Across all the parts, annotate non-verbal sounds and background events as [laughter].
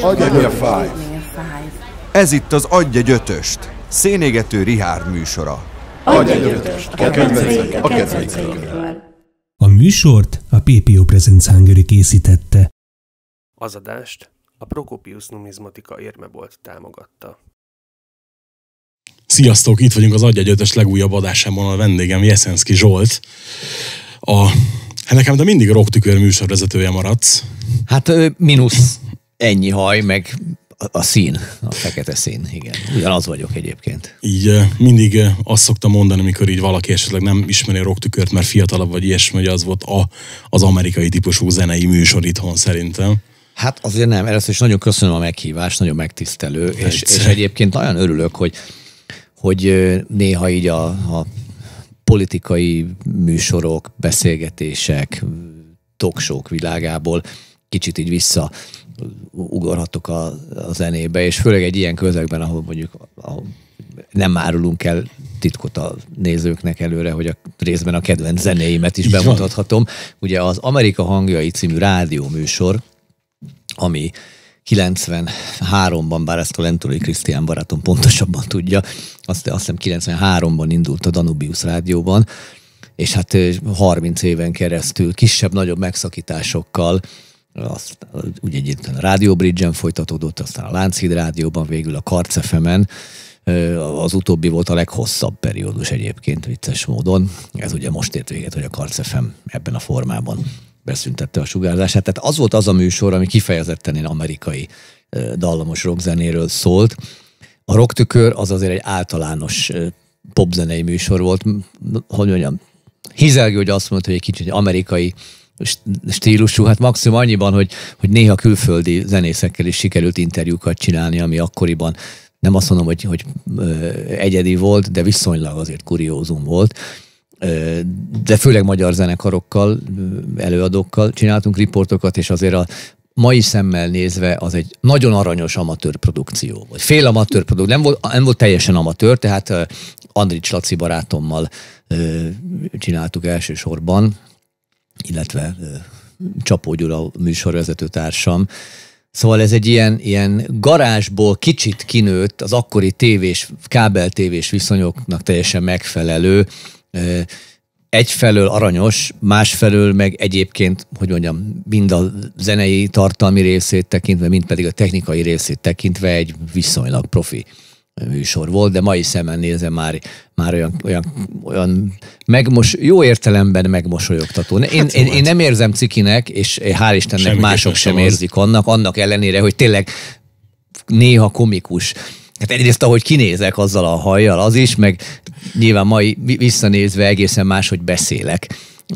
Adj egy a fáj. Ez itt az Adj egy ötöst, szénégető Rihárd műsora. Adj egy ötöst, a kedvencekről. A, a műsort a PPO Presence Hungary készítette. Az adást a Prokopius numizmatika érmebolt támogatta. Sziasztok, itt vagyunk az Adj egy ötös legújabb adásában a vendégem Jeszenszki Zsolt, a Hát nekem de mindig roktükör műsorvezetője maradsz. Hát mínusz ennyi haj, meg a szín, a fekete szín, igen. Ugyanaz vagyok egyébként. Így mindig azt szoktam mondani, amikor így valaki esetleg nem ismeri a rocktükört, mert fiatalabb vagy ilyesmi, hogy az volt a, az amerikai típusú zenei műsor itthon szerintem. Hát azért nem, először is nagyon köszönöm a meghívást, nagyon megtisztelő, és, és, egyébként nagyon örülök, hogy, hogy néha így a, a politikai műsorok, beszélgetések, toksók világából kicsit így vissza ugorhatok a, a zenébe, és főleg egy ilyen közegben, ahol mondjuk ahol nem árulunk el titkot a nézőknek előre, hogy a részben a kedvenc zenéimet is bemutathatom. Ugye az Amerika Hangjai című műsor, ami 93-ban, bár ezt a Lentulai Krisztián barátom pontosabban tudja, azt, azt hiszem 93-ban indult a Danubius rádióban, és hát 30 éven keresztül kisebb-nagyobb megszakításokkal azt, ugye egyébként a Rádió Bridge-en folytatódott, aztán a Lánchíd Rádióban, végül a Karcefemen, az utóbbi volt a leghosszabb periódus egyébként vicces módon. Ez ugye most ért véget, hogy a Karcefem ebben a formában beszüntette a sugárzását. Tehát az volt az a műsor, ami kifejezetten én amerikai dallamos rockzenéről szólt. A rocktükör az azért egy általános popzenei műsor volt, hogy mondjam, hizelgő, hogy azt mondta, hogy egy kicsit amerikai stílusú, hát maximum annyiban, hogy, hogy néha külföldi zenészekkel is sikerült interjúkat csinálni, ami akkoriban nem azt mondom, hogy, hogy egyedi volt, de viszonylag azért kuriózum volt de főleg magyar zenekarokkal, előadókkal csináltunk riportokat, és azért a mai szemmel nézve az egy nagyon aranyos amatőr produkció vagy Fél amatőr produkció, nem volt, nem volt teljesen amatőr, tehát Andrics Laci barátommal csináltuk elsősorban, illetve Csapó Gyula műsorvezető társam. Szóval ez egy ilyen, ilyen garázsból kicsit kinőtt, az akkori tévés, kábel tévés viszonyoknak teljesen megfelelő egyfelől aranyos, másfelől meg egyébként, hogy mondjam, mind a zenei tartalmi részét tekintve, mind pedig a technikai részét tekintve egy viszonylag profi műsor volt, de mai szemen nézem már, már olyan, olyan, olyan megmos, jó értelemben megmosolyogtató. Én, hát én, én, nem érzem cikinek, és hál' Istennek Semmi mások sem az. érzik annak, annak ellenére, hogy tényleg néha komikus Hát egyrészt, ahogy kinézek azzal a hajjal, az is, meg nyilván mai visszanézve egészen máshogy beszélek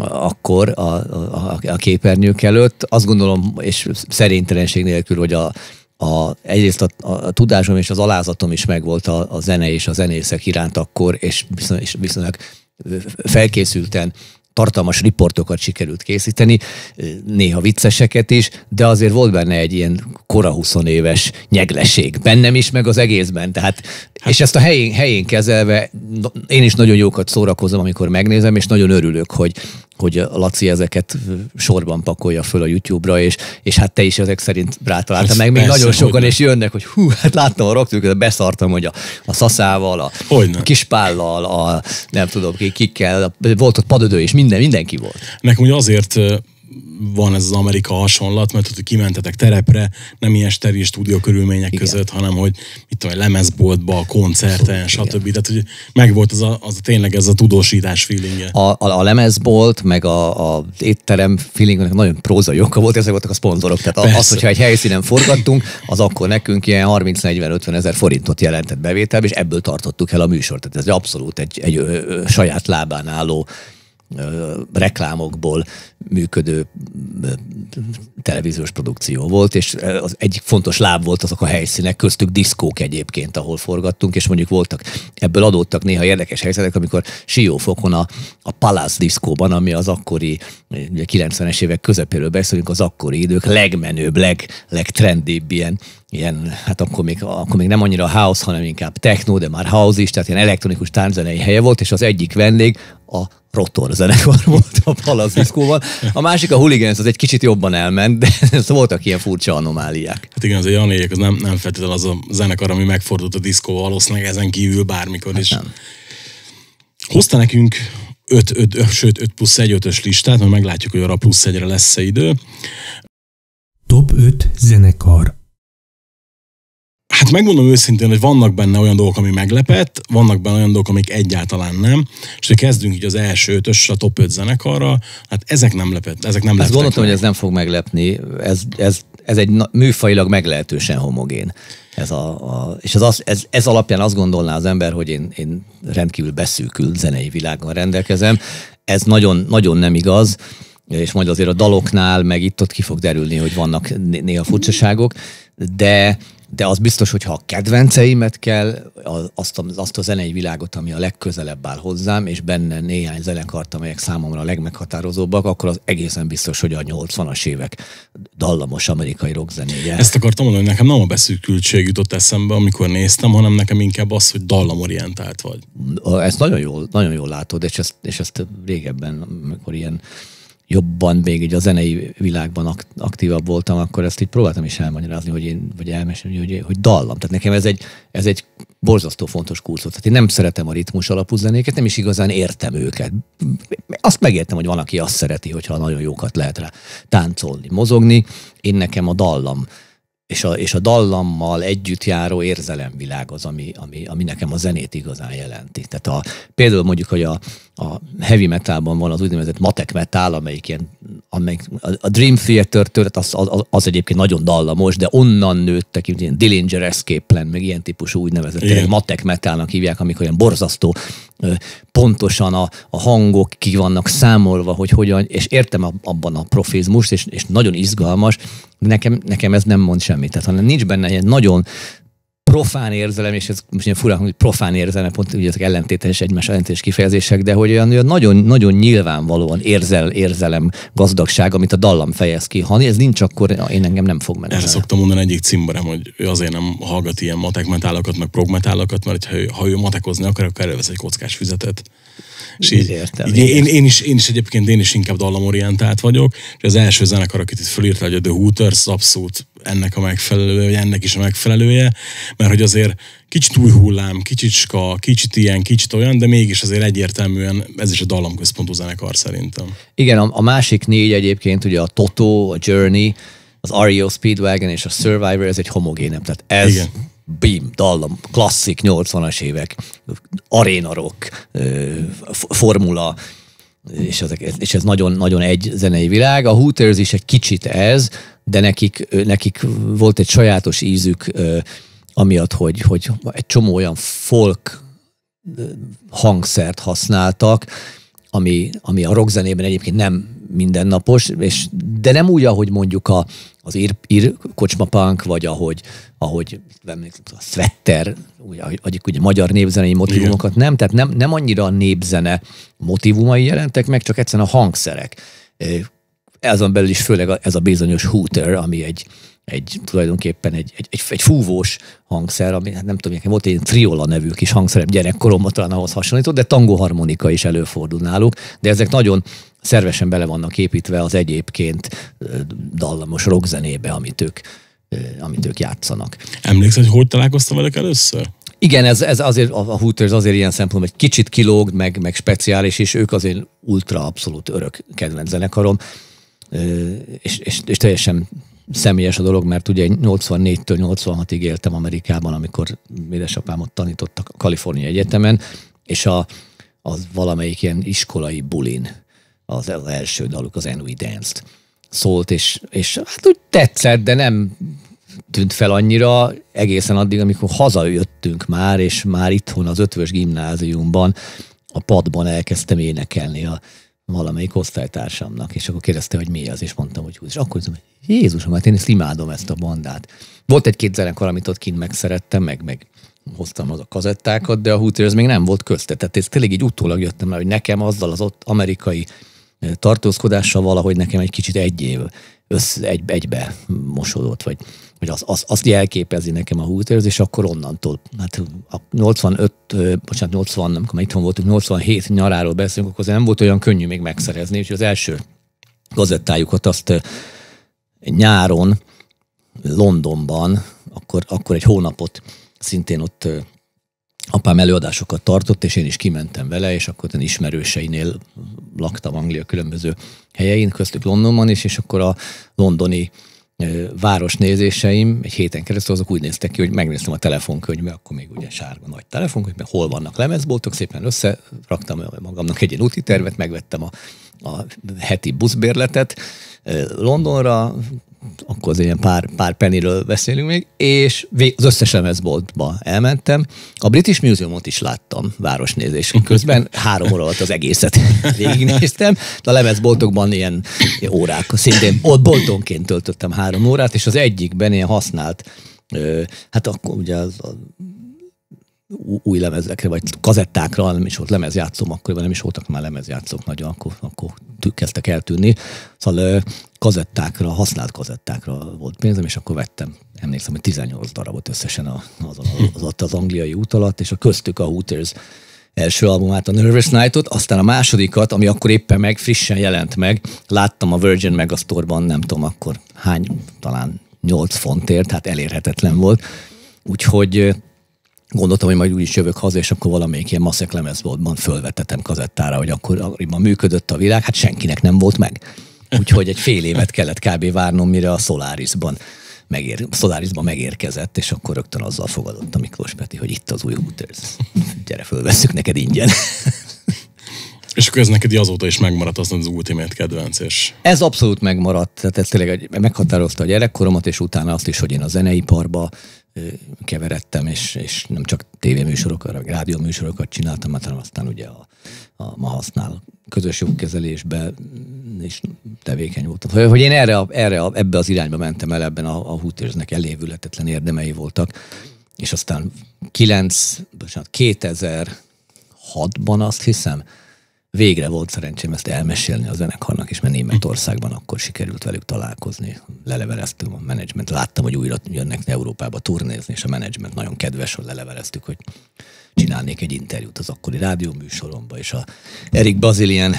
akkor a, a, a képernyők előtt. Azt gondolom, és szerénytelenség nélkül, hogy a, a, egyrészt a, a tudásom és az alázatom is megvolt a, a zene és a zenészek iránt akkor, és viszonylag, viszonylag felkészülten tartalmas riportokat sikerült készíteni, néha vicceseket is, de azért volt benne egy ilyen kora 20 éves nyegleség bennem is, meg az egészben. Tehát, hát, és ezt a helyén, helyén kezelve én is nagyon jókat szórakozom, amikor megnézem, és nagyon örülök, hogy hogy a Laci ezeket sorban pakolja föl a YouTube-ra, és, és hát te is ezek szerint rátaláltál meg, még nagyon sokan, és jönnek, hogy hú, hát láttam a roktőköt, beszartam, hogy a, a szaszával, a a kispállal, a nem tudom ki, kikkel, volt ott padödő, és minden, mindenki volt. Nekem ugye azért van ez az Amerika hasonlat, mert hogy kimentetek terepre, nem ilyen steril stúdió körülmények igen. között, hanem hogy mit tudom, lemezboltba, koncerten, stb. Igen. Tehát, hogy megvolt az a, az a tényleg ez a tudósítás feelingje. A, a, a lemezbolt, meg a, a étterem feelingnek nagyon próza joga volt, ezek voltak a szponzorok. Tehát Persze. az, hogyha egy helyszínen forgattunk, az akkor nekünk ilyen 30-40-50 ezer forintot jelentett bevétel, és ebből tartottuk el a műsort. Tehát ez abszolút egy, egy ö, ö, saját lábán álló reklámokból működő televíziós produkció volt, és az egyik fontos láb volt azok a helyszínek, köztük diszkók egyébként, ahol forgattunk, és mondjuk voltak, ebből adódtak néha érdekes helyzetek, amikor Siófokon a, a Palace diszkóban, ami az akkori 90-es évek közepéről beszélünk, az akkori idők legmenőbb, leg, legtrendibb ilyen ilyen, hát akkor még, akkor még nem annyira house, hanem inkább techno, de már house is, tehát ilyen elektronikus tánczenei helye volt, és az egyik vendég a Rotor zenekar volt a Palasz diszkóval. A másik, a Hooligans, az egy kicsit jobban elment, de [laughs] szóval voltak ilyen furcsa anomáliák. Hát igen, az a Janélyek, az nem, nem feltétlenül az a zenekar, ami megfordult a diszkó valószínűleg ezen kívül bármikor hát is. Nem. Hozta nekünk 5, 5, 5, sőt 5 plusz 1 5-ös listát, mert meglátjuk, hogy arra plusz 1-re lesz-e idő. Top 5 zenekar Hát megmondom őszintén, hogy vannak benne olyan dolgok, ami meglepett, vannak benne olyan dolgok, amik egyáltalán nem. És hogy kezdünk így az első ötös, a top 5 zenekarra, hát ezek nem lepett, ezek nem Ezt gondoltam, meg. hogy ez nem fog meglepni, ez, ez, ez egy műfajilag meglehetősen homogén. Ez a, a, és az, az, ez, ez alapján azt gondolná az ember, hogy én, én rendkívül beszűkült zenei világon rendelkezem. Ez nagyon, nagyon nem igaz és majd azért a daloknál, meg itt-ott ki fog derülni, hogy vannak néha furcsaságok, de de az biztos, hogy ha a kedvenceimet kell, azt a, azt a zenei világot, ami a legközelebb áll hozzám, és benne néhány zenekart, amelyek számomra a legmeghatározóbbak, akkor az egészen biztos, hogy a 80-as évek dallamos amerikai rockzenéje. Ezt akartam mondani, hogy nekem nem a beszűkültség jutott eszembe, amikor néztem, hanem nekem inkább az, hogy dallamorientált vagy. Ezt nagyon jól, nagyon jól látod, és ezt, és ezt régebben, amikor ilyen jobban még így a zenei világban aktívabb voltam, akkor ezt így próbáltam is elmagyarázni, hogy én, vagy elmesélni, hogy, hogy dallam. Tehát nekem ez egy, ez egy borzasztó fontos kulcs Tehát én nem szeretem a ritmus alapú zenéket, nem is igazán értem őket. Azt megértem, hogy van, aki azt szereti, hogyha nagyon jókat lehet rá táncolni, mozogni. Én nekem a dallam és a, és a dallammal együtt járó érzelemvilág az, ami, ami, ami nekem a zenét igazán jelenti. Tehát a, például mondjuk, hogy a, a heavy metalban van az úgynevezett matek metal, amelyik ilyen, amelyik, a Dream Theater tört, az, az, az, egyébként nagyon dallamos, de onnan nőttek, mint ilyen Dillinger Escape Plan, meg ilyen típusú úgynevezett ilyen. matek metalnak hívják, amikor olyan borzasztó pontosan a, a hangok ki vannak számolva, hogy hogyan, és értem abban a profizmust, és, és nagyon izgalmas, de nekem, nekem ez nem mond semmit. Tehát hanem nincs benne egy nagyon profán érzelem, és ez most ilyen hogy profán érzelem, pont ugye ezek ellentétes, egymás ellentétes kifejezések, de hogy olyan, olyan nagyon, nagyon nyilvánvalóan érzel, érzelem gazdagság, amit a dallam fejez ki. Ha ez nincs, akkor én engem nem fog menni. Erre szoktam mondani egyik cimborem, hogy ő azért nem hallgat ilyen matek metálokat, meg progmetálokat, mert ha ő, ha ő matekozni akar, akkor elővesz egy kockás füzetet. És így, értem, így én, én, is, én is egyébként én is inkább dallamorientált vagyok, és az első zenekar, akit itt fölírta, hogy a The Hooters, abszolút ennek a megfelelője, vagy ennek is a megfelelője, mert hogy azért kicsit új hullám, kicsit ska, kicsit ilyen, kicsit olyan, de mégis azért egyértelműen ez is a dallamközpontú zenekar szerintem. Igen, a, a másik négy egyébként ugye a Toto, a Journey, az REO Speedwagon és a Survivor, ez egy homogénebb, tehát ez Igen bim, dallam, klasszik 80-as évek, arénarok, formula, és, ezek, és ez nagyon-nagyon egy zenei világ. A Hooters is egy kicsit ez, de nekik, nekik volt egy sajátos ízük, amiatt, hogy, hogy egy csomó olyan folk hangszert használtak, ami, ami a rockzenében egyébként nem mindennapos, és, de nem úgy, ahogy mondjuk a, az ír, ír kocsmapánk, vagy ahogy, ahogy a Sweater, ugye, ugye, magyar népzenei motivumokat nem, tehát nem, nem annyira a népzene motivumai jelentek meg, csak egyszerűen a hangszerek. Ezen belül is főleg ez a bizonyos hooter, ami egy, egy tulajdonképpen egy, egy, egy, egy fúvós hangszer, ami hát nem tudom, nekem volt egy triola nevű kis hangszerem gyerekkoromban talán ahhoz hasonlított, de tangoharmonika is előfordul náluk, de ezek nagyon szervesen bele vannak építve az egyébként dallamos rockzenébe, amit ők, amit ők játszanak. Emlékszel, hogy hogy találkoztam velük először? Igen, ez, ez azért, a Hooters azért ilyen szempontból egy kicsit kilóg, meg, meg speciális, és ők azért ultra abszolút örök kedvenc zenekarom, és, és, és teljesen személyes a dolog, mert ugye 84-től 86-ig éltem Amerikában, amikor édesapámot tanítottak a Kalifornia Egyetemen, és a, az valamelyik ilyen iskolai bulin az, első daluk, az "Envy Dance" Danced szólt, és, és hát úgy tetszett, de nem tűnt fel annyira egészen addig, amikor hazajöttünk már, és már itthon az ötvös gimnáziumban a padban elkezdtem énekelni a valamelyik osztálytársamnak, és akkor kérdezte, hogy mi az, és mondtam, hogy húz. És akkor mondtam, hogy Jézusom, hát én ezt imádom ezt a bandát. Volt egy-két zenekar, amit ott kint megszerettem, meg, meg hoztam az a kazettákat, de a Hooters ez még nem volt közte. Tehát ez tényleg így utólag jöttem rá, hogy nekem azzal az ott amerikai eh, tartózkodással valahogy nekem egy kicsit egy év össze, egy, egybe mosódott, vagy hogy az, az, azt jelképezi nekem a Hooters, és akkor onnantól, hát a 85, bocsánat, 80, amikor már itthon voltunk, 87 nyaráról beszélünk, akkor nem volt olyan könnyű még megszerezni, és az első gazettájukat azt nyáron Londonban, akkor, akkor egy hónapot szintén ott apám előadásokat tartott, és én is kimentem vele, és akkor az ismerőseinél laktam Anglia különböző helyein, köztük Londonban is, és akkor a londoni városnézéseim egy héten keresztül azok úgy néztek ki, hogy megnéztem a telefonkönyvbe, akkor még ugye sárga nagy telefonkönyv, mert hol vannak lemezboltok, szépen összeraktam magamnak egy ilyen úti tervet, megvettem a, a heti buszbérletet Londonra, akkor az ilyen pár, pár penniről beszélünk még, és az összes lemezboltba elmentem. A British Museumot is láttam városnézésünk közben, három óra alatt az egészet [laughs] végignéztem, de a lemezboltokban ilyen órák, szintén ott boltonként töltöttem három órát, és az egyikben ilyen használt, hát akkor ugye az, az új lemezekre, vagy kazettákra, nem is volt lemezjátszóm, akkoriban nem is voltak már lemezjátszók nagyon, akkor, akkor kezdtek eltűnni. Szóval kazettákra, használt kazettákra volt pénzem, és akkor vettem, emlékszem, hogy 18 darabot összesen a, az, az, az angliai út alatt, és a köztük a Hooters első albumát, a Nervous Night-ot, aztán a másodikat, ami akkor éppen meg frissen jelent meg, láttam a Virgin Megasztorban, nem tudom akkor hány, talán 8 fontért, hát elérhetetlen volt. Úgyhogy gondoltam, hogy majd úgyis jövök haza, és akkor valamelyik ilyen maszek lemezboltban fölvetetem kazettára, hogy akkor, akkoriban működött a világ, hát senkinek nem volt meg. Úgyhogy egy fél évet kellett kb. várnom, mire a Solarisban megér, Solarisban megérkezett, és akkor rögtön azzal fogadott a Miklós Peti, hogy itt az új Hooters. Gyere, fölveszük neked ingyen. És akkor ez neked azóta is megmaradt az az ultimate kedvenc. És... Ez abszolút megmaradt, tehát ez tényleg meghatározta a gyerekkoromat, és utána azt is, hogy én a zeneiparba keveredtem, és, és nem csak tévéműsorokat, rádióműsorokat csináltam, hanem aztán ugye a a ma használ közös jogkezelésben is tevékeny voltam. Hogy én erre, erre ebbe az irányba mentem el, ebben a, a Hootersnek elévületetlen érdemei voltak, és aztán 9, bocsánat, 2006-ban azt hiszem, végre volt szerencsém ezt elmesélni a zenekarnak, és mert Németországban akkor sikerült velük találkozni. Leleveleztem a menedzsment, láttam, hogy újra jönnek Európába turnézni, és a menedzsment nagyon kedves, hogy leleveleztük, hogy csinálnék egy interjút az akkori rádióműsoromba, és a Erik Bazilien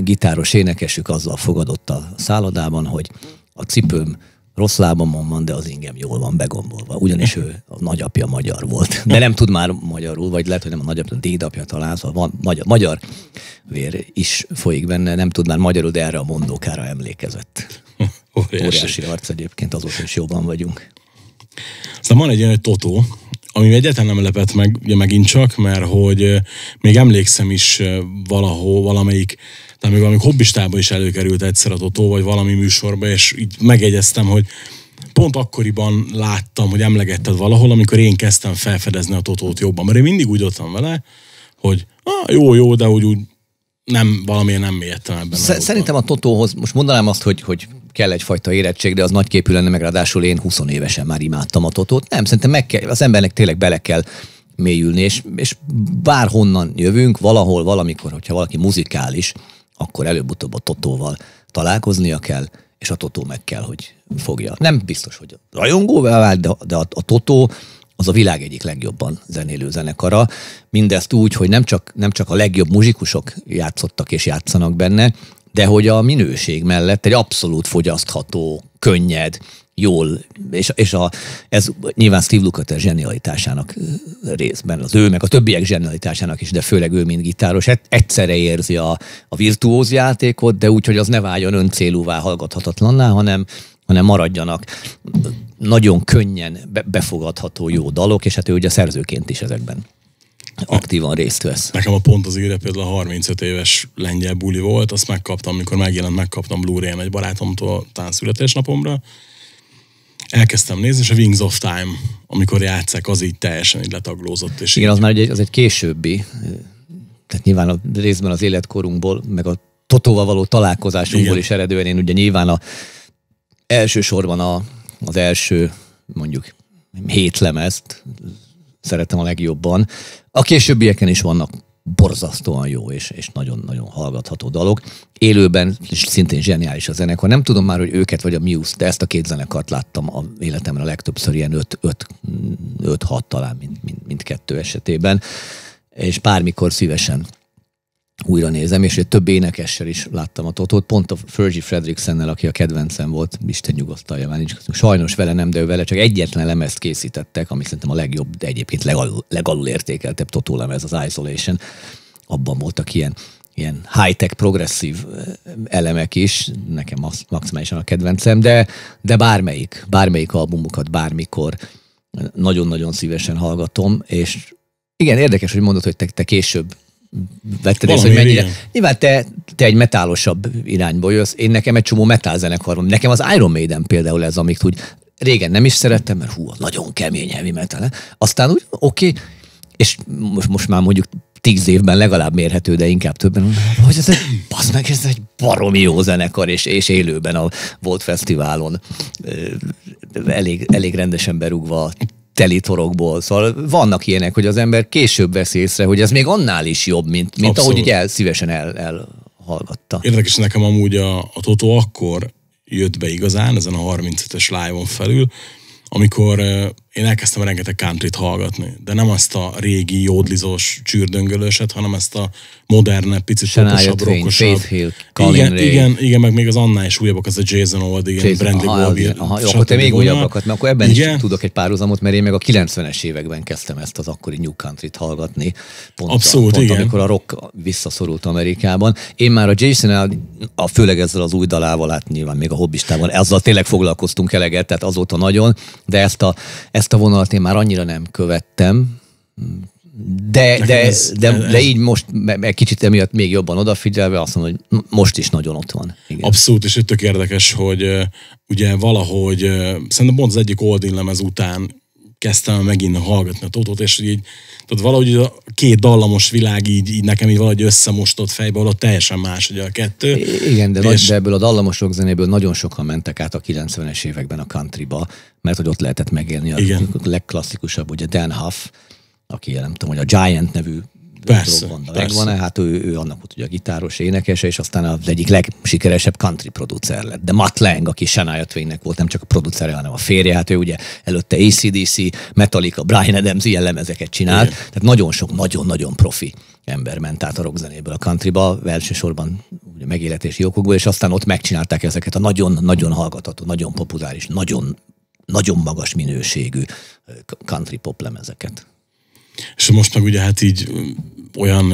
gitáros énekesük azzal fogadott a szállodában, hogy a cipőm rossz lábamon van, de az ingem jól van begombolva. Ugyanis ő a nagyapja magyar volt. De nem tud már magyarul, vagy lehet, hogy nem a nagyapja, a dédapja talán, szóval van magyar, magyar vér is folyik benne, nem tud már magyarul, de erre a mondókára emlékezett. Óriási, Óriási arc egyébként, azóta is jobban vagyunk. Szóval van egy olyan, hogy Totó, ami egyáltalán nem lepett meg, ugye megint csak, mert hogy még emlékszem is valahol, valamelyik, tehát még valami hobbistában is előkerült egyszer a Totó, vagy valami műsorba, és így megegyeztem, hogy pont akkoriban láttam, hogy emlegetted valahol, amikor én kezdtem felfedezni a Totót jobban, mert én mindig úgy voltam vele, hogy ah, jó, jó, de úgy, úgy nem, valamilyen nem mélyedtem ebben. Szerintem a Totóhoz, most mondanám azt, hogy, hogy kell egyfajta érettség, de az nagy képű lenne, meg ráadásul én 20 évesen már imádtam a totót. Nem, szerintem meg kell, az embernek tényleg bele kell mélyülni, és, és bárhonnan jövünk, valahol, valamikor, hogyha valaki muzikális, akkor előbb-utóbb a totóval találkoznia kell, és a totó meg kell, hogy fogja. Nem biztos, hogy rajongó, vált, de, de a, a totó az a világ egyik legjobban zenélő zenekara. Mindezt úgy, hogy nem csak, nem csak a legjobb muzsikusok játszottak és játszanak benne, de hogy a minőség mellett egy abszolút fogyasztható, könnyed, jól, és, és a, ez nyilván Steve Lukather zsenialitásának részben, az ő meg a többiek zsenialitásának is, de főleg ő, mint gitáros, hát egyszerre érzi a, a virtuóz játékot, de úgy, hogy az ne váljon öncélúvá, hallgathatatlanná, hanem, hanem maradjanak nagyon könnyen befogadható jó dalok, és hát ő ugye szerzőként is ezekben aktívan részt vesz. Nekem a pont az ére például a 35 éves lengyel buli volt, azt megkaptam, amikor megjelent, megkaptam blu egy barátomtól tán születésnapomra. Elkezdtem nézni, és a Wings of Time, amikor játszák, az így teljesen így letaglózott. És Igen, így... az már egy, az egy későbbi, tehát nyilván a részben az életkorunkból, meg a Totóval való találkozásunkból Igen. is eredően én ugye nyilván a elsősorban a, az első mondjuk hét lemezt szeretem a legjobban. A későbbieken is vannak borzasztóan jó és, és nagyon-nagyon hallgatható dalok. Élőben szintén zseniális a zenekar. Nem tudom már, hogy őket vagy a Muse, de ezt a két zenekart láttam a életemre a legtöbbször ilyen 5-6 talán mind, mind, mindkettő esetében és pármikor szívesen újra nézem, és több énekessel is láttam a Totót, pont a Fergie Fredricksennel, aki a kedvencem volt, Isten nyugodtalja, már nincs köszönöm. Sajnos vele nem, de ő vele csak egyetlen lemezt készítettek, ami szerintem a legjobb, de egyébként legalul, legalul értékeltebb Totó lemez, az Isolation. Abban voltak ilyen ilyen high-tech, progresszív eh, elemek is, nekem maximálisan a kedvencem, de, de bármelyik, bármelyik albumukat bármikor eh, nagyon-nagyon szívesen hallgatom, és igen, érdekes, hogy mondod, hogy te, te később vetted ezt, hogy mennyire. Igen. Nyilván te, te egy metálosabb irányból jössz. Én nekem egy csomó van. Nekem az Iron Maiden például ez, amit úgy régen nem is szerettem, mert hú, nagyon kemény heavy metal. Aztán úgy, oké, okay, és most, most már mondjuk tíz évben legalább mérhető, de inkább többen, hogy ez egy, basz meg, ez egy baromi jó zenekar, és, és élőben a Volt Fesztiválon elég, elég rendesen berúgva torokból. Szóval vannak ilyenek, hogy az ember később vesz észre, hogy ez még annál is jobb, mint, mint ahogy így el, szívesen el, elhallgatta. Érdekes nekem amúgy a, a Toto akkor jött be igazán, ezen a 35-es live-on felül, amikor én elkezdtem rengeteg country hallgatni, de nem azt a régi jódlizós csűrdöngölőset, hanem ezt a moderne, picit poposabb, rockosabb. Hill, igen, Ray. igen, igen, meg még az annál is újabbak, az a Jason Old, igen, Jason, Brandy aha, Bobby. Aha, jó, akkor te még újabbakat, mert akkor ebben igen. is tudok egy párhuzamot, mert én meg a 90-es években kezdtem ezt az akkori New country hallgatni. Pont, Abszolút, a, pont igen. amikor a rock visszaszorult Amerikában. Én már a Jason a, a főleg ezzel az új dalával, hát nyilván még a hobbistában, ezzel tényleg foglalkoztunk eleget, tehát azóta nagyon, de ezt a, ezt ezt a vonalat én már annyira nem követtem, de, de, ez, de, de így most egy kicsit emiatt még jobban odafigyelve azt mondom, hogy most is nagyon ott van. Igen. Abszolút, és itt tök érdekes, hogy ugye valahogy, szerintem pont az egyik Oldin lemez után kezdtem megint hallgatni a Totót, és hogy így, tudod, valahogy a két dallamos világ így, így nekem így valahogy összemostott fejbe, holott teljesen más ugye a kettő. Igen, de, és... de ebből a dallamos zenéből nagyon sokan mentek át a 90-es években a countryba, mert hogy ott lehetett megélni a, Igen. legklasszikusabb, ugye Dan Huff, aki nem tudom, hogy a Giant nevű Persze. Vannak. persze. Van-e? Hát ő, ő annak volt ugye a gitáros énekese, és aztán az egyik legsikeresebb country producer lett. De Matt Lang, aki Shania Twainnek volt nem csak a producere, hanem a férje, hát ő ugye előtte ACDC, Metallica, Brian Adams ilyen lemezeket csinált, Igen. tehát nagyon sok, nagyon-nagyon profi ember ment át a rockzenéből a countryba, elsősorban ugye megéletési okokból, és aztán ott megcsinálták ezeket a nagyon-nagyon hallgatható, nagyon populáris, nagyon nagyon magas minőségű country pop lemezeket. És most meg ugye hát így olyan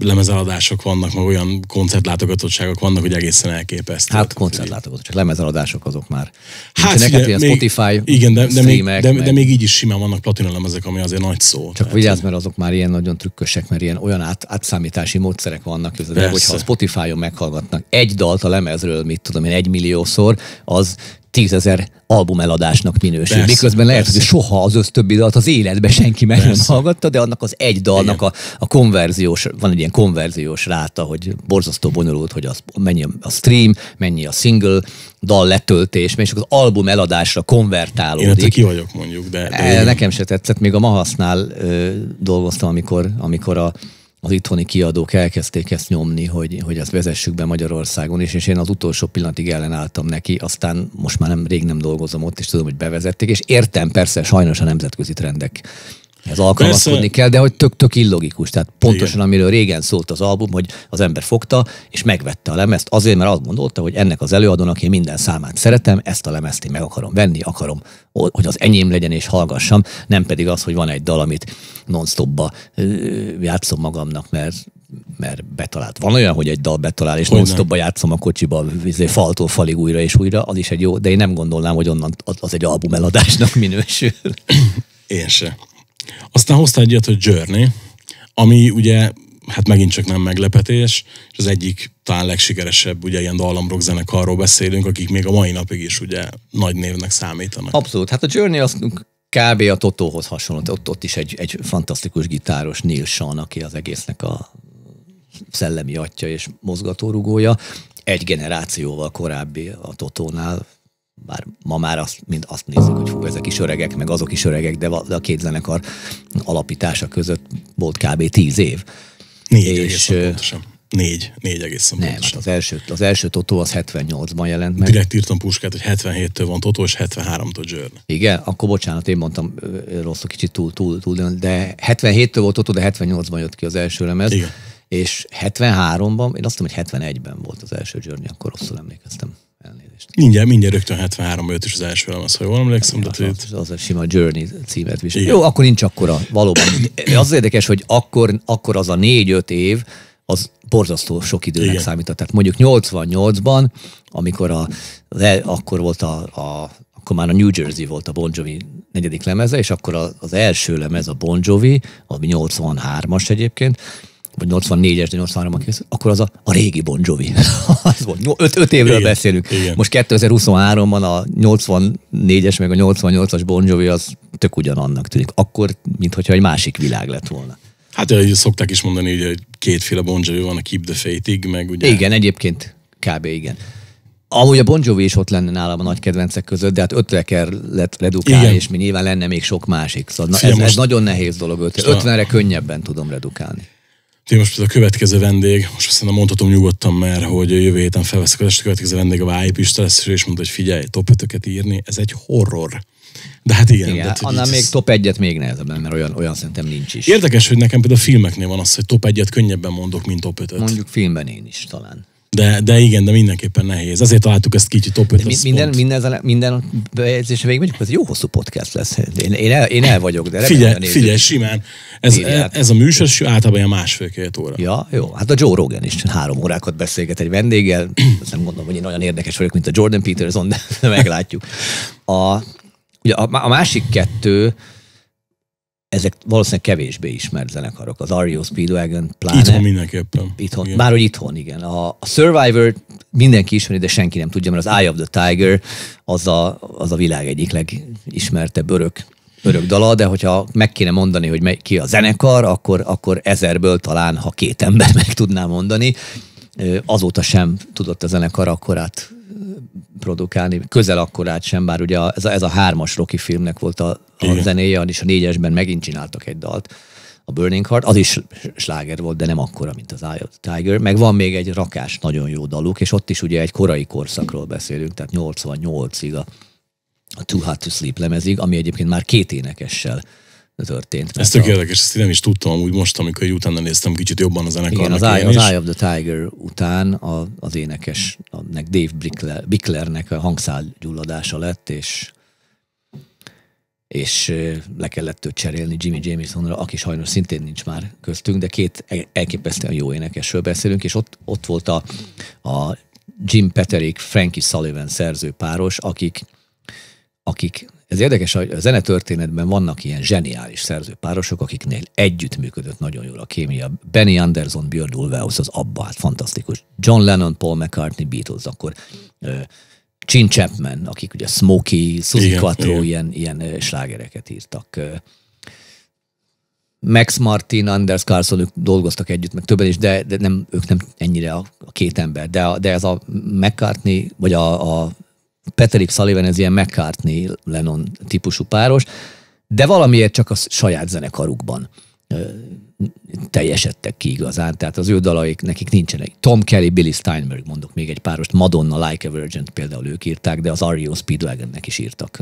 lemezeladások vannak, meg olyan koncertlátogatottságok vannak, hogy egészen elképesztő. Hát koncertlátogatottság, lemezeladások azok már. Hát ugye, hát, Spotify még, Spotify, igen, de, de, még, de, meg... de, még így is simán vannak platina lemezek, ami azért nagy szó. Csak tehát, vigyázz, mert azok már ilyen nagyon trükkösek, mert ilyen olyan át, átszámítási módszerek vannak, hogy hogyha a Spotify-on meghallgatnak egy dalt a lemezről, mit tudom én, egy milliószor, az tízezer album eladásnak minősül. Persze, Miközben lehet, persze. hogy soha az össz többi dalt az életben senki meg nem hallgatta, de annak az egy dalnak a, a, konverziós, van egy ilyen konverziós ráta, hogy borzasztó bonyolult, hogy az, mennyi a stream, mennyi a single, dal letöltés, és az album eladásra konvertálódik. Én ki vagyok mondjuk, de... de e, nekem se tetszett, még a Mahasznál ö, dolgoztam, amikor, amikor a az itthoni kiadók elkezdték ezt nyomni, hogy, hogy ezt vezessük be Magyarországon is, és én az utolsó pillanatig ellenálltam neki, aztán most már nem, rég nem dolgozom ott, és tudom, hogy bevezették, és értem persze sajnos a nemzetközi trendek ez alkalmazkodni Persze. kell, de hogy tök, tök illogikus. Tehát pontosan, Igen. amiről régen szólt az album, hogy az ember fogta és megvette a lemezt, azért, mert azt gondolta, hogy ennek az előadónak én minden számát szeretem, ezt a lemezt én meg akarom venni, akarom, hogy az enyém legyen és hallgassam, nem pedig az, hogy van egy dal, amit non-stopba játszom magamnak, mert mert betalált. Van olyan, hogy egy dal betalál, és non-stopba játszom a kocsiba, izé, faltól falig újra és újra, az is egy jó, de én nem gondolnám, hogy onnan az egy album eladásnak minősül. Én se. Aztán hoztál egy hogy Journey, ami ugye hát megint csak nem meglepetés, és az egyik talán legsikeresebb, ugye ilyen dallamrock zenekarról beszélünk, akik még a mai napig is ugye nagy névnek számítanak. Abszolút, hát a Journey azt kb. a Totóhoz hasonló, ott, ott is egy, egy fantasztikus gitáros Neil Sean, aki az egésznek a szellemi atya és mozgatórugója, egy generációval korábbi a Totónál bár ma már azt, mind azt nézzük, hogy fog ezek is öregek, meg azok is öregek, de a két zenekar alapítása között volt kb. tíz év. Négy és, Pontosan. Négy, négy egészen Nem, hát az első, az első Totó az 78-ban jelent meg. Direkt írtam Puskát, hogy 77-től van Totó, és 73-től Journey. Igen, akkor bocsánat, én mondtam rosszul kicsit túl, túl, túl, de 77-től volt Totó, de 78-ban jött ki az első lemez. Igen. És 73-ban, én azt tudom, hogy 71-ben volt az első Journey, akkor rosszul emlékeztem elnézést. Mindjárt, mindjárt rögtön 73 5 is az első elemez, ha jól emlékszem. Az, tehát az, az, a sima Journey címet visel. Igen. Jó, akkor nincs akkora, valóban. [coughs] az érdekes, hogy akkor, akkor az a 4-5 év, az borzasztó sok időnek Igen. számított. Tehát mondjuk 88-ban, amikor a, le, akkor volt a, a akkor már a New Jersey volt a Bon Jovi negyedik lemeze, és akkor az első lemez a Bon Jovi, ami 83-as egyébként, vagy 84-es, de 83 készült, akkor az a, a régi Bon Jovi. [laughs] az volt, 5, 5 évről Igen. beszélünk. Igen. Most 2023-ban a 84-es, meg a 88-as Bon Jovi az tök ugyanannak tűnik. Akkor, mintha egy másik világ lett volna. Hát ugye szokták is mondani, hogy kétféle Bon Jovi van, a Keep the Faith-ig, meg ugye... Igen, egyébként kb. igen. Amúgy a Bon Jovi is ott lenne nálam a nagy kedvencek között, de hát ötre lett redukálni, Igen. és mi nyilván lenne még sok másik. Szóval Szia, ez, most... ez, nagyon nehéz dolog. Öt, ötvenre könnyebben tudom redukálni. Én most a következő vendég, most azt mondhatom nyugodtan, mert hogy a jövő héten felveszek, az a következő vendég a VIP lesz, és mondta, hogy figyelj, top 5 ez egy horror. De hát igen. igen tehát, annál még ez... top egyet még nehezebb mert olyan, olyan szerintem nincs is. Érdekes, hogy nekem például a filmeknél van az, hogy top egyet könnyebben mondok, mint top 5 Mondjuk filmben én is talán. De, de igen, de mindenképpen nehéz. azért találtuk ezt kicsit top 5 minden, minden, minden bejegyzése végigmegyünk, ez jó hosszú podcast lesz. Én, én, el, én el vagyok, de figyelj, figyelj, figyelj, simán. Ez, ez a műsor általában ilyen másfél-két óra. Ja, jó. Hát a Joe Rogan is három órákat beszélget egy vendéggel. [clears throat] Azt nem gondolom, hogy én olyan érdekes vagyok, mint a Jordan Peterson, de [laughs] meglátjuk. A, ugye a, a másik kettő, ezek valószínűleg kevésbé ismert zenekarok. Az R.E.O. Speedwagon pláne. Itthon mindenképpen. Itthon, igen. Már hogy itthon, igen. A, a Survivor mindenki ismeri, de senki nem tudja, mert az Eye of the Tiger az a, az a világ egyik legismertebb örök örök dala, de hogyha meg kéne mondani, hogy ki a zenekar, akkor, akkor ezerből talán, ha két ember [laughs] meg tudná mondani, azóta sem tudott a zenekar akkorát produkálni, közel akkorát sem, bár ugye ez a, ez a hármas Rocky filmnek volt a igen. a zenéje, és a négyesben megint csináltak egy dalt, a Burning Heart, az is sláger volt, de nem akkora, mint az Eye of the Tiger, meg van még egy rakás nagyon jó daluk, és ott is ugye egy korai korszakról beszélünk, tehát 88-ig a, a Too Hot to Sleep lemezig, ami egyébként már két énekessel történt. Ez tök a... érdekes, ezt nem is tudtam úgy most, amikor így utána néztem kicsit jobban a zenekarnak. Igen, az, Eye, az Eye of the Tiger után a, az énekesnek, Dave Bicklernek a gyulladása lett, és és le kellett őt cserélni Jimmy Jamesonra, aki sajnos szintén nincs már köztünk, de két e-, elképesztően jó énekesről beszélünk, és ott, ott volt a, a Jim Peterick, Frankie Sullivan szerző páros, akik, akik ez érdekes, hogy a zenetörténetben vannak ilyen zseniális szerzőpárosok, akiknél együttműködött nagyon jól a kémia. Benny Anderson, Björn Ulvaeus, az Abba, hát fantasztikus. John Lennon, Paul McCartney, Beatles, akkor Chin Chapman, akik ugye Smokey, Suzy Quattro, ilyen, ilyen slágereket írtak. Max Martin, Anders Carlson, ők dolgoztak együtt, meg többen is, de, de nem, ők nem ennyire a, a két ember. De, a, de ez a McCartney, vagy a, a Patrick Sullivan, ez ilyen McCartney-Lennon típusú páros, de valamiért csak a saját zenekarukban teljesedtek ki igazán, tehát az ő dalaik, nekik nincsenek. Tom Kelly, Billy Steinberg, mondok még egy párost, Madonna, Like a Virgin például ők írták, de az R.E.O. Speedwagonnek is írtak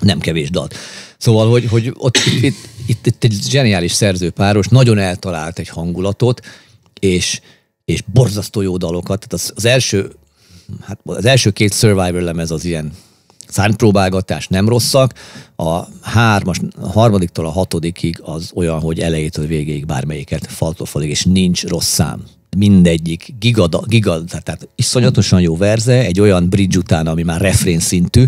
nem kevés dalt. Szóval, hogy, hogy ott, itt, itt, itt egy zseniális szerzőpáros nagyon eltalált egy hangulatot, és, és borzasztó jó dalokat. Tehát az, az első hát az első két Survivor lemez az ilyen szárnypróbálgatás nem rosszak, a hármas, a harmadiktól a hatodikig az olyan, hogy elejétől végéig bármelyiket faltól falig, és nincs rossz szám mindegyik gigada, gigada, tehát iszonyatosan jó verze, egy olyan bridge után, ami már refrén szintű,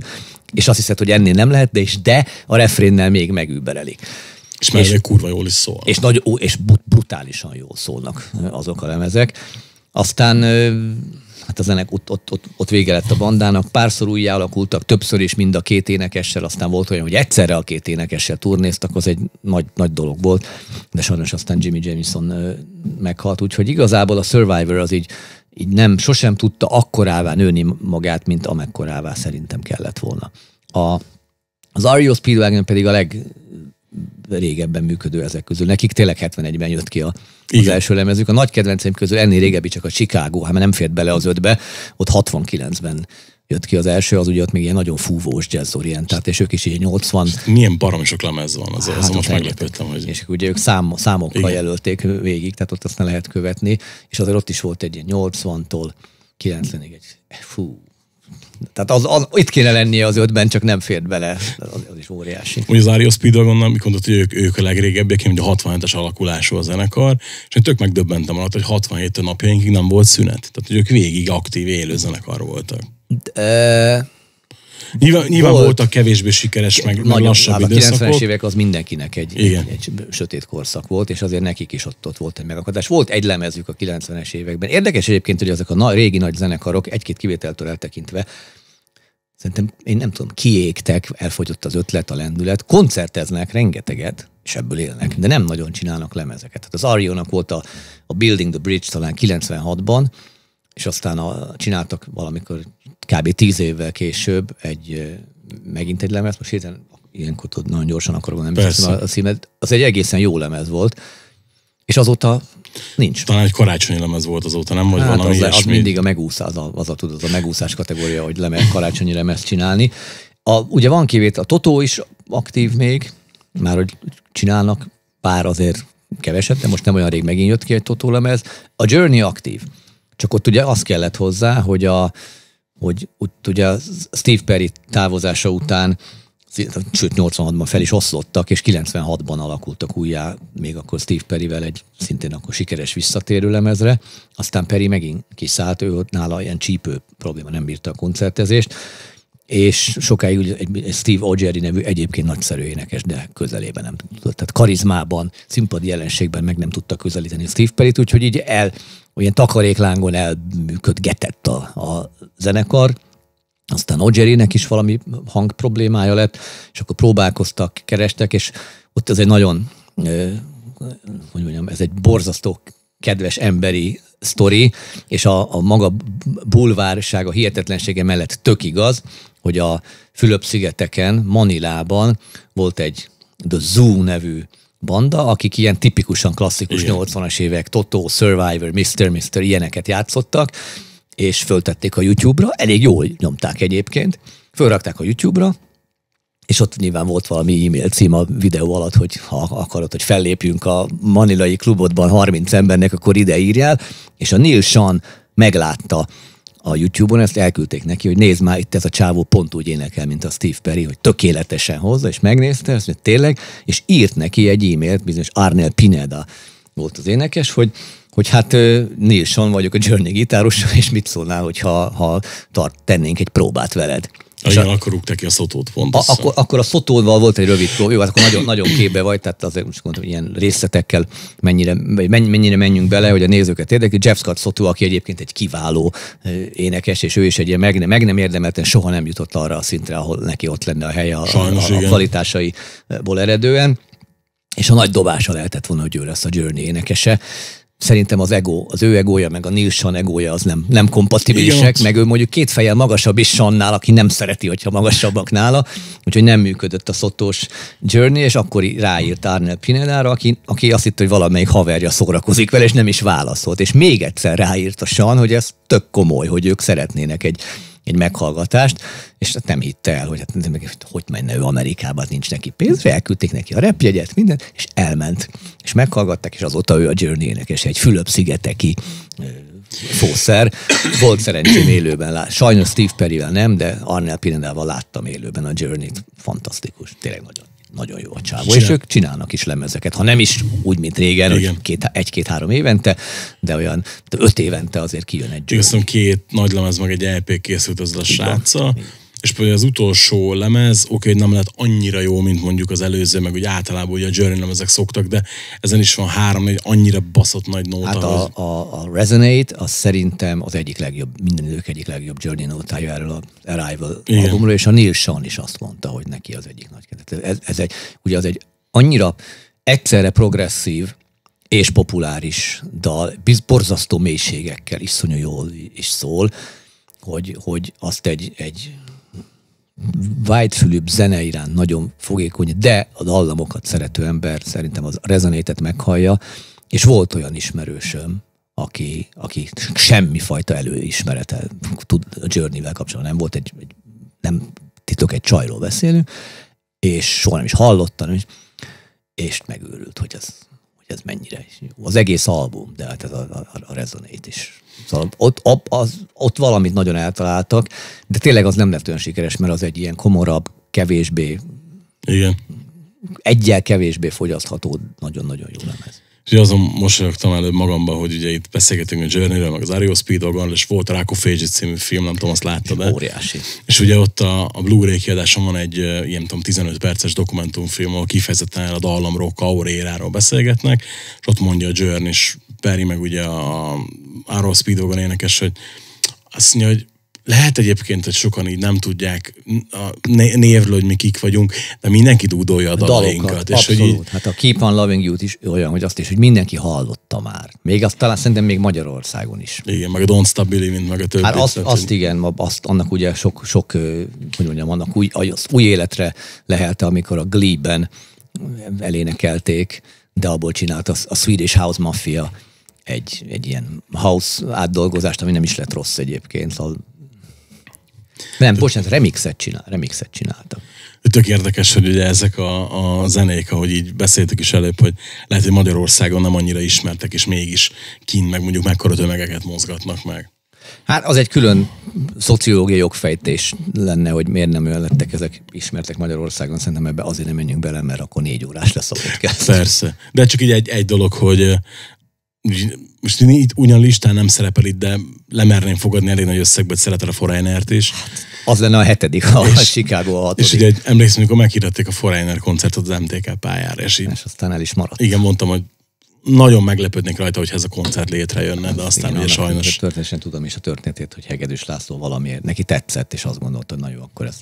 és azt hiszed, hogy ennél nem lehet, de, és de a refrénnel még megűberelik. És már egy kurva jól is szól. És, nagy, és brutálisan jól szólnak azok a lemezek. Aztán hát a zenek ott, ott, ott, ott vége lett a bandának. Párszor újjá alakultak, többször is mind a két énekessel, aztán volt olyan, hogy egyszerre a két énekessel turnéztak, az egy nagy, nagy dolog volt, de sajnos aztán Jimmy Jameson meghalt, úgyhogy igazából a Survivor az így, így nem, sosem tudta akkorává nőni magát, mint amekkorává szerintem kellett volna. A, az Ario Speedwagon pedig a leg, régebben működő ezek közül. Nekik tényleg 71-ben jött ki a, Igen. az első lemezük. A nagy kedvenceim közül ennél régebbi csak a Chicago, hát nem fért bele az ötbe, ott 69-ben jött ki az első, az ugye ott még ilyen nagyon fúvós orientált és ők is így 80... Milyen barom sok lemez van, az, hát, az most meglepődtem. Hogy... És ugye ők szám, számokkal Igen. jelölték végig, tehát ott azt ne lehet követni, és azért ott is volt egy ilyen 80-tól 90-ig egy fú, tehát az, az, itt kéne lennie az ötben, csak nem fér bele. Az, az is óriási. Ugye az Ario Speedwagon, mikor mondott, hogy ők, ők a legrégebbiek, hogy a 67-es alakulású a zenekar, és én tök megdöbbentem alatt, hogy 67 napjainkig nem volt szünet. Tehát, hogy ők végig aktív élő zenekar voltak. De, Nyilván, nyilván volt, voltak kevésbé sikeres, meg, meg lassabb A 90-es évek az mindenkinek egy, Igen. egy, egy sötét korszak volt, és azért nekik is ott, ott volt egy megakadás. Volt egy lemezük a 90-es években. Érdekes egyébként, hogy ezek a na, régi nagy zenekarok, egy-két kivételtől eltekintve, szerintem én nem tudom, kiégtek, elfogyott az ötlet, a lendület, koncerteznek rengeteget, és ebből élnek, de nem nagyon csinálnak lemezeket. Tehát az Arionak volt a, a Building the Bridge talán 96-ban, és aztán a, csináltak valamikor kb. tíz évvel később egy, megint egy lemez, most hirtelen ilyenkor tudod nagyon gyorsan, akkor nem is a címet, az egy egészen jó lemez volt, és azóta nincs. Talán egy karácsonyi lemez volt azóta, nem? Vagy hát valami az, az mindig a megúszás, az a, az a, tudod, az a megúszás kategória, hogy lemez, karácsonyi lemez csinálni. A, ugye van kivét, a Totó is aktív még, már hogy csinálnak pár azért keveset, de most nem olyan rég megint jött ki egy Totó lemez. A Journey aktív. Csak ott ugye az kellett hozzá, hogy a, hogy ott ugye Steve Perry távozása után sőt 86-ban fel is oszlottak, és 96-ban alakultak újjá, még akkor Steve Perryvel egy szintén akkor sikeres visszatérő lemezre, aztán Perry megint kiszállt, ő ott nála ilyen csípő probléma, nem bírta a koncertezést, és sokáig egy Steve Ogeri nevű egyébként nagyszerű énekes, de közelében nem tudott. Tehát karizmában, színpadi jelenségben meg nem tudta közelíteni Steve Perryt, úgyhogy így el olyan takaréklángon elműködgetett a, a zenekar, aztán Ogerinek is valami hang problémája lett, és akkor próbálkoztak, kerestek, és ott ez egy nagyon, hogy mondjam, ez egy borzasztó kedves emberi sztori, és a, a maga bulvársága, hihetetlensége mellett tök igaz, hogy a Fülöp-szigeteken, Manilában volt egy The Zoo nevű banda, akik ilyen tipikusan klasszikus Igen. 80-as évek, Toto, Survivor, Mr. Mr. ilyeneket játszottak, és föltették a YouTube-ra, elég jól nyomták egyébként, fölrakták a YouTube-ra, és ott nyilván volt valami e-mail cím a videó alatt, hogy ha akarod, hogy fellépjünk a manilai klubodban 30 embernek, akkor ide írjál, és a Neil Sean meglátta a YouTube-on, ezt elküldték neki, hogy nézd már, itt ez a csávó pont úgy énekel, mint a Steve Perry, hogy tökéletesen hozza, és megnézte, azt mondja, tényleg, és írt neki egy e-mailt, bizonyos Arnel Pineda volt az énekes, hogy hogy hát Nilsson vagyok a Journey gitárosa, [laughs] és mit szólnál, hogyha ha tart, tennénk egy próbát veled. És igen, a, akkor rúgták ki a szotót pont. A, akkor, akkor a szotóval volt egy rövid jó, hát akkor nagyon, nagyon képbe vagy, tehát azért most mondtam, ilyen részletekkel mennyire, mennyire menjünk bele, hogy a nézőket érdekli. Jeff Scott Szotó, aki egyébként egy kiváló énekes, és ő is egy ilyen meg, nem, meg nem érdemelten soha nem jutott arra a szintre, ahol neki ott lenne a helye a, Sajnos, a, a, a kvalitásaiból eredően és a nagy dobása lehetett volna, hogy ő lesz a Journey énekese, szerintem az ego, az ő egója, meg a Nilsson egója az nem, nem kompatibilisek, meg ő mondjuk két fejjel magasabb is Sannál, aki nem szereti, hogyha magasabbak nála, úgyhogy nem működött a szottós journey, és akkor ráírt Arnel Pinedára, aki, aki azt hitt, hogy valamelyik haverja szórakozik vele, és nem is válaszolt. És még egyszer ráírt a Sean, hogy ez tök komoly, hogy ők szeretnének egy egy meghallgatást, és hát nem hitte el, hogy hát hogy menne ő Amerikába, hát nincs neki pénz, elküldték neki a repjegyet, mindent, és elment. És meghallgatták, és azóta ő a Journey és egy Fülöp-szigeteki fószer. Volt szerencsém élőben lát. Sajnos Steve Perryvel nem, de Arnel Pirendával láttam élőben a Journey-t. Fantasztikus, tényleg nagyon nagyon jó a csávó, és ők csinálnak is lemezeket. Ha nem is úgy, mint régen, Igen. hogy két, egy-két-három évente, de olyan öt évente azért kijön egy. Igazán két nagy lemez, meg egy LP e készült az a sráccal és például az utolsó lemez, oké, okay, hogy nem lett annyira jó, mint mondjuk az előző, meg úgy általában ugye a Journey lemezek szoktak, de ezen is van három, egy annyira baszott nagy nóta. Hát a, a, a Resonate, az szerintem az egyik legjobb, minden idők egyik legjobb Journey nótája erről a Arrival Igen. albumról, és a Neil Sean is azt mondta, hogy neki az egyik nagy kedvenc. Ez, ez egy, ugye az egy annyira egyszerre progresszív, és populáris dal, borzasztó mélységekkel iszonyú jól is szól, hogy, hogy azt egy, egy Whitefülübb zene iránt nagyon fogékony, de a dallamokat szerető ember szerintem az rezonétet meghallja, és volt olyan ismerősöm, aki, aki semmi fajta előismerete tud a Journey-vel kapcsolatban nem volt, egy, egy nem titok, egy csajról beszélünk, és soha nem is hallottam, és, és megőrült, hogy ez, hogy ez mennyire. Az egész album, de hát ez a, a, a rezonét is Szóval ott, ott, az, ott valamit nagyon eltaláltak, de tényleg az nem lett olyan sikeres, mert az egy ilyen komorabb, kevésbé... Igen. Egyel kevésbé fogyasztható, nagyon-nagyon jó lemez. És azon mosolyogtam előbb magamban, hogy ugye itt beszélgetünk a Journey-ről, meg az Ario Speedwagon, és volt Ráko Fage című film, nem tudom, azt láttad de Óriási. És ugye ott a, a Blu-ray kiadáson van egy ilyen, tudom, 15 perces dokumentumfilm, ahol kifejezetten a dallamról, kauréráról beszélgetnek, és ott mondja a Journey, és Perry meg ugye a arról Speedogon énekes, hogy azt mondja, hogy lehet egyébként, hogy sokan így nem tudják a névről, hogy mi kik vagyunk, de mindenki dúdolja a dalainkat. és abszolút. Hogy így... Hát a Keep on Loving you is olyan, hogy azt is, hogy mindenki hallotta már. Még azt talán szerintem még Magyarországon is. Igen, meg a Don't Stop mint meg a többi. Hát azt, tehát, azt hogy... igen, azt, annak ugye sok, sok hogy mondjam, annak új, az új életre lehelte, amikor a Glee-ben elénekelték, de abból csinált a, a Swedish House Mafia egy, egy ilyen house átdolgozást, ami nem is lett rossz egyébként. Szóval... Nem, bocsánat, remixet, csinál, remixet csináltam. Tök érdekes, hogy ugye ezek a, a zenék, ahogy így beszéltük is előbb, hogy lehet, hogy Magyarországon nem annyira ismertek, és mégis kint meg mondjuk mekkora tömegeket mozgatnak meg. Hát az egy külön szociológiai jogfejtés lenne, hogy miért nem olyan lettek ezek ismertek Magyarországon. Szerintem ebbe azért nem menjünk bele, mert akkor négy órás lesz a podcast. Persze. De csak így egy, egy dolog, hogy most én itt ugyan listán nem szerepel itt, de lemerném fogadni elég nagy összegbe, hogy szeretel a Foreigner-t is. Hát, az lenne a hetedik, a és, Chicago a hatodik. És ugye emlékszem, amikor meghirdették a Foreigner koncertot az MTK pályára. És, így, és aztán el is maradt. Igen, mondtam, hogy nagyon meglepődnék rajta, hogy ez a koncert létrejönne, de hát, aztán Igen, ugye sajnos... Történetesen tudom is a történetét, hogy Hegedűs László valami neki tetszett, és azt gondolta, hogy na jó, akkor ez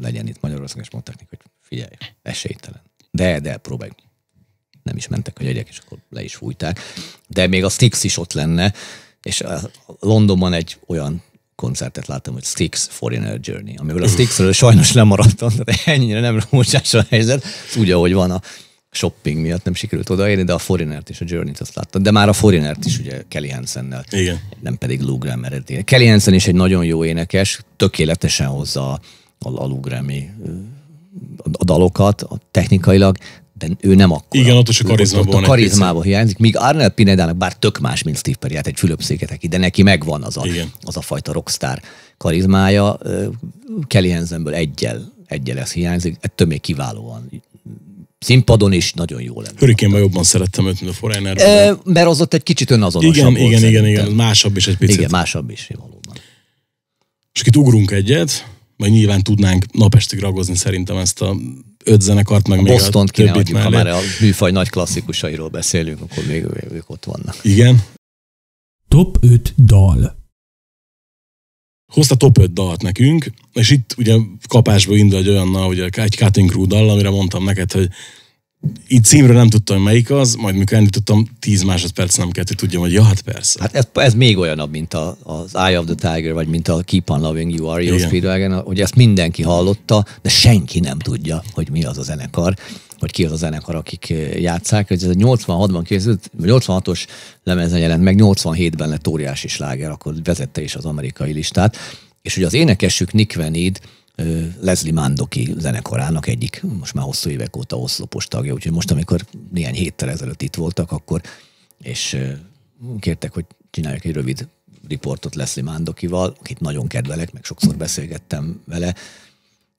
legyen itt Magyarországon, és mondták neki, hogy figyelj, esélytelen. De, de próbáljuk nem is mentek a jegyek, és akkor le is fújták. De még a Styx is ott lenne, és Londonban egy olyan koncertet láttam, hogy Styx Foreigner Journey, amiből a Styxről sajnos lemaradtam, de ennyire nem rúgás a helyzet, úgy, ahogy van a shopping miatt nem sikerült odaérni, de a Foreignert és a Journey-t azt láttam. De már a Foreignert is ugye Kelly hansen Igen. nem pedig Lou Graham eredetére. Kelly Hansen is egy nagyon jó énekes, tökéletesen hozza a, a Lou a dalokat a technikailag, de ő nem akkor. Igen, ott is a karizmából. A karizmából hiányzik, míg Arnel Pinedának bár tök más, mint Steve Perry, hát egy Fülöp-szigeteki, de neki megvan az a, Igen. az a fajta rockstar karizmája. Kelly Hansenből egyel, egyel ez hiányzik, ettől még kiválóan színpadon is nagyon jó lenne. Hurrikénben jobban szerettem őt, mint a Foreigner. E, mert az ott egy kicsit önazonosabb Igen, volt, igen, igen, igen, másabb is egy picit. Igen, másabb is, valóban. És itt ugrunk egyet, majd nyilván tudnánk napestig ragozni szerintem ezt a öt zenekart, meg a még Boston-t a többit ha már a műfaj nagy klasszikusairól beszélünk, akkor még ők ott vannak. Igen. Top 5 dal hozta top 5 dalt nekünk, és itt ugye kapásból indul egy olyannal, hogy egy Cutting Crew dal, amire mondtam neked, hogy így címről nem tudtam, melyik az, majd mikor elindítottam, 10 másodperc nem kellett, hogy tudjam, hogy ja, hát persze. Hát ez, ez még olyanabb, mint a, az Eye of the Tiger, vagy mint a Keep on Loving You Are Your Speedwagon, hogy ezt mindenki hallotta, de senki nem tudja, hogy mi az a zenekar, hogy ki az a zenekar, akik eh, játszák. Ez a 86-ban készült, 86-os lemezen jelent meg, 87-ben lett óriási sláger, akkor vezette is az amerikai listát. És ugye az énekesük Nick Venid, Leslie Mandoki zenekarának egyik, most már hosszú évek óta oszlopos tagja, úgyhogy most, amikor néhány héttel ezelőtt itt voltak, akkor, és kértek, hogy csináljak egy rövid riportot Leslie Mandokival, akit nagyon kedvelek, meg sokszor beszélgettem vele,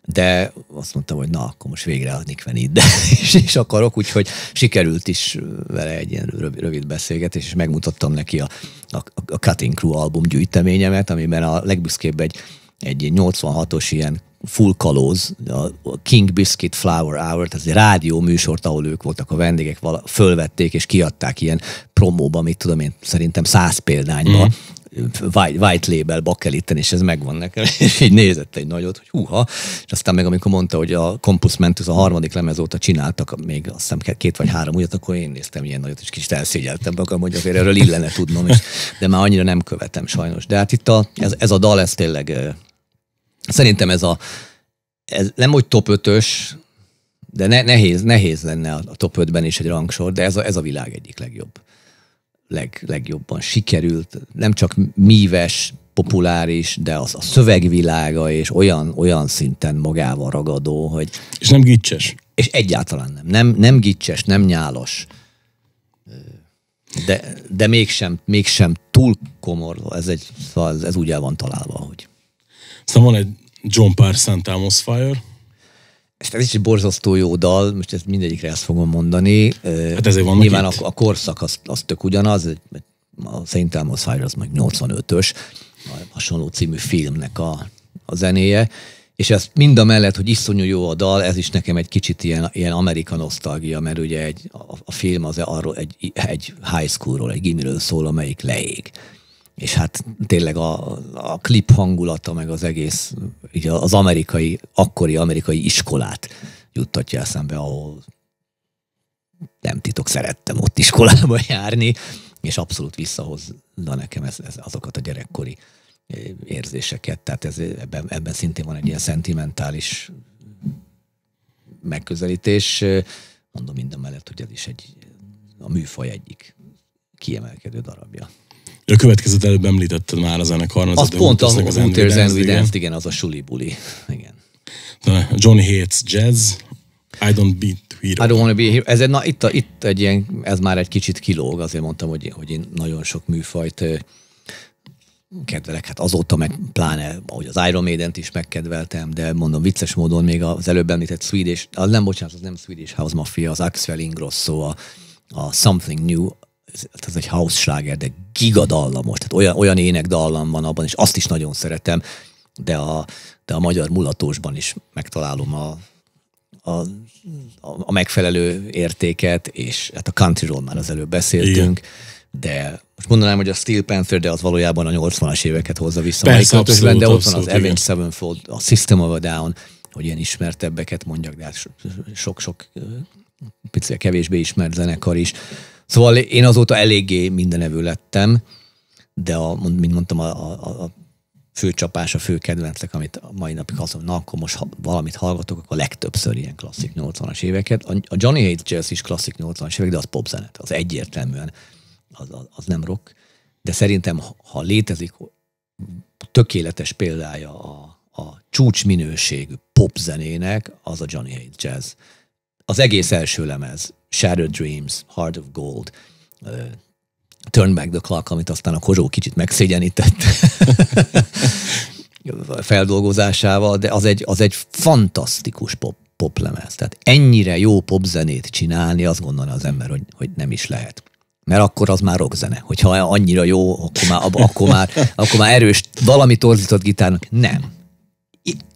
de azt mondtam, hogy na, akkor most végre a Nick Van ide, [laughs] és, és akarok, úgyhogy sikerült is vele egy ilyen rövid beszélgetés, és megmutattam neki a, a, a Cutting Crew album gyűjteményemet, amiben a legbüszkébb egy, egy 86-os ilyen full kalóz, a King Biscuit Flower Hour, tehát egy rádió műsort, ahol ők voltak a vendégek, vala, fölvették és kiadták ilyen promóba, mit tudom én, szerintem száz példányba, mm-hmm. White, white label bakkelitten, és ez megvan nekem, [laughs] és így nézett egy nagyot, hogy húha, és aztán meg amikor mondta, hogy a Compus Mentus a harmadik lemez óta csináltak, még azt hiszem két vagy három újat, akkor én néztem ilyen nagyot, és kicsit elszégyeltem magam, hogy azért erről illene tudnom, és, de már annyira nem követem sajnos. De hát itt a, ez, ez a dal, ez tényleg Szerintem ez a, ez nem úgy top 5-ös, de ne, nehéz, nehéz lenne a, top 5-ben is egy rangsor, de ez a, ez a világ egyik legjobb. Leg, legjobban sikerült, nem csak míves, populáris, de az a szövegvilága és olyan, olyan szinten magával ragadó, hogy... És nem gicses. És egyáltalán nem. Nem, nem gicses, nem nyálos. De, de mégsem, mégsem túl komor. Ez, egy, ez, szóval ez úgy el van találva, hogy... Szóval van egy John Parson Thomas Fire. És ez is egy borzasztó jó dal, most ezt mindegyikre ezt fogom mondani. Hát ezért van Nyilván a, a, korszak az, az tök ugyanaz, a Saint Thomas Fire az meg 85-ös, hasonló című filmnek a, a zenéje, és ez mind a mellett, hogy iszonyú jó a dal, ez is nekem egy kicsit ilyen, ilyen amerika nosztalgia, mert ugye egy, a, a film az arról egy, egy high schoolról, egy gimiről szól, amelyik leég és hát tényleg a, a klip hangulata, meg az egész, így az amerikai, akkori amerikai iskolát juttatja eszembe, ahol nem titok, szerettem ott iskolába [laughs] járni, és abszolút visszahozna nekem ez, ez azokat a gyerekkori eh, érzéseket. Tehát ez, ebben, ebben szintén van egy ilyen szentimentális megközelítés. Mondom minden mellett, hogy ez is egy, a műfaj egyik kiemelkedő darabja. A következőt előbb említetted már a zenekar. Az, az pont a az, Zenwi igen. igen, az a buli. Igen. De Johnny Hates Jazz, I don't beat hero. I don't to be hero. Ez egy, na, itt, a, itt egy ilyen, ez már egy kicsit kilóg, azért mondtam, hogy, hogy én nagyon sok műfajt kedvelek, hát azóta meg pláne, ahogy az Iron maiden is megkedveltem, de mondom vicces módon még az előbb említett Swedish, az nem bocsánat, az nem Swedish House Mafia, az Axel Ingrosso, a, a Something New, ez hát egy house sláger de gigadallamos, tehát olyan, olyan énekdallam van abban, és azt is nagyon szeretem, de a, de a magyar mulatósban is megtalálom a, a, a megfelelő értéket, és hát a roll már az előbb beszéltünk, Igen. de most mondanám, hogy a Steel Panther, de az valójában a 80-as éveket hozza vissza. Persze, abszolút, abszolút, de ott van az Avenged Sevenfold, a System of a Down, hogy ilyen ismertebbeket mondjak, de hát sok-sok picit kevésbé ismert zenekar is. Szóval én azóta eléggé mindenevő lettem, de a, mint mondtam, a, a, a fő csapás, a fő kedvencek, amit a mai napig azt mondom, na akkor most ha valamit hallgatok, akkor legtöbbször ilyen klasszik 80-as éveket. A Johnny Hates Jazz is klasszik 80-as évek, de az popzenet, az egyértelműen, az, az, az nem rock. De szerintem, ha létezik tökéletes példája a, a csúcsminőségű popzenének, az a Johnny Hates Jazz. Az egész első lemez Shattered Dreams, Heart of Gold, Turn Back the Clock, amit aztán a Kozsó kicsit megszégyenített [laughs] feldolgozásával, de az egy, az egy fantasztikus pop lemez. Tehát ennyire jó popzenét csinálni, azt gondolna az ember, hogy, hogy nem is lehet. Mert akkor az már rockzene. Hogyha annyira jó, akkor már, akkor már, akkor már erős, valami torzított gitárnak. Nem.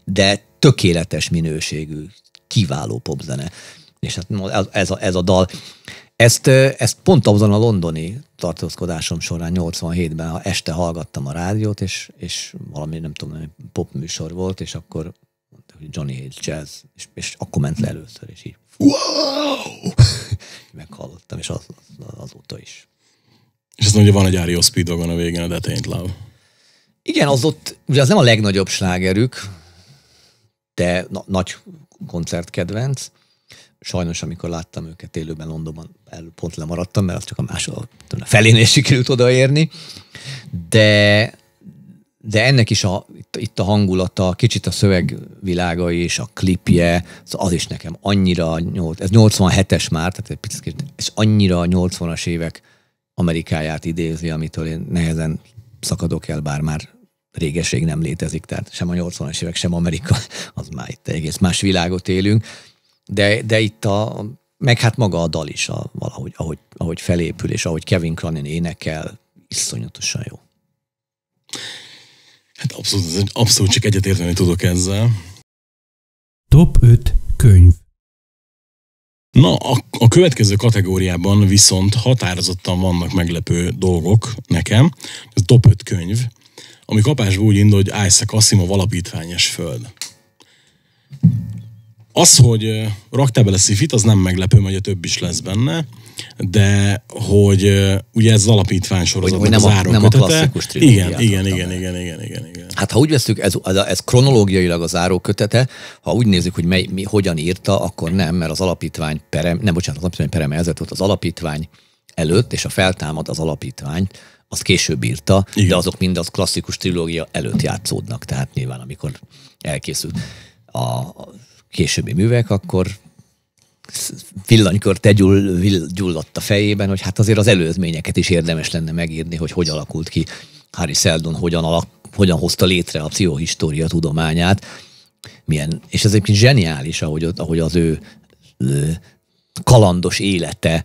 De tökéletes minőségű, kiváló popzene és hát ez a, ez a dal. Ezt, ezt pont azon a londoni tartózkodásom során 87-ben ha este hallgattam a rádiót, és, és valami, nem tudom, pop műsor volt, és akkor Johnny Hage Jazz, és, és akkor ment le először, és így wow! [laughs] Meghallottam, és az, az, azóta is. És azt mondja, van egy Ario Speedogon a végén, a Detained Love. Igen, az ott, ugye az nem a legnagyobb slágerük, de na, nagy koncertkedvenc, sajnos, amikor láttam őket élőben Londonban, el pont lemaradtam, mert az csak a második is sikerült odaérni, de, de ennek is a, itt, itt a hangulata, kicsit a szövegvilága és a klipje, az, az is nekem annyira, ez 87-es már, tehát egy picit, és annyira 80-as évek Amerikáját idézi, amitől én nehezen szakadok el, bár már régeség nem létezik, tehát sem a 80-as évek, sem Amerika, [laughs] az már itt egész más világot élünk, de, de itt a, meg hát maga a dal is, a, valahogy, ahogy, ahogy felépül, és ahogy Kevin Cronin énekel, iszonyatosan jó. Hát abszolút, abszolút csak egyetérteni tudok ezzel. Top 5 könyv Na, a, a következő kategóriában viszont határozottan vannak meglepő dolgok nekem. Ez top 5 könyv, ami kapásból úgy indul, hogy Isaac Asimov alapítványos föld. Az, hogy raktál bele szifit, az nem meglepő, hogy a több is lesz benne, de hogy ugye ez az alapítvány sorozat, hogy, hogy nem, a, nem a klasszikus igen, igen, igen, igen, igen, igen, igen. Hát ha úgy veszük, ez, ez kronológiailag az zárókötete, ha úgy nézzük, hogy mely, mi hogyan írta, akkor nem, mert az alapítvány perem, nem bocsánat, az alapítvány ezért volt az alapítvány előtt, és a feltámad az alapítvány, az később írta, Igen. de azok mind az klasszikus trilógia előtt játszódnak, tehát nyilván amikor elkészült a, a későbbi művek, akkor villanykör te gyulladt a fejében, hogy hát azért az előzményeket is érdemes lenne megírni, hogy hogy alakult ki Harry Seldon, hogyan, alak, hogyan hozta létre a pszichohistória tudományát, milyen, és ez egyébként zseniális, ahogy, ahogy az ő, ő kalandos élete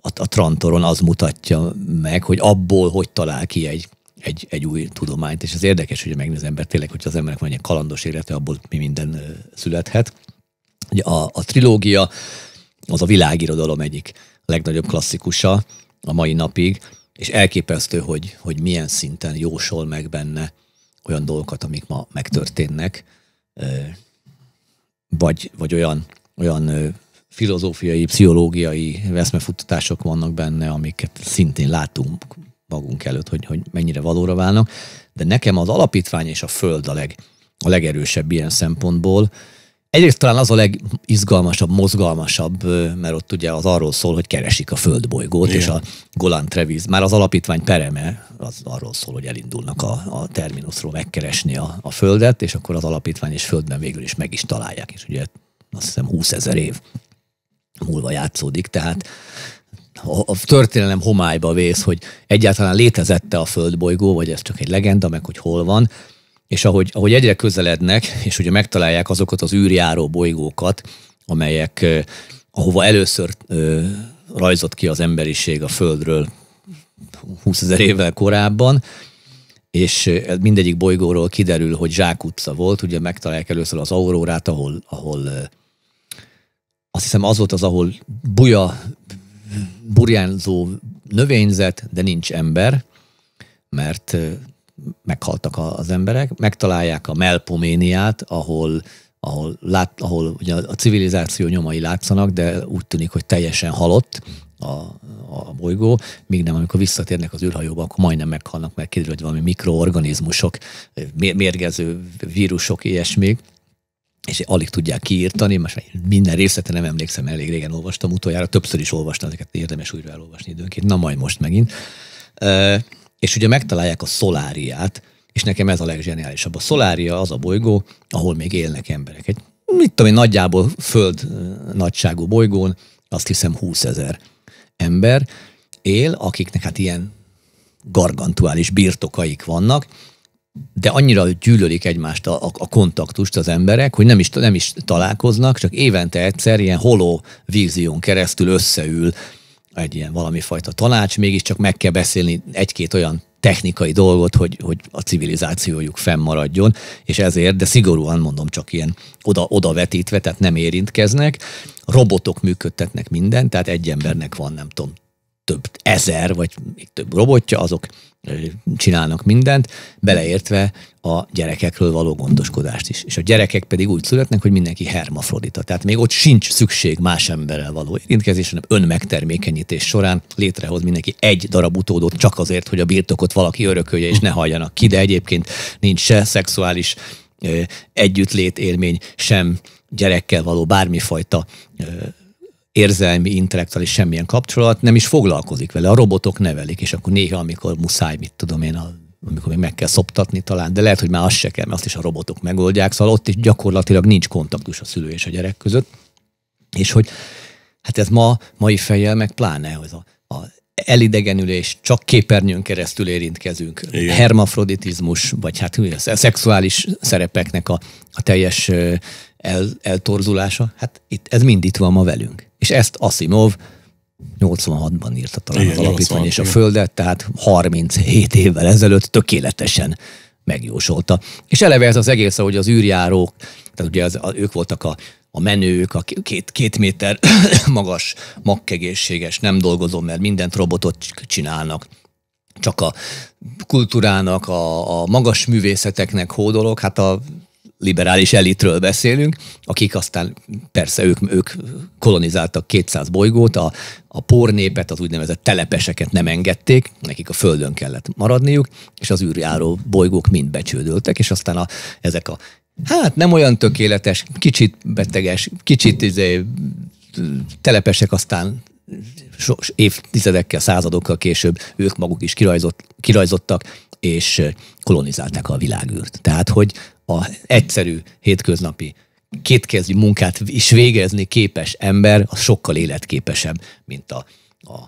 a, a Trantoron az mutatja meg, hogy abból hogy talál ki egy egy, egy új tudományt, és ez érdekes, hogy megnéz az ember tényleg, hogy az embernek van egy kalandos élete, abból mi minden születhet. Ugye a, a trilógia az a világirodalom egyik legnagyobb klasszikusa a mai napig, és elképesztő, hogy, hogy milyen szinten jósol meg benne olyan dolgokat, amik ma megtörténnek, vagy, vagy olyan, olyan filozófiai, pszichológiai eszmefuttatások vannak benne, amiket szintén látunk magunk előtt, hogy, hogy mennyire valóra válnak. De nekem az alapítvány és a föld a, leg, a legerősebb ilyen szempontból. Egyrészt talán az a legizgalmasabb, mozgalmasabb, mert ott ugye az arról szól, hogy keresik a földbolygót, Igen. és a Golan treviz már az alapítvány pereme, az arról szól, hogy elindulnak a, a terminuszról megkeresni a, a földet, és akkor az alapítvány és földben végül is meg is találják, és ugye azt hiszem 20 ezer év múlva játszódik, tehát a történelem homályba vész, hogy egyáltalán létezette a földbolygó, vagy ez csak egy legenda, meg hogy hol van, és ahogy, ahogy egyre közelednek, és ugye megtalálják azokat az űrjáró bolygókat, amelyek, ahova először rajzott ki az emberiség a Földről 20 ezer évvel korábban, és mindegyik bolygóról kiderül, hogy zsákutca volt, ugye megtalálják először az aurórát, ahol, ahol azt hiszem az volt az, ahol buja burjánzó növényzet, de nincs ember, mert meghaltak az emberek, megtalálják a melpoméniát, ahol ahol, lát, ahol ugye a civilizáció nyomai látszanak, de úgy tűnik, hogy teljesen halott a, a bolygó, míg nem, amikor visszatérnek az űrhajóba, akkor majdnem meghalnak, mert kiderül, hogy valami mikroorganizmusok, mérgező vírusok, ilyesmik és alig tudják kiírtani, most minden részlete nem emlékszem, elég régen olvastam utoljára, többször is olvastam, ezeket érdemes újra elolvasni időnként, na majd most megint. E, és ugye megtalálják a szoláriát, és nekem ez a legzseniálisabb. A szolária az a bolygó, ahol még élnek emberek. Egy, mit tudom én, nagyjából föld nagyságú bolygón, azt hiszem 20 ezer ember él, akiknek hát ilyen gargantuális birtokaik vannak, de annyira gyűlölik egymást a, a, a kontaktust az emberek, hogy nem is, nem is találkoznak, csak évente egyszer ilyen holó vízión keresztül összeül egy ilyen valami fajta tanács, mégiscsak meg kell beszélni egy-két olyan technikai dolgot, hogy, hogy a civilizációjuk fennmaradjon, és ezért, de szigorúan mondom, csak ilyen oda, oda vetítve, tehát nem érintkeznek, robotok működtetnek mindent, tehát egy embernek van, nem tudom, több ezer, vagy még több robotja, azok csinálnak mindent, beleértve a gyerekekről való gondoskodást is. És a gyerekek pedig úgy születnek, hogy mindenki hermafrodita. Tehát még ott sincs szükség más emberrel való érintkezés, hanem önmegtermékenyítés során létrehoz mindenki egy darab utódot csak azért, hogy a birtokot valaki örökölje és ne hagyjanak ki, de egyébként nincs se szexuális együttlét élmény, sem gyerekkel való bármifajta érzelmi, intellektuális semmilyen kapcsolat, nem is foglalkozik vele. A robotok nevelik, és akkor néha, amikor muszáj, mit tudom én, a amikor még meg kell szoptatni talán, de lehet, hogy már azt se kell, mert azt is a robotok megoldják, szóval ott is gyakorlatilag nincs kontaktus a szülő és a gyerek között. És hogy hát ez ma, mai fejjel meg pláne, hogy a, a elidegenülés, csak képernyőn keresztül érintkezünk, Igen. hermafroditizmus, vagy hát a szexuális szerepeknek a, a teljes el, eltorzulása, hát itt, ez mind itt van ma velünk és ezt Asimov 86-ban írta talán Igen, az alapítvány és a földet, tehát 37 évvel ezelőtt tökéletesen megjósolta. És eleve ez az egész, ahogy az űrjárók, tehát ugye az, ők voltak a, a menők, a két, két méter [coughs] magas, makkegészséges, nem dolgozom, mert mindent robotot csinálnak, csak a kultúrának, a, a magas művészeteknek hódolok, hát a liberális elitről beszélünk, akik aztán persze ők, ők kolonizáltak 200 bolygót, a, a pornépet, az úgynevezett telepeseket nem engedték, nekik a földön kellett maradniuk, és az űrjáró bolygók mind becsődöltek, és aztán a, ezek a Hát nem olyan tökéletes, kicsit beteges, kicsit izé, telepesek aztán so, évtizedekkel, századokkal később ők maguk is kirajzott, kirajzottak, és kolonizálták a világűrt. Tehát, hogy a egyszerű, hétköznapi kétkezű munkát is végezni képes ember, az sokkal életképesebb, mint a, a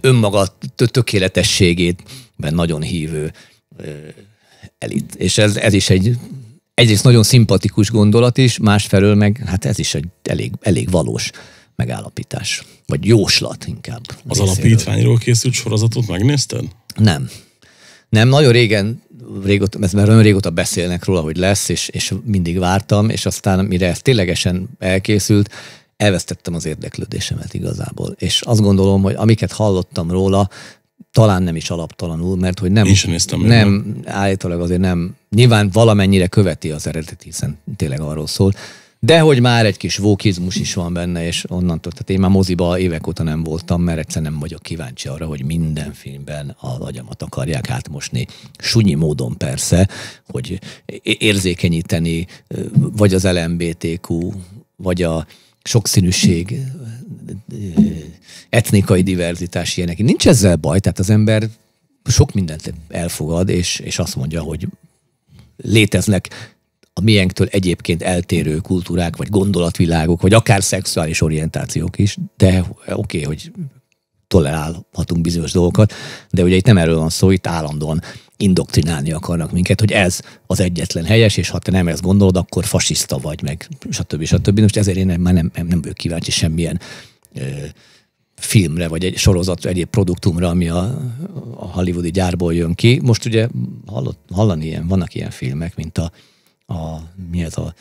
önmaga tökéletességét, mert nagyon hívő ö, elit. És ez, ez is egy egyrészt nagyon szimpatikus gondolat is, másfelől meg hát ez is egy elég, elég valós megállapítás, vagy jóslat inkább. Az részéről. alapítványról készült sorozatot megnézted? Nem. Nem, nagyon régen régóta, mert már nagyon régóta beszélnek róla, hogy lesz, és, és mindig vártam, és aztán mire ez ténylegesen elkészült, elvesztettem az érdeklődésemet igazából. És azt gondolom, hogy amiket hallottam róla, talán nem is alaptalanul, mert hogy nem, néztem nem, nem, állítólag azért nem, nyilván valamennyire követi az eredet, hiszen tényleg arról szól, de hogy már egy kis vókizmus is van benne, és onnantól, tehát én már moziba évek óta nem voltam, mert egyszer nem vagyok kíváncsi arra, hogy minden filmben a agyamat akarják átmosni. Sunyi módon persze, hogy érzékenyíteni, vagy az LMBTQ, vagy a sokszínűség, etnikai diverzitás ilyenek. Nincs ezzel baj, tehát az ember sok mindent elfogad, és, és azt mondja, hogy léteznek a miénktől egyébként eltérő kultúrák, vagy gondolatvilágok, vagy akár szexuális orientációk is, de oké, okay, hogy tolerálhatunk bizonyos dolgokat, de ugye itt nem erről van szó, itt állandóan indoktrinálni akarnak minket, hogy ez az egyetlen helyes, és ha te nem ezt gondolod, akkor fasiszta vagy, meg stb. stb. Most ezért én már nem, nem, nem vagyok kíváncsi semmilyen ö, filmre, vagy egy sorozat, egyéb produktumra, ami a, a hollywoodi gyárból jön ki. Most ugye hallott, hallani ilyen, vannak ilyen filmek, mint a a, mi ez a,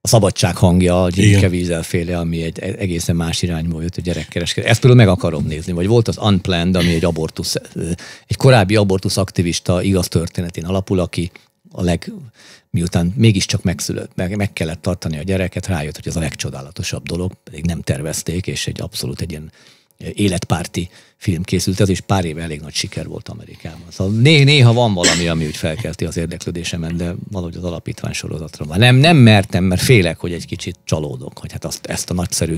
a szabadság hangja, a Gyinke Vízelféle, ami egy egészen más irányból jött a gyerekkereskedés. Ezt például meg akarom nézni. Vagy volt az Unplanned, ami egy abortus egy korábbi abortus aktivista igaz történetén alapul, aki a leg, miután mégiscsak megszülött, meg, meg kellett tartani a gyereket, rájött, hogy ez a legcsodálatosabb dolog, pedig nem tervezték, és egy abszolút egy ilyen életpárti film készült, ez is pár éve elég nagy siker volt Amerikában. Szóval néha van valami, ami úgy felkelti az érdeklődésemet, de valahogy az alapítvány sorozatra van. nem, nem mertem, mert félek, hogy egy kicsit csalódok, hogy hát azt, ezt a nagyszerű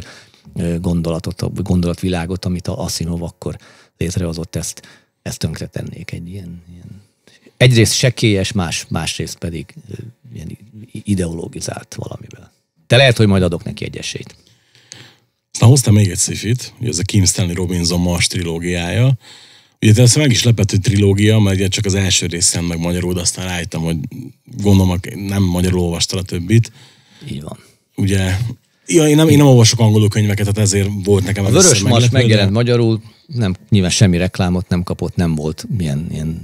gondolatot, a gondolatvilágot, amit a Asinov akkor létrehozott, ezt, ezt tönkretennék egy ilyen, ilyen egyrészt sekélyes, más, másrészt pedig ilyen ideologizált valamivel. De lehet, hogy majd adok neki egy esélyt. Aztán hoztam még egy szifit, ugye ez a Kim Stanley Robinson Mars trilógiája. Ugye ezt meg is lepett, hogy trilógia, mert ugye csak az első részen meg magyarul, de aztán rájöttem, hogy gondolom, nem magyarul olvastál a többit. Így van. Ugye Ja, én nem, én nem olvasok angolul könyveket, tehát ezért volt nekem a ez Vörös Mars megjelent de... magyarul, nem, nyilván semmi reklámot nem kapott, nem volt milyen ilyen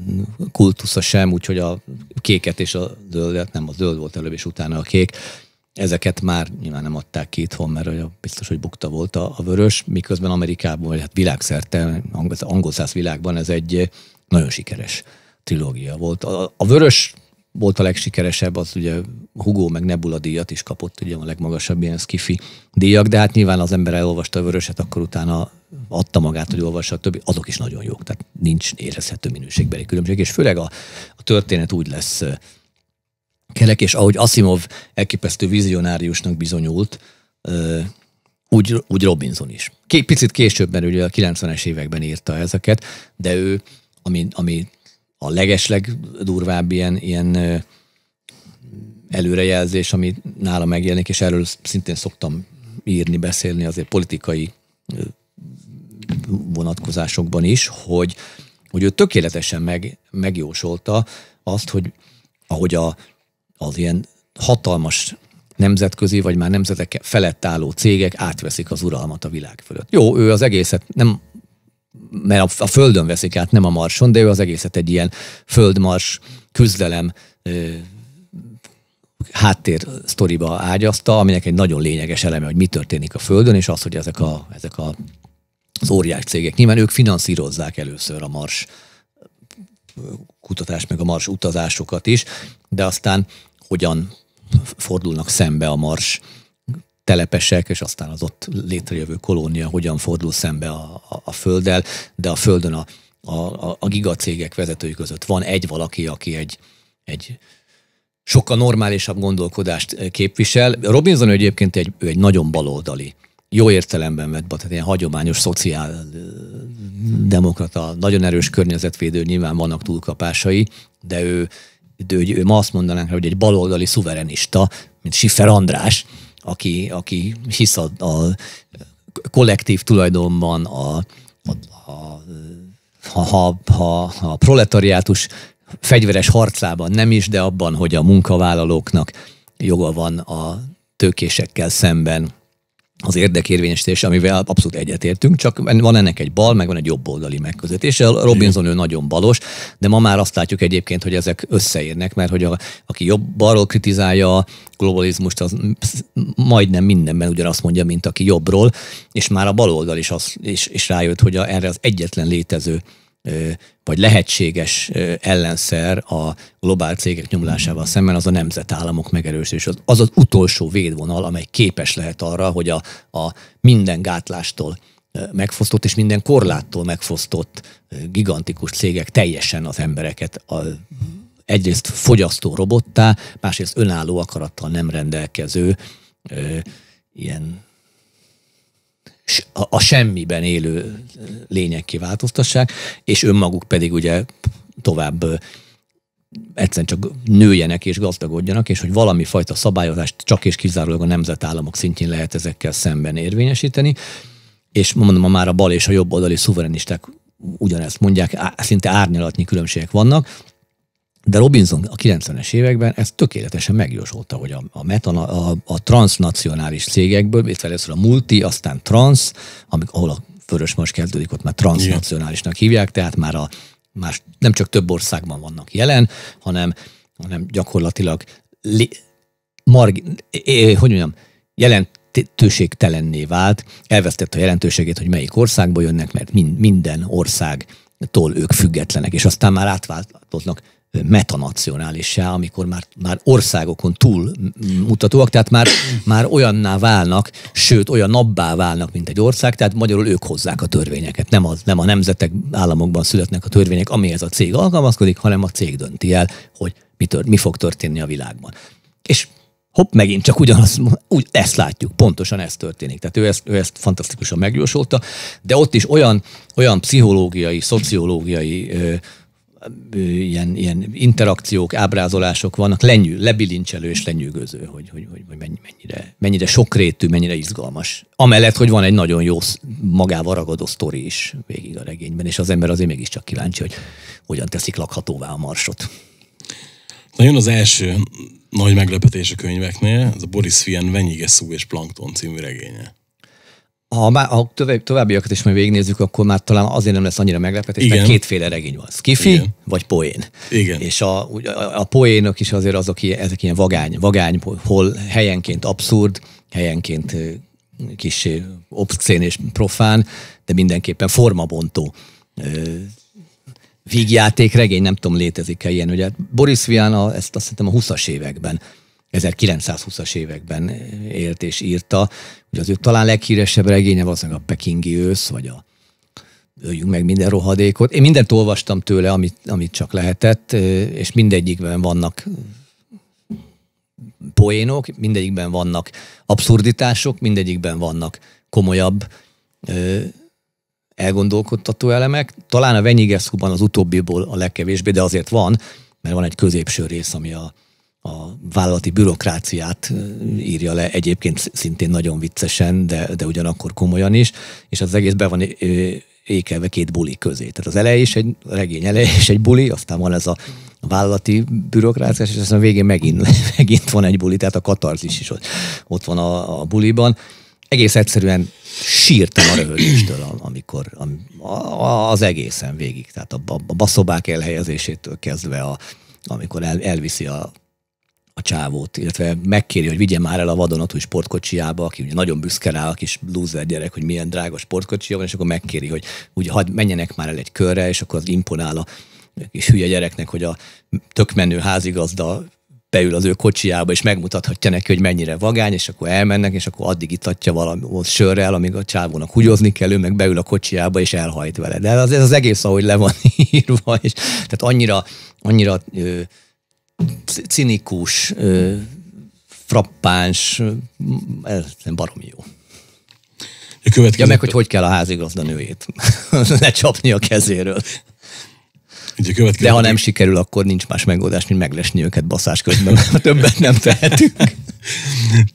kultusza sem, úgyhogy a kéket és a zöldet, nem a zöld volt előbb és utána a kék, Ezeket már nyilván nem adták ki itthon, mert biztos, hogy bukta volt a, a vörös, miközben Amerikában, vagy hát világszerte, angol száz világban ez egy nagyon sikeres trilógia volt. A, a vörös volt a legsikeresebb, az ugye Hugo meg Nebula díjat is kapott, ugye a legmagasabb ilyen skifi díjak, de hát nyilván az ember elolvasta a vöröset, akkor utána adta magát, hogy olvassa a többi, azok is nagyon jók, tehát nincs érezhető minőségbeli különbség, és főleg a, a történet úgy lesz kerek, és ahogy Asimov elképesztő vizionáriusnak bizonyult, úgy, úgy Robinson is. K- picit később, mert ugye a 90-es években írta ezeket, de ő, ami, ami a legesleg durvább ilyen, ilyen előrejelzés, ami nála megjelenik, és erről szintén szoktam írni, beszélni azért politikai vonatkozásokban is, hogy, hogy ő tökéletesen meg, megjósolta azt, hogy ahogy a az ilyen hatalmas nemzetközi, vagy már nemzetek felett álló cégek átveszik az uralmat a világ fölött. Jó, ő az egészet nem mert a, földön veszik át, nem a marson, de ő az egészet egy ilyen földmars küzdelem ö, háttér sztoriba ágyazta, aminek egy nagyon lényeges eleme, hogy mi történik a földön, és az, hogy ezek, a, ezek a, az óriás cégek, nyilván ők finanszírozzák először a mars kutatást, meg a mars utazásokat is, de aztán hogyan fordulnak szembe a mars telepesek, és aztán az ott létrejövő kolónia hogyan fordul szembe a, a, a földdel, de a földön a, a, a gigacégek vezetői között van egy valaki, aki egy, egy sokkal normálisabb gondolkodást eh, képvisel. Robinson egyébként egy, ő egy nagyon baloldali jó értelemben vett, tehát ilyen hagyományos szociáldemokrata, eh, nagyon erős környezetvédő, nyilván vannak túlkapásai, de ő, de hogy ő ma azt mondanánk, hogy egy baloldali szuverenista, mint Siffer András, aki, aki hisz a, a kollektív tulajdonban, a, a, a, ha, ha, a, a proletariátus fegyveres harcában nem is, de abban, hogy a munkavállalóknak joga van a tőkésekkel szemben az érdekérvényesítés, amivel abszolút egyetértünk, csak van ennek egy bal, meg van egy jobb oldali A Robinson ő nagyon balos, de ma már azt látjuk egyébként, hogy ezek összeérnek, mert hogy a, aki jobb balról kritizálja a globalizmust, az majdnem mindenben ugyanazt mondja, mint aki jobbról, és már a baloldal is, az, is is rájött, hogy a, erre az egyetlen létező vagy lehetséges ellenszer a globál cégek nyomlásával szemben az a nemzetállamok megerősítés. Az, az az utolsó védvonal, amely képes lehet arra, hogy a, a minden gátlástól megfosztott és minden korláttól megfosztott gigantikus cégek teljesen az embereket a, egyrészt fogyasztó robottá, másrészt önálló akarattal nem rendelkező ö, ilyen a semmiben élő lények kiváltoztassák, és önmaguk pedig ugye tovább egyszerűen csak nőjenek és gazdagodjanak, és hogy valami fajta szabályozást csak és kizárólag a nemzetállamok szintjén lehet ezekkel szemben érvényesíteni. És mondom, már a bal és a jobb oldali szuverenisták ugyanezt mondják, szinte árnyalatnyi különbségek vannak, de Robinson a 90-es években ezt tökéletesen megjósolta, hogy a, a, metana, a, a transnacionális cégekből, itt először a multi, aztán trans, amik, ahol a Vörös most kezdődik, ott már transnacionálisnak hívják, tehát már, a, már nem csak több országban vannak jelen, hanem, hanem gyakorlatilag li, marg, é, hogy mondjam, jelentőségtelenné vált, elvesztette a jelentőségét, hogy melyik országba jönnek, mert mind, minden országtól ők függetlenek, és aztán már átváltoznak metanacionálissá, amikor már, már országokon túl mutatóak, tehát már, már olyanná válnak, sőt olyan nabbá válnak, mint egy ország, tehát magyarul ők hozzák a törvényeket. Nem, az, nem a nemzetek államokban születnek a törvények, amihez a cég alkalmazkodik, hanem a cég dönti el, hogy mi, tör, mi fog történni a világban. És hopp, megint csak ugyanazt, úgy, ezt látjuk, pontosan ez történik. Tehát ő ezt, ő ezt fantasztikusan megjósolta, de ott is olyan, olyan pszichológiai, szociológiai ö, ilyen, ilyen interakciók, ábrázolások vannak, lenyű, lebilincselő és lenyűgöző, hogy, hogy, hogy, hogy mennyire, mennyire sokrétű, mennyire izgalmas. Amellett, hogy van egy nagyon jó magával ragadó sztori is végig a regényben, és az ember azért mégiscsak kíváncsi, hogy hogyan teszik lakhatóvá a marsot. Na jön az első nagy meglepetés a könyveknél, ez a Boris Fien Venyige Szú és Plankton című regénye. Ha, már, ha továbbiakat is majd végignézzük, akkor már talán azért nem lesz annyira meglepetés, mert kétféle regény van. Skifi Igen. vagy poén. Igen. És a, a, a poénok is azért azok, ezek ilyen vagány, vagány, hol helyenként abszurd, helyenként kis obszén és profán, de mindenképpen formabontó vígjáték regény, nem tudom, létezik-e ilyen. Ugye Boris Vian a, ezt azt hiszem a 20-as években 1920-as években élt és írta. hogy az ő talán leghíresebb regénye valószínűleg a Pekingi ősz, vagy a öljünk meg minden rohadékot. Én mindent olvastam tőle, amit, amit csak lehetett, és mindegyikben vannak poénok, mindegyikben vannak abszurditások, mindegyikben vannak komolyabb elgondolkodtató elemek. Talán a Venyigeszkuban az utóbbiból a legkevésbé, de azért van, mert van egy középső rész, ami a, a vállalati bürokráciát írja le egyébként szintén nagyon viccesen, de, de ugyanakkor komolyan is, és az egész be van ékelve két buli közé. Tehát az elej is egy regény elej is egy buli, aztán van ez a vállalati bürokráciás, és aztán a végén megint, [laughs] megint van egy buli, tehát a katarzis is ott, ott van a, a buliban. Egész egyszerűen sírtam a röhögéstől, amikor a, a, az egészen végig, tehát a, a, a baszobák elhelyezésétől kezdve a, amikor el, elviszi a a csávót, illetve megkéri, hogy vigye már el a vadonatúj sportkocsiába, aki ugye nagyon büszke rá, a kis loser gyerek, hogy milyen drága sportkocsi, van, és akkor megkéri, hogy úgy hadd menjenek már el egy körre, és akkor az imponál a kis hülye gyereknek, hogy a tökmenő házigazda beül az ő kocsiába, és megmutathatja neki, hogy mennyire vagány, és akkor elmennek, és akkor addig itatja valami sörrel, amíg a csávónak húgyozni kell, ő meg beül a kocsiába, és elhajt vele. De ez az, ez az egész, ahogy le van [laughs] írva, és tehát annyira, annyira ö, cinikus, frappáns, nem baromi jó. A következő... Ja, meg hogy hogy kell a házigazda nőjét [laughs] lecsapni a kezéről. A következő... De ha nem sikerül, akkor nincs más megoldás, mint meglesni őket baszás közben, mert többet nem tehetünk. [laughs]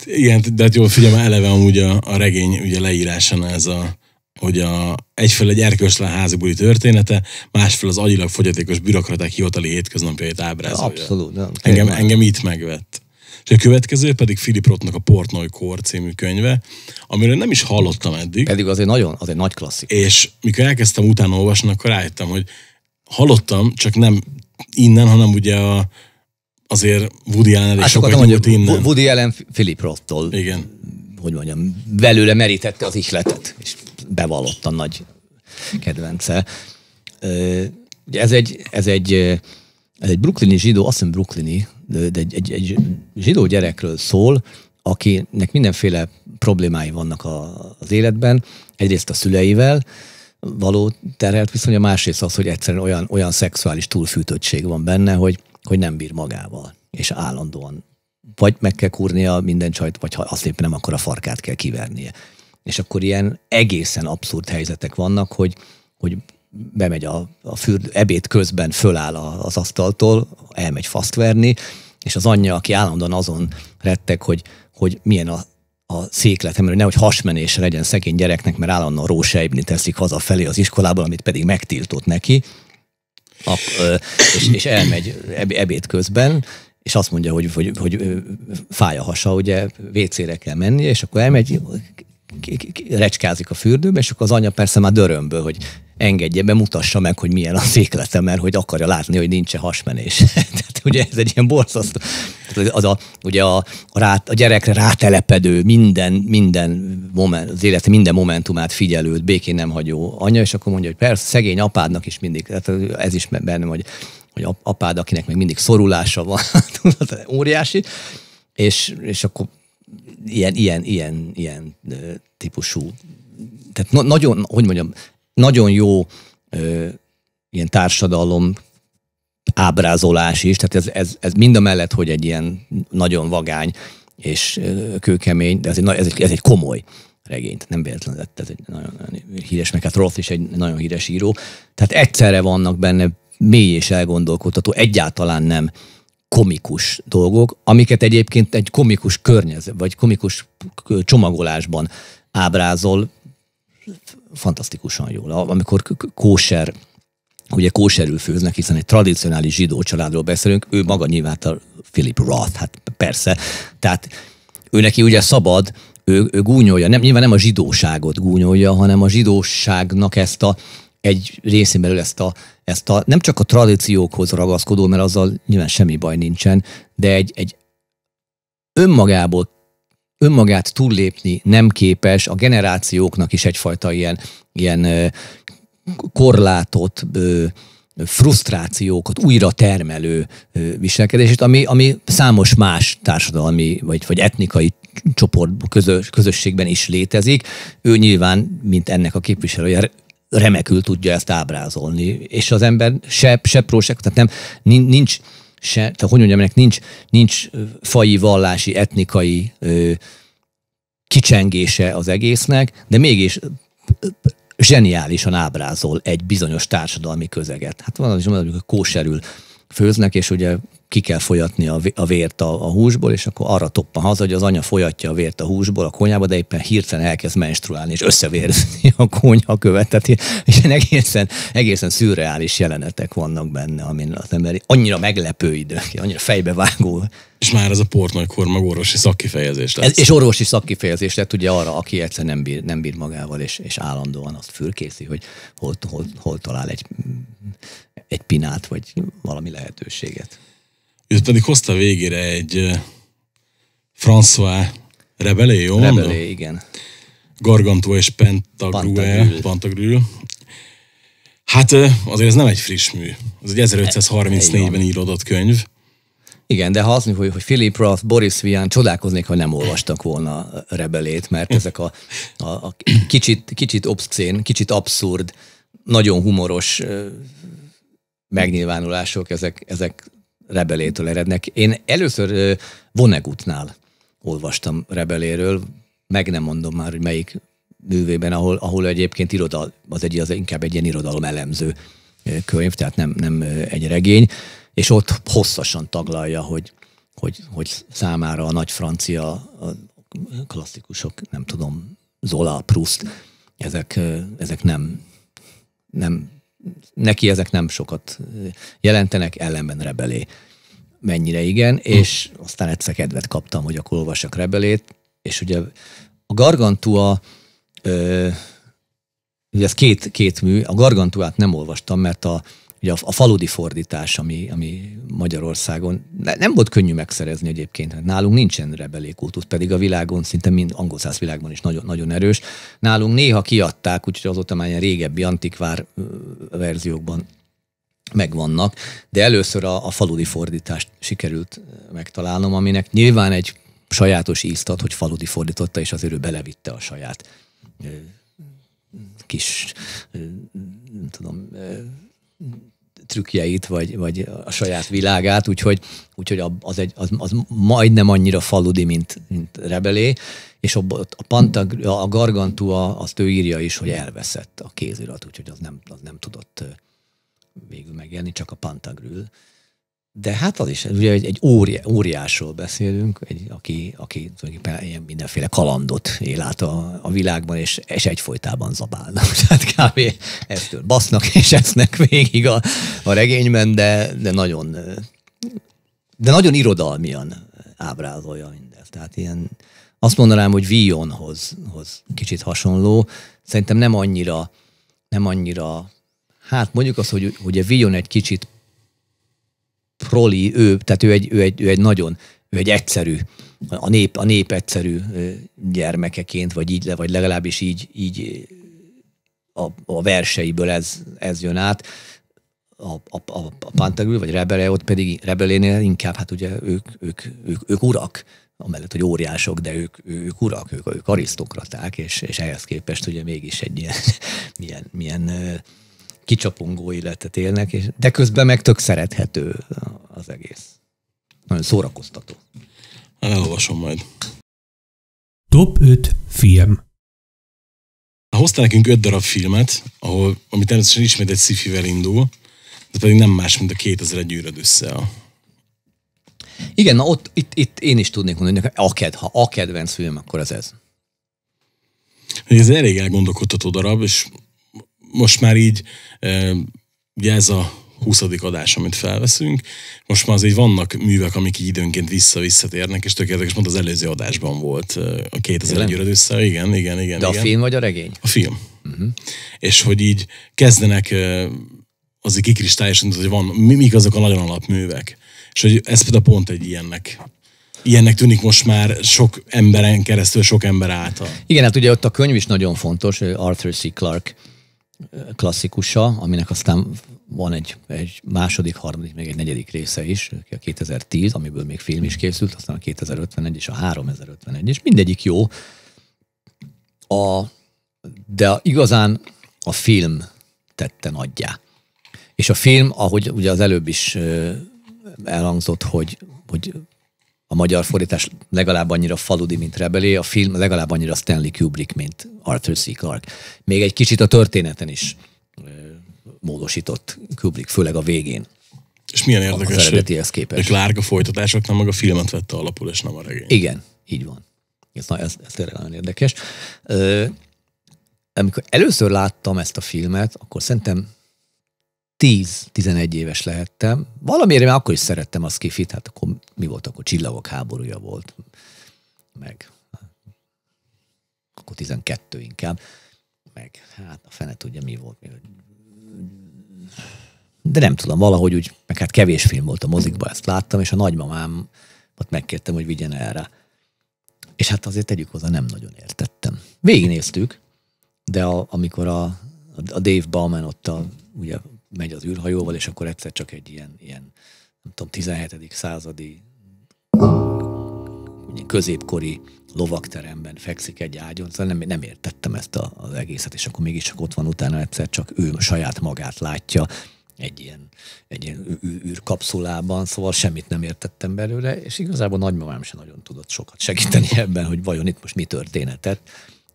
Igen, de hát jól figyelme, eleve amúgy a, a regény ugye leírásán ez a hogy a, egyfelől egy házi buli története, másfelől az agyilag fogyatékos bürokraták hivatali hétköznapjait ábrázolja. Abszolút, nem. Engem, engem itt megvett. És a következő pedig Philip Rothnak a Portnoy Kor című könyve, amiről nem is hallottam eddig. Pedig az egy nagyon, az egy nagy klasszik. És mikor elkezdtem utána olvasni, akkor rájöttem, hogy hallottam, csak nem innen, hanem ugye a, azért Woody Allen elég hát sokat nyújt innen. Woody Allen Philip Rothtól. Igen hogy mondjam, belőle merítette az isletet, és bevallotta nagy kedvence. Ugye ez egy, ez egy, ez egy brooklyni zsidó, azt hiszem brooklyni, de egy, egy, egy zsidó gyerekről szól, akinek mindenféle problémái vannak a, az életben, egyrészt a szüleivel, való terhelt a másrészt az, hogy egyszerűen olyan, olyan szexuális túlfűtöttség van benne, hogy, hogy nem bír magával, és állandóan vagy meg kell kúrnia minden csajt, vagy ha azt éppen nem, akkor a farkát kell kivernie. És akkor ilyen egészen abszurd helyzetek vannak, hogy, hogy bemegy a, a fürd, ebéd közben föláll az asztaltól, elmegy verni, és az anyja, aki állandóan azon rettek, hogy, hogy milyen a, a székletem, hogy nehogy hasmenés legyen szegény gyereknek, mert állandóan rósejbni teszik hazafelé az iskolából, amit pedig megtiltott neki, a, és, és elmegy ebéd közben, és azt mondja, hogy, hogy, hogy fáj a hasa, ugye vécére kell menni, és akkor elmegy, recskázik a fürdőbe, és akkor az anya persze már dörömből, hogy engedje be, mutassa meg, hogy milyen az éklete, mert hogy akarja látni, hogy nincs -e hasmenés. [laughs] tehát ugye ez egy ilyen borzasztó. az a, ugye a, a, rá, a gyerekre rátelepedő, minden, minden moment, az élet minden momentumát figyelőd, békén nem hagyó anya, és akkor mondja, hogy persze, szegény apádnak is mindig, tehát ez is benne, hogy vagy apád, akinek meg mindig szorulása van, [laughs] óriási, és, és akkor ilyen, ilyen, ilyen, ilyen típusú, tehát na- nagyon, hogy mondjam, nagyon jó ö, ilyen társadalom ábrázolás is, tehát ez, ez, ez mind a mellett, hogy egy ilyen nagyon vagány és kőkemény, de ez egy, ez egy, ez egy komoly regényt, nem véletlen ez egy nagyon, nagyon híres, meg hát Roth is egy nagyon híres író. Tehát egyszerre vannak benne mély és elgondolkodható, egyáltalán nem komikus dolgok, amiket egyébként egy komikus környezet, vagy komikus csomagolásban ábrázol fantasztikusan jól. Amikor kóser, ugye kóserül főznek, hiszen egy tradicionális zsidó családról beszélünk, ő maga nyilván a Philip Roth, hát persze. Tehát ő neki ugye szabad, ő, ő gúnyolja, nem, nyilván nem a zsidóságot gúnyolja, hanem a zsidóságnak ezt a egy részén belül ezt a, ezt a nem csak a tradíciókhoz ragaszkodó, mert azzal nyilván semmi baj nincsen, de egy, egy önmagából önmagát túllépni nem képes, a generációknak is egyfajta ilyen, ilyen korlátot, frusztrációkat újra termelő viselkedését, ami, ami számos más társadalmi vagy, vagy etnikai csoport közösségben is létezik. Ő nyilván, mint ennek a képviselője, remekül tudja ezt ábrázolni, és az ember se, se prósek, tehát nem, nincs, se, tehát hogy mondjam, nincs, nincs faji, vallási, etnikai ö, kicsengése az egésznek, de mégis zseniálisan ábrázol egy bizonyos társadalmi közeget. Hát van, is hogy kóserül főznek, és ugye ki kell folyatni a vért a, a húsból, és akkor arra toppan haza, hogy az anya folyatja a vért a húsból a konyába de éppen hirtelen elkezd menstruálni, és összevérzni a konyha követet, és egészen, egészen szürreális jelenetek vannak benne, amin az ember annyira meglepő idő, annyira fejbevágó. És már ez a portnagykor meg orvosi szakkifejezés lett. Ez, és orvosi szakkifejezés lett ugye arra, aki egyszer nem bír, nem bír magával, és, és állandóan azt fürkészi, hogy hol, hol, hol talál egy, egy pinát, vagy valami lehetőséget. Ő pedig hozta végére egy François Rebelé, jó Rebelé, mondom? igen. Gargantua és Pentagruel. Pantagruel. Hát azért ez nem egy friss mű. Ez egy 1534-ben íródott könyv. Igen, de ha azt mondjuk, hogy, hogy Philip Roth, Boris Vian, csodálkoznék, ha nem olvastak volna Rebelét, mert ezek a, a, a kicsit, kicsit obszcén, kicsit abszurd, nagyon humoros megnyilvánulások, ezek, ezek Rebelétől erednek. Én először vonnegutnál olvastam Rebeléről, meg nem mondom már, hogy melyik művében, ahol, ahol egyébként irodal, az, egy, az inkább egy ilyen irodalom elemző könyv, tehát nem, nem egy regény, és ott hosszasan taglalja, hogy, hogy, hogy számára a nagy francia a klasszikusok, nem tudom, Zola, Proust, ezek, ezek nem, nem neki ezek nem sokat jelentenek, ellenben rebelé. Mennyire igen, hm. aztán egyszer kedvet kaptam, hogy akkor olvasok rebelét, és ugye a Gargantua ö, ugye ez két, két mű, a Gargantuát nem olvastam, mert a ugye a, a faludi fordítás, ami, ami Magyarországon nem volt könnyű megszerezni egyébként, hát nálunk nincsen rebelékultus, pedig a világon szinte mind angol száz világban is nagyon, nagyon erős. Nálunk néha kiadták, úgyhogy azóta már ilyen régebbi antikvár verziókban megvannak, de először a, a faludi fordítást sikerült megtalálnom, aminek nyilván egy sajátos íztat, hogy faludi fordította, és azért ő belevitte a saját kis, nem tudom, trükkjeit, vagy, vagy a saját világát, úgyhogy, úgyhogy az, egy, az, az majdnem annyira faludi, mint, mint Rebelé, és a, a, Pantag, a Gargantua azt ő írja is, hogy elveszett a kézirat, úgyhogy az nem, az nem tudott végül megjelni csak a Pantagrül. De hát az is, ugye egy, egy óri, óriásról beszélünk, egy, aki, aki ilyen mindenféle kalandot él át a, a világban, és, és egyfolytában zabálnak. [laughs] Tehát kb. eztől basznak és esznek végig a, a regényben, de, de nagyon de nagyon irodalmian ábrázolja mindezt. Tehát ilyen, azt mondanám, hogy Vionhoz hoz kicsit hasonló. Szerintem nem annyira, nem annyira, hát mondjuk azt, hogy ugye Vion egy kicsit proli, ő, tehát ő egy, ő egy, ő egy nagyon, ő egy egyszerű, a nép, a nép egyszerű gyermekeként, vagy így, vagy legalábbis így, így a, a verseiből ez, ez jön át. A, a, a, a Pantagül, vagy Rebele, ott pedig Rebelénél inkább, hát ugye ők, ők, ők, ők urak, amellett, hogy óriások, de ők, ők urak, ők, ők arisztokraták, és, és ehhez képest ugye mégis egy ilyen, [laughs] milyen, milyen kicsapongó életet élnek, és, de közben meg tök szerethető az egész. Nagyon szórakoztató. Hát elolvasom majd. Top 5 film Hoztál nekünk öt darab filmet, ahol, ami természetesen ismét egy szifivel indul, de pedig nem más, mint a 2000 űröd össze a igen, na ott, itt, itt én is tudnék mondani, hogy a ked, ha a kedvenc film, akkor az ez. Ez elég elgondolkodható darab, és most már így, ugye ez a 20. adás, amit felveszünk. Most már azért vannak művek, amik így időnként vissza-visszatérnek, és tökéletes, mondta, az előző adásban volt a 2001 öröd össze. Igen, igen, igen. De igen. a film vagy a regény? A film. Uh-huh. És hogy így kezdenek azért kikristályosan, hogy van, mik azok a nagyon alapművek. És hogy ez például pont egy ilyennek ilyennek tűnik most már sok emberen keresztül, sok ember által. Igen, hát ugye ott a könyv is nagyon fontos, Arthur C. Clarke klasszikusa, aminek aztán van egy, egy második, harmadik, még egy negyedik része is, a 2010, amiből még film is készült, aztán a 2051 és a 3051, és mindegyik jó. A, de igazán a film tette nagyjá. És a film, ahogy ugye az előbb is elhangzott, hogy, hogy a magyar fordítás legalább annyira faludi, mint Rebelé, a film legalább annyira Stanley Kubrick, mint Arthur C. Clarke. Még egy kicsit a történeten is módosított Kubrick, főleg a végén. És milyen érdekes, az eredetihez képest. hogy Lárga folytatásoknál meg a filmet vette alapul, és nem a regény. Igen, így van. Ez, ez, ez tényleg nagyon érdekes. Ö, amikor először láttam ezt a filmet, akkor szerintem 10-11 éves lehettem. Valamiért én akkor is szerettem a skifit, hát akkor mi volt akkor? Csillagok háborúja volt. Meg akkor 12 inkább. Meg hát a fene tudja mi volt. De nem tudom, valahogy úgy, meg hát kevés film volt a mozikban, ezt láttam, és a nagymamám ott megkértem, hogy vigyen erre. És hát azért tegyük hozzá, nem nagyon értettem. Végignéztük, de a, amikor a, a Dave Bauman ott a, ugye megy az űrhajóval, és akkor egyszer csak egy ilyen, ilyen nem tudom, 17. századi középkori lovakteremben fekszik egy ágyon, szóval nem, nem értettem ezt a, az egészet, és akkor mégis csak ott van utána egyszer, csak ő saját magát látja egy ilyen, egy ilyen űrkapszulában, szóval semmit nem értettem belőle, és igazából nagymamám sem nagyon tudott sokat segíteni [laughs] ebben, hogy vajon itt most mi történetet.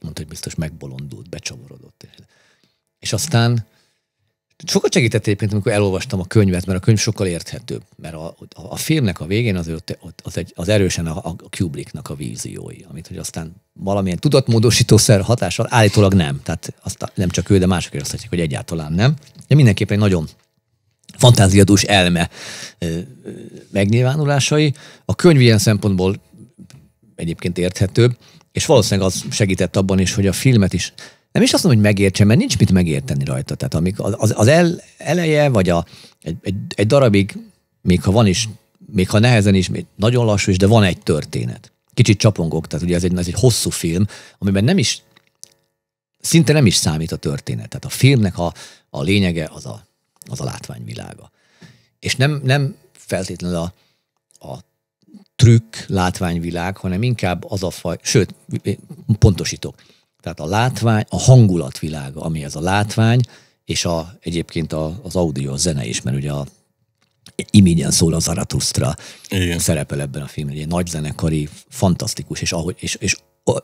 Mondta, hogy biztos megbolondult, becsavarodott. És aztán Sokat segített egyébként, amikor elolvastam a könyvet, mert a könyv sokkal érthetőbb, mert a, a, a filmnek a végén az, ott, az, egy, az erősen a, a Kubricknak a víziói, amit hogy aztán valamilyen tudatmódosítószer hatással állítólag nem. Tehát azt nem csak ő, de mások is azt mondják, hogy egyáltalán nem. De mindenképpen egy nagyon fantáziadús elme megnyilvánulásai. A könyv ilyen szempontból egyébként érthetőbb, és valószínűleg az segített abban is, hogy a filmet is nem is azt mondom, hogy megértse, mert nincs mit megérteni rajta. Tehát amik az, az el, eleje, vagy a, egy, egy, egy darabig, még ha van is, még ha nehezen is, még nagyon lassú is, de van egy történet. Kicsit csapongok, tehát ugye ez egy, ez egy hosszú film, amiben nem is, szinte nem is számít a történet. Tehát a filmnek a, a lényege az a, az a látványvilága. És nem, nem feltétlenül a, a trükk, látványvilág, hanem inkább az a faj, sőt, pontosítok, tehát a látvány, a hangulatvilága, ami ez a látvány, és a, egyébként a, az audio, a zene is, mert ugye a Imigyen szól az Aratusztra, Igen. szerepel ebben a filmben, egy nagy zenekari, fantasztikus, és, ahogy, és, és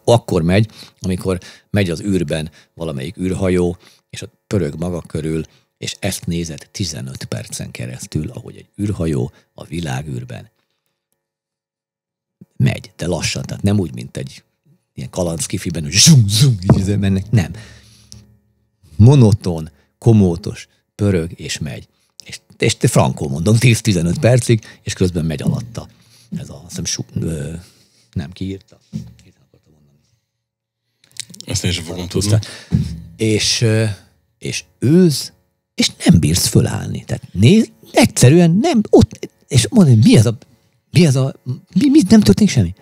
akkor megy, amikor megy az űrben valamelyik űrhajó, és a pörög maga körül, és ezt nézed 15 percen keresztül, ahogy egy űrhajó a világűrben megy, de lassan, tehát nem úgy, mint egy ilyen kalandszkifiben, hogy zum, zum, így izé mennek. Nem. Monoton, komótos, pörög és megy. És, és te frankó mondom, 10-15 percig, és közben megy alatta. Ez a, azt hiszem, su, ö, nem kiírta. Ezt én sem fogom tudni. És, és őz, és nem bírsz fölállni. Tehát nézd, egyszerűen nem, ott, és mondom mi ez a, mi ez a, mi, mi nem történik semmi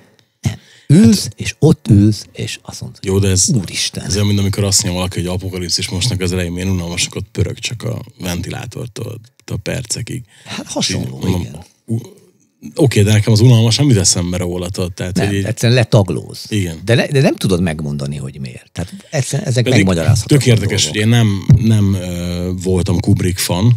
ülsz, hát, és ott ülsz, és azt mondod, jó, de ez, úristen. Ez olyan, mint amikor azt mondja valaki, hogy apokalipszis mostnak az elején milyen unalmasak, ott pörög csak a ventilátortól a percekig. Hát hasonló, és, igen. Oké, okay, de nekem az unalmas nem jut eszembe róla. Tehát, nem, hogy így... egyszerűen letaglóz. Igen. De, le, de, nem tudod megmondani, hogy miért. Tehát egyszerűen ezek Pedig megmagyarázhatók. Tök érdekes, hogy én nem, nem uh, voltam Kubrick fan,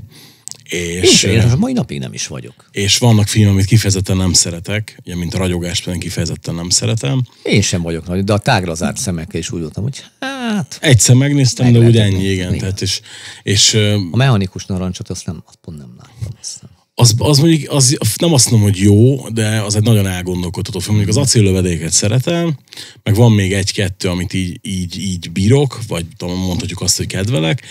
és, Én is, mai napig nem is vagyok. És vannak filmek, amit kifejezetten nem szeretek, ugye, mint a ragyogást például kifejezetten nem szeretem. Én sem vagyok nagy, de a tágra zárt szemekkel is úgy voltam, hogy hát... Egyszer megnéztem, meg de úgy ennyi, igen. igen. Tehát és, és, a mechanikus narancsot azt, nem, azt pont nem láttam. Aztán. Az, az mondjuk, az, nem azt mondom, hogy jó, de az egy nagyon elgondolkodható film. Mondjuk az acéllövedéket szeretem, meg van még egy-kettő, amit így, így, így bírok, vagy mondhatjuk azt, hogy kedvelek,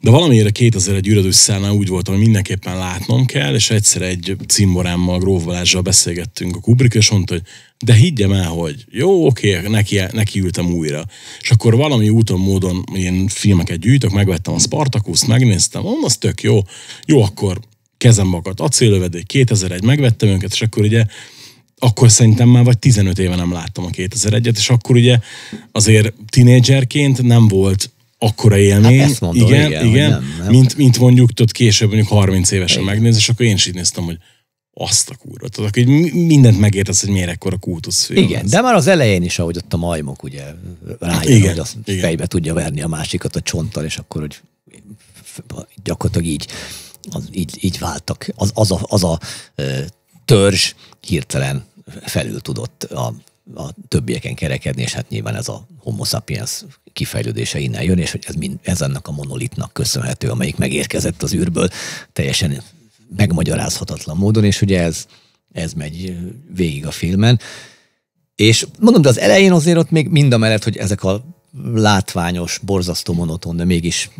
de valamiért a 2001 üredős szállnál úgy volt, ami mindenképpen látnom kell, és egyszer egy cimborámmal, Gróf Balázsral beszélgettünk a Kubrick, és mondta, hogy de higgyem el, hogy jó, oké, neki, neki ültem újra. És akkor valami úton, módon én filmeket gyűjtök, megvettem a Spartacus, megnéztem, ó, az tök jó. Jó, akkor kezem magad, acélövedék, 2001, megvettem őket, és akkor ugye akkor szerintem már vagy 15 éve nem láttam a 2001-et, és akkor ugye azért tinédzserként nem volt akkora hát élmény, hát mondom, igen, igen, igen nem, nem. Mint, mint mondjuk tudod később mondjuk 30 évesen megnézni, és akkor én is így néztem, hogy azt a kurva, tudod, hogy mindent megértesz, hogy miért ekkora kultuszfilm. Igen, ez. de már az elején is, ahogy ott a majmok ugye rájön, igen, hogy azt igen. fejbe tudja verni a másikat a csonttal, és akkor hogy gyakorlatilag így, az, így, így váltak. Az, az a, az a törzs hirtelen felül tudott a, a többieken kerekedni, és hát nyilván ez a homo sapiens kifejlődése innen jön, és hogy ez, mind, ez annak a monolitnak köszönhető, amelyik megérkezett az űrből teljesen megmagyarázhatatlan módon, és ugye ez, ez megy végig a filmen. És mondom, de az elején azért ott még mind a mellett, hogy ezek a látványos, borzasztó monoton, de mégis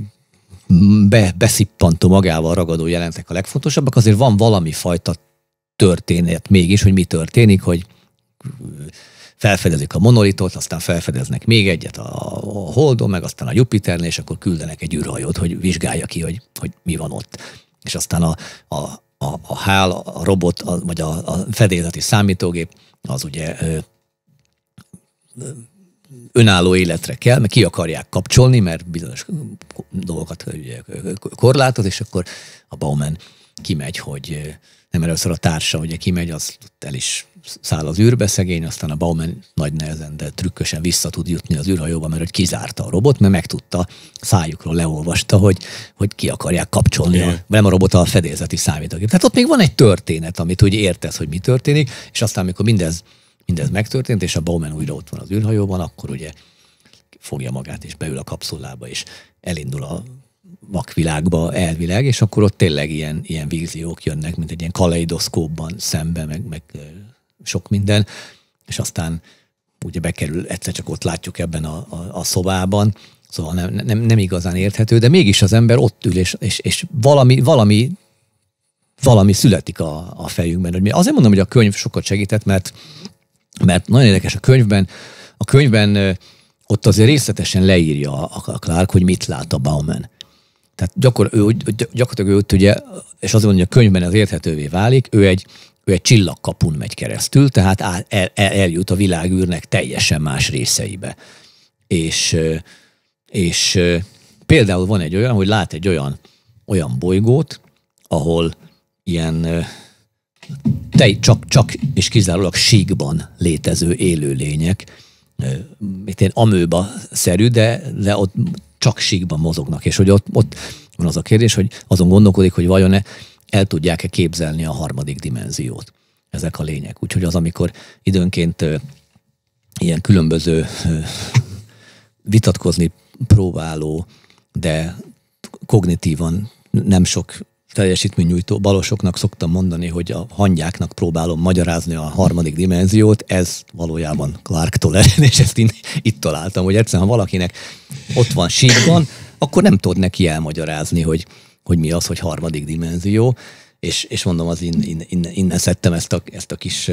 be, beszippantó magával ragadó jelentek a legfontosabbak, azért van valami fajta történet mégis, hogy mi történik, hogy felfedezik a monolitot, aztán felfedeznek még egyet a, Holdon, meg aztán a Jupiternél, és akkor küldenek egy űrhajót, hogy vizsgálja ki, hogy, hogy mi van ott. És aztán a, a, a, a hál, a robot, a, vagy a, a fedélzeti számítógép, az ugye ö, ö, önálló életre kell, mert ki akarják kapcsolni, mert bizonyos dolgokat ugye, korlátoz, és akkor a Bowman kimegy, hogy nem először a társa, ugye kimegy, az el is száll az űrbe szegény, aztán a Bauman nagy nehezen, de trükkösen vissza tud jutni az űrhajóba, mert hogy kizárta a robot, mert megtudta, szájukról leolvasta, hogy, hogy ki akarják kapcsolni, a, nem a robot, a fedélzeti számítógép. Tehát ott még van egy történet, amit úgy értesz, hogy mi történik, és aztán, amikor mindez, mindez megtörtént, és a Bauman újra ott van az űrhajóban, akkor ugye fogja magát, és beül a kapszulába, és elindul a vakvilágba elvileg, és akkor ott tényleg ilyen, ilyen víziók jönnek, mint egy ilyen kaleidoszkóban szembe, meg, meg sok minden, és aztán ugye bekerül, egyszer csak ott látjuk ebben a, a, a szobában, szóval nem, nem, nem igazán érthető, de mégis az ember ott ül, és, és, és valami, valami, valami születik a, a fejünkben. Hogy azért mondom, hogy a könyv sokat segített, mert, mert nagyon érdekes a könyvben, a könyvben ott azért részletesen leírja a, Clark, hogy mit lát a Bauman. Tehát gyakor, ő, gyakorlatilag ő ugye, és azt mondja, hogy a könyvben az érthetővé válik, ő egy ő egy csillagkapun megy keresztül, tehát el, el, eljut a világűrnek teljesen más részeibe. És, és például van egy olyan, hogy lát egy olyan, olyan bolygót, ahol ilyen te, csak, csak és kizárólag síkban létező élőlények, mit én amőba szerű, de, de ott csak síkban mozognak, és hogy ott, ott van az a kérdés, hogy azon gondolkodik, hogy vajon-e el tudják-e képzelni a harmadik dimenziót. Ezek a lények. Úgyhogy az, amikor időnként ilyen különböző vitatkozni próbáló, de kognitívan nem sok teljesítményújtó balosoknak szoktam mondani, hogy a hangyáknak próbálom magyarázni a harmadik dimenziót, ez valójában Clark [laughs] ered, és ezt én itt találtam, hogy egyszerűen ha valakinek ott van síkban, akkor nem tud neki elmagyarázni, hogy hogy mi az, hogy harmadik dimenzió, és, és mondom, az in, in, in, innen szedtem ezt a, ezt a kis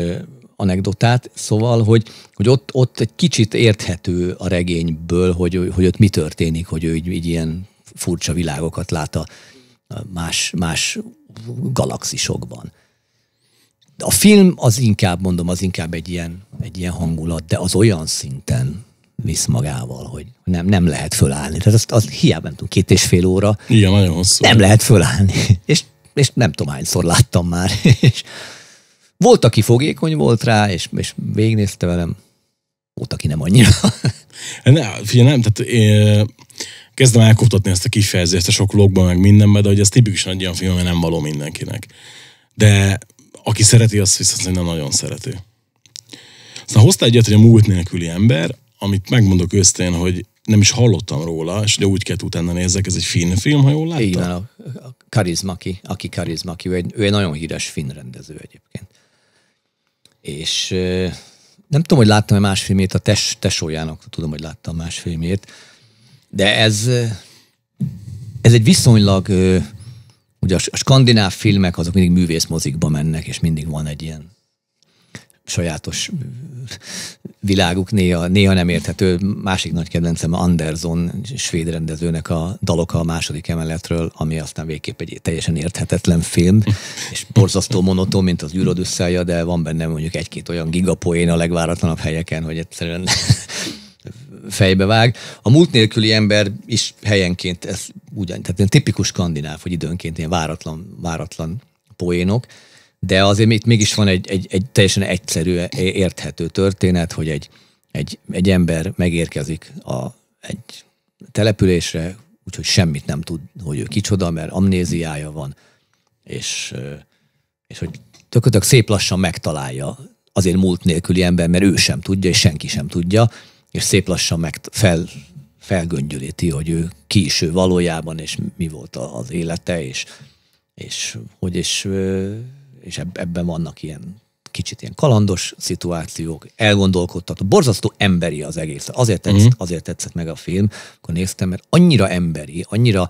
anekdotát, szóval, hogy, hogy ott, ott egy kicsit érthető a regényből, hogy, hogy ott mi történik, hogy ő így, így ilyen furcsa világokat lát a más, más galaxisokban. A film az inkább, mondom, az inkább egy ilyen, egy ilyen hangulat, de az olyan szinten visz magával, hogy nem, nem lehet fölállni. Tehát azt, azt hiába nem tudom, két és fél óra. Igen, nagyon hosszú. Nem lehet fölállni. [laughs] És, és nem tudom hányszor láttam már. [laughs] És volt, aki fogékony volt rá, és, és végignézte velem. Volt, aki nem annyira. [laughs] Ne, figyelj, nem, tehát én eh, kezdem elkoptatni ezt a kifejezést a sok logban meg mindenben, de hogy ez tipikusan egy olyan film, ami nem való mindenkinek. De aki szereti, azt viszont nem nagyon szereti. Aztán hoztál egyet, hogy a múlt nélküli ember, amit megmondok ősztén, hogy nem is hallottam róla, és de úgy kell utána nézzek, ez egy finn film, ha jól láttam? Igen, a Karizmaki, aki Karizmaki, ő egy, ő egy nagyon híres finn rendező egyébként. És nem tudom, hogy láttam-e más filmét, a tes, tesójának tudom, hogy láttam más filmét, de ez, ez egy viszonylag, ugye a skandináv filmek azok mindig művészmozikba mennek, és mindig van egy ilyen sajátos világuk, néha, néha nem érthető. Másik nagy kedvencem Anderson, svéd rendezőnek a daloka a második emeletről, ami aztán végképp egy teljesen érthetetlen film, és borzasztó monoton, mint az űrod összeállja, de van benne mondjuk egy-két olyan gigapoén a legváratlanabb helyeken, hogy egyszerűen [laughs] fejbe vág. A múlt nélküli ember is helyenként, ez ugyan, tehát ilyen tipikus skandináv, hogy időnként ilyen váratlan, váratlan poénok de azért itt mégis van egy, egy, egy teljesen egyszerű, érthető történet, hogy egy, egy, egy ember megérkezik a, egy településre, úgyhogy semmit nem tud, hogy ő kicsoda, mert amnéziája van, és, és hogy tökötök szép lassan megtalálja azért múlt nélküli ember, mert ő sem tudja, és senki sem tudja, és szép lassan meg fel, felgöngyölíti, hogy ő ki is ő valójában, és mi volt az élete, és, és hogy és és ebben vannak ilyen kicsit ilyen kalandos szituációk, elgondolkodtató, borzasztó emberi az egész. Azért tetszett, uh-huh. Mhm. azért tetszett meg a film, akkor néztem, mert annyira emberi, annyira,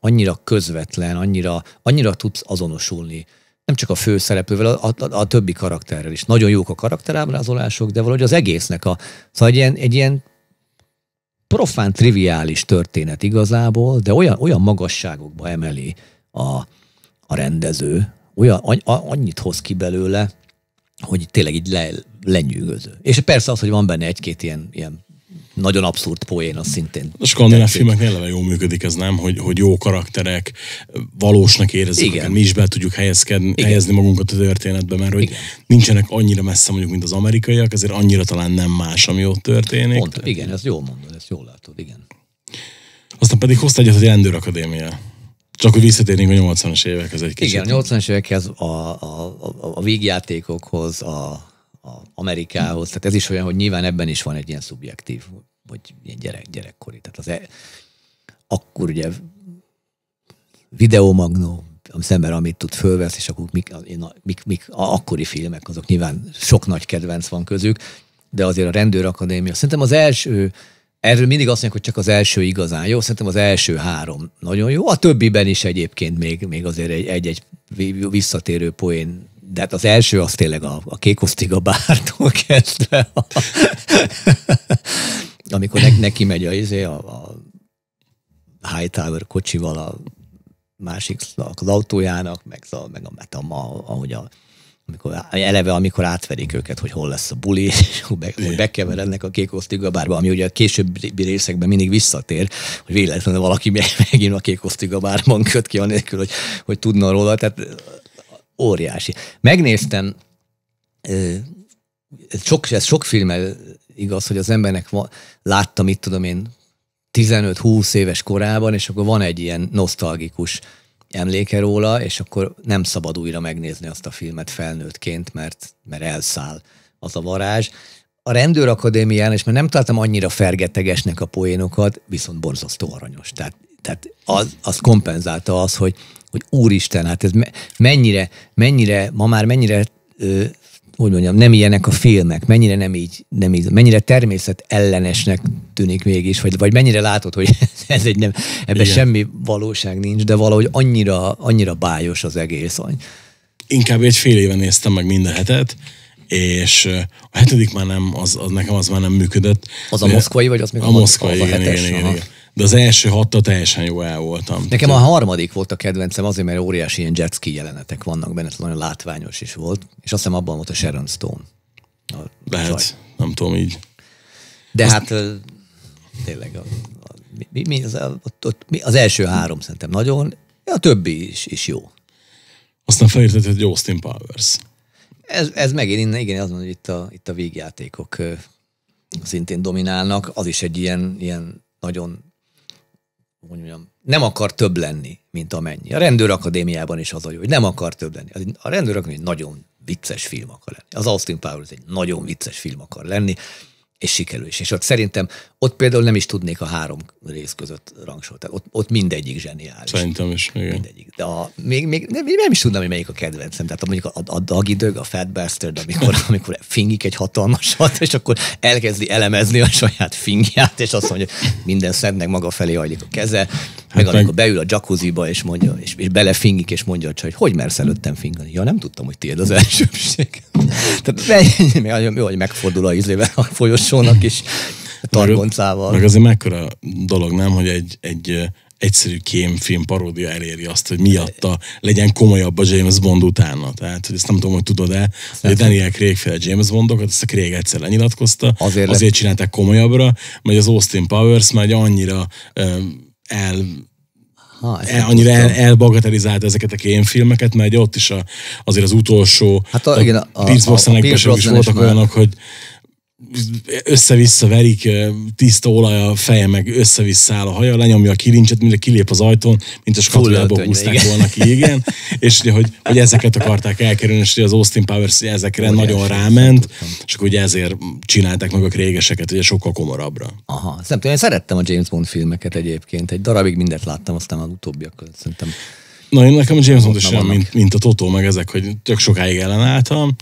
annyira közvetlen, annyira, annyira tudsz azonosulni nem csak a főszereplővel, a, a, a többi karakterrel is. Nagyon jók a karakterábrázolások, de valahogy az egésznek a... Szóval egy ilyen, egy ilyen profán triviális történet igazából, de olyan, olyan magasságokba emeli a, a rendező, olyan, annyit hoz ki belőle, hogy tényleg így le, lenyűgöző. És persze az, hogy van benne egy-két ilyen, ilyen nagyon abszurd poén, az szintén. A skandináv filmek eleve jól működik ez, nem? Hogy, hogy jó karakterek, valósnak érezzük, Igen. mi is be tudjuk helyezkedni, Igen. helyezni magunkat a történetbe, mert hogy Igen. nincsenek annyira messze mondjuk, mint az amerikaiak, ezért annyira talán nem más, ami ott történik. Pont, Tehát... Igen, ez jól mondod, ezt jól látod, igen. Aztán pedig hozta egyet a akadémia. Csak hogy visszatérnénk a 80-as évekhez egy kicsit. Igen, a 80-as évekhez a, a, a, a végjátékokhoz, a, a Amerikához, tehát ez is olyan, hogy nyilván ebben is van egy ilyen szubjektív, vagy ilyen gyerek, gyerekkori. Tehát az e, akkor ugye videomagnó, az ember amit tud fölvesz, és akkor mik, mik, mik, a akkori filmek, azok nyilván sok nagy kedvenc van közük, de azért a Rendőrakadémia, szerintem az első Erről mindig azt mondják, hogy csak az első igazán jó, szerintem az első három nagyon jó, a többiben is egyébként még, még azért egy-egy visszatérő poén de hát az első az tényleg a, a kékosztiga bártól [laughs] kezdve, a, [laughs] amikor ne, neki megy a, izé, a, a Hightower kocsival a másik az autójának, meg, a, meg a, a, a, a, a, amikor, eleve amikor átverik őket, hogy hol lesz a buli, [laughs] és be, hogy bekeverednek a kék osztigabárba, ami ugye a későbbi részekben mindig visszatér, hogy véletlenül valaki [laughs] megint a kék osztigabárban köt ki, anélkül, hogy, hogy tudna róla, tehát óriási. Megnéztem, ez sok, ez sok filmmel igaz, hogy az embernek van, láttam, itt tudom én, 15-20 éves korában, és akkor van egy ilyen nosztalgikus emléke róla, és akkor nem szabad újra megnézni azt a filmet felnőttként, mert, mert elszáll az a varázs. A rendőrakadémián, és mert nem tartom annyira fergetegesnek a poénokat, viszont borzasztó aranyos. Tehát, tehát az, az kompenzálta az, hogy, hogy úristen, hát ez mennyire, mennyire, ma már mennyire hogy mondjam, nem ilyenek a filmek, mennyire nem így, nem így mennyire természetellenesnek tűnik mégis, vagy, vagy mennyire látod, hogy [laughs] ez egy nem, ebben Igen. semmi valóság nincs, de valahogy annyira, annyira bájos az egész. Inkább egy fél éve néztem meg minden hetet, és a hetedik már nem, az, az nekem az már nem működött. Az a moszkvai, vagy az még a, a moszkvai, az a hetes, igen, igen, igen de az első hatta teljesen jó el voltam. Nekem a harmadik volt a kedvencem, azért, mert óriási ilyen jetski jelenetek vannak benne, nagyon látványos is volt, és azt hiszem abban volt a Sharon Stone. A Lehet, csaj. nem tudom így. De Azt... hát tényleg a, a, mi, mi, az, ott, ott, mi, az első három szerintem nagyon, a többi is, is jó. Aztán felírtad, hogy Austin Powers. Ez, ez megint innen, igen, azt mondom, hogy itt a, itt a végjátékok szintén dominálnak. Az is egy ilyen, ilyen nagyon hogy mondjam, nem akar több lenni, mint amennyi. A rendőrakadémiában is az a jó, hogy nem akar több lenni. A rendőrakadémia egy nagyon vicces film akar lenni. Az Austin Powers egy nagyon vicces film akar lenni és sikerül is. És ott szerintem, ott például nem is tudnék a három rész között rangsolni. ott, ott mindegyik zseniális. Szerintem is, igen. Mindegyik. De a, még, még nem, nem, is tudnám, hogy melyik a kedvencem. Tehát mondjuk a, a Dagidög, a Fat Bastard, amikor, [laughs] amikor fingik egy hatalmasat, és akkor elkezdi elemezni a saját fingját, és azt mondja, hogy minden szentnek maga felé hajlik a keze, Hát meg, meg amikor beül a jacuzziba, és mondja, és, és belefingik, és mondja a csaj, hogy hogy mersz előttem fingani? Ja, nem tudtam, hogy tiéd az elsőbség. [laughs] Tehát jó, hogy megfordul a izével a folyosónak is, targoncával. Meg azért mekkora dolog, nem, hogy egy, egy egyszerű kémfilm paródia eléri azt, hogy miatta legyen komolyabb a James Bond utána. Tehát, hogy ezt nem tudom, hogy tudod-e, hogy Daniel Craig féle James Bondokat, ezt a Craig egyszer lenyilatkozta, azért, azért le... csinálták komolyabbra, mert az Austin Powers már egy annyira um, el Ha, ez el, annyira el, elbagatelizálta ezeket a kémfilmeket, mert ott is a, azért az utolsó Hát a- igen, a- a- a- a a, a, a, a Pierce voltak Brosnan is már- olyanok, hogy össze-vissza verik, tiszta olaj a feje, meg össze-vissza áll a haja, lenyomja a kilincset, mire kilép az ajtón, mint a skatulából húzták volna ki, igen. És ugye, hogy, hogy ezeket akarták elkerülni, és ugye az Austin Powers ezekre Ó, nagyon ráment, és akkor ugye ezért csinálták meg a régeseket, ugye sokkal komorabbra. Aha, nem tudom, én szerettem a James Bond filmeket egyébként, egy darabig mindent láttam, aztán az utóbbiak között szerintem Na, én nekem a James Bond is olyan, mint, mint a Totó, meg ezek, hogy tök sokáig ellenálltam,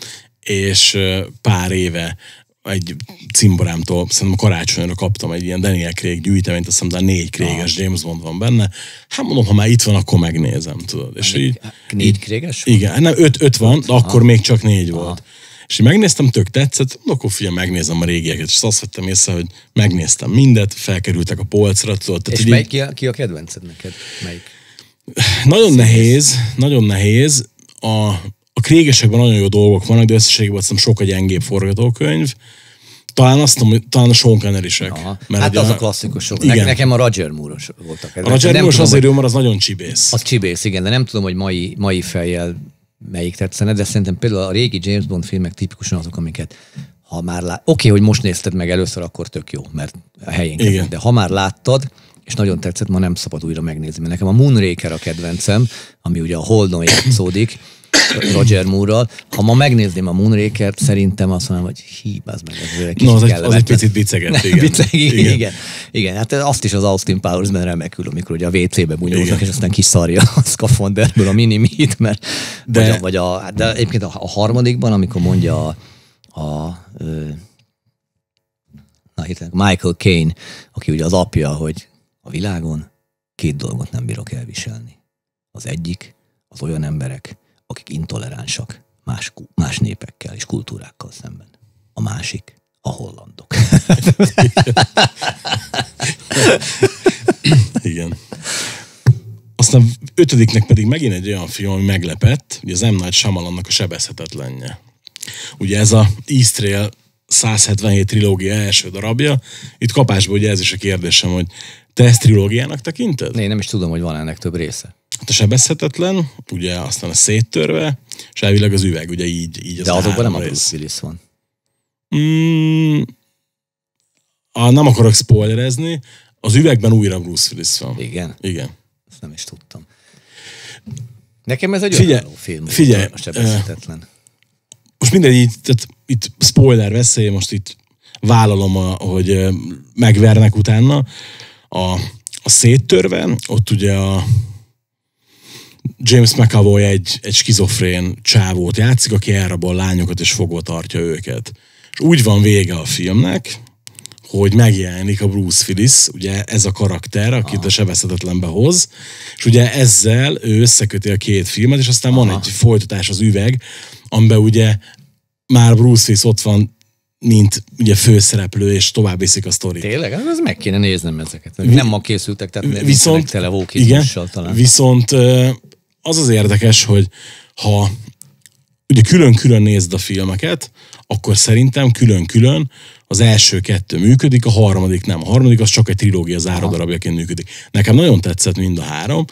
és pár éve egy cimborámtól, szerintem karácsonyra kaptam egy ilyen Daniel Craig gyűjteményt, azt hiszem, de négy kréges James Bond van benne. Hát mondom, ha már itt van, akkor megnézem, tudod. És négy, így, négy kréges? Igen, hát nem, öt, öt van, de akkor ah. még csak négy volt. Ah. És én megnéztem, tök tetszett, no, akkor figyelj, megnézem a régieket. És azt vettem észre, hogy megnéztem mindet, felkerültek a polcra, tudod. Tehát, és melyik, ki, a, ki a kedvenced neked? Melyik? Nagyon Szépen. nehéz, nagyon nehéz. A, a régesekben nagyon jó dolgok vannak, de összességében azt a gyengébb forgatókönyv. Talán azt mondom, talán a Sean connery Hát Hát az a sok. Igen. Nekem a Roger moore voltak. A Roger moore azért jó, mert az nagyon csibész. Az csibész, igen, de nem tudom, hogy mai, mai fejjel melyik tetszene, de szerintem például a régi James Bond filmek tipikusan azok, amiket ha már lá... Oké, okay, hogy most nézted meg először, akkor tök jó, mert a helyén kerül, de ha már láttad, és nagyon tetszett, ma nem szabad újra megnézni, mert nekem a Moonraker a kedvencem, ami ugye a Holdon játszódik, Roger Moore-ral. Ha ma megnézném a Moonraker-t, szerintem azt mondom, hogy hí, az meg ez kicsit no, az, egy, az egy picit biceget, igen. Biceg, [laughs] igen. igen. igen. Igen, hát azt is az Austin Powers-ben remekül, amikor ugye a WC-be bunyolnak, és aztán kiszarja a szkafonderből a minimit, mert de... Vagy, a, vagy a, hát de egyébként a, a harmadikban, amikor mondja a, a na hittem Michael Caine, aki ugye az apja, hogy a világon két dolgot nem bírok elviselni. Az egyik, az olyan emberek, akik intoleránsak más, más népekkel és kultúrákkal szemben. A másik a hollandok. [laughs] Igen. Aztán ötödiknek pedig megint egy olyan film, ami meglepett, hogy az M. Night Shyamalannak a sebezhetetlenje. Ugye ez a East Trail 177 trilógia első darabja. Itt kapásból ugye ez is a kérdésem, hogy te ezt trilógiának tekinted? Én nem is tudom, hogy van ennek több része hát a sebezhetetlen, ugye aztán a széttörve, és elvileg az üveg, ugye így, így az De azokban nem rész. a Bruce Willis van. Mm, a, nem akarok spoilerezni, az üvegben újra Bruce Willis van. Igen? Igen. Ezt nem is tudtam. Nekem ez egy figyelj, film. Figyelj, a sebezhetetlen. Uh, most mindegy, így, tehát itt spoiler veszély, most itt vállalom, a, hogy megvernek utána. A, a széttörve, ott ugye a James McAvoy egy, egy skizofrén csávót játszik, aki elrabol lányokat és fogva tartja őket. És úgy van vége a filmnek, hogy megjelenik a Bruce Willis, ugye ez a karakter, akit Aha. a sebezhetetlenbe hoz, és ugye ezzel ő összeköti a két filmet, és aztán Aha. van egy folytatás az üveg, amiben ugye már Bruce Willis ott van mint ugye főszereplő, és tovább viszik a sztorit. Tényleg? Hát ez meg kéne néznem ezeket. Nem ma készültek, tehát viszont, tele igen, talán. Viszont az az érdekes, hogy ha ugye külön-külön nézd a filmeket, akkor szerintem külön-külön az első kettő működik, a harmadik nem. A harmadik az csak egy trilógia záró darabjaként működik. Nekem nagyon tetszett mind a három,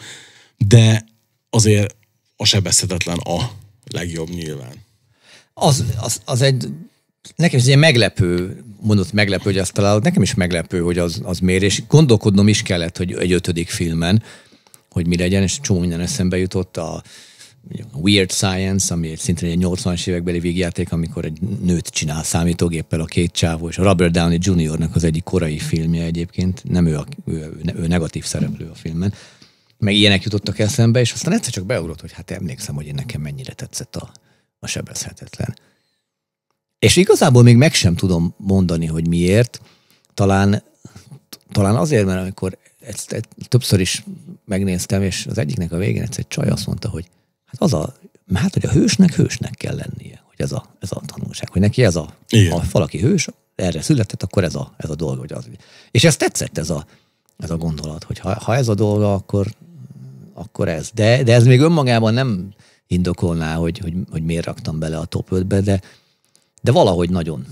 de azért a sebezhetetlen a legjobb nyilván. Az, az, az egy, nekem is egy meglepő, mondott meglepő, hogy azt találod, nekem is meglepő, hogy az, az mérés. gondolkodnom is kellett, hogy egy ötödik filmen, hogy mi legyen, és csomó minden eszembe jutott a Weird Science, ami egy szintén egy 80-as évekbeli végjáték, amikor egy nőt csinál számítógéppel a két csávó, és a Robert Downey Jr.-nak az egyik korai filmje egyébként, nem ő, a, ő, ő negatív szereplő a filmben, meg ilyenek jutottak eszembe, és aztán egyszer csak beugrott, hogy hát emlékszem, hogy én nekem mennyire tetszett a, a sebezhetetlen. És igazából még meg sem tudom mondani, hogy miért. Talán, talán azért, mert amikor ezt, ezt többször is megnéztem, és az egyiknek a végén egyszer egy csaj azt mondta, hogy hát az a, hát hogy a hősnek hősnek kell lennie, hogy ez a, ez a tanulság, hogy neki ez a, Igen. ha valaki hős, erre született, akkor ez a, ez a dolga. Hogy az, és ez tetszett ez a, ez a gondolat, hogy ha, ha ez a dolga, akkor, akkor ez. De, de ez még önmagában nem indokolná, hogy, hogy, hogy miért raktam bele a top 5-be, de, de valahogy nagyon,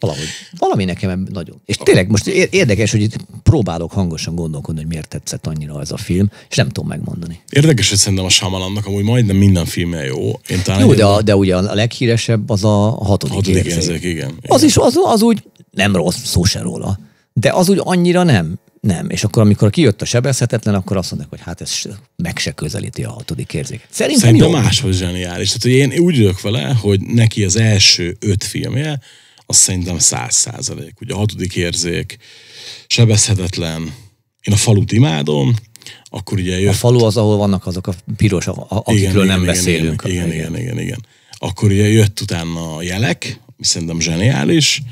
Valahogy. Valami nekem nagyon. És tényleg most érdekes, hogy itt próbálok hangosan gondolkodni, hogy miért tetszett annyira ez a film, és nem tudom megmondani. Érdekes, hogy szerintem a Samalannak amúgy majdnem minden filmje jó. Én talán jó, de, a, de ugye a leghíresebb az a hatodik, hatodik érzék. érzék igen, igen. Az is, az, az úgy nem rossz, szó se róla. De az úgy annyira nem. Nem. És akkor, amikor kijött a sebezhetetlen, akkor azt mondják, hogy hát ez meg se közelíti a hatodik érzéket. Szerintem, Szerintem jó. máshoz zseniális. Tehát, hogy én úgy vagyok vele, hogy neki az első öt filmje, az szerintem száz százalék. Ugye a hatodik érzék, sebezhetetlen, én a falut imádom, akkor ugye jött... A falu az, ahol vannak azok a piros, akikről igen, nem igen, beszélünk. Igen, igen, igen, igen, igen. Akkor ugye jött utána a jelek, ami szerintem zseniális,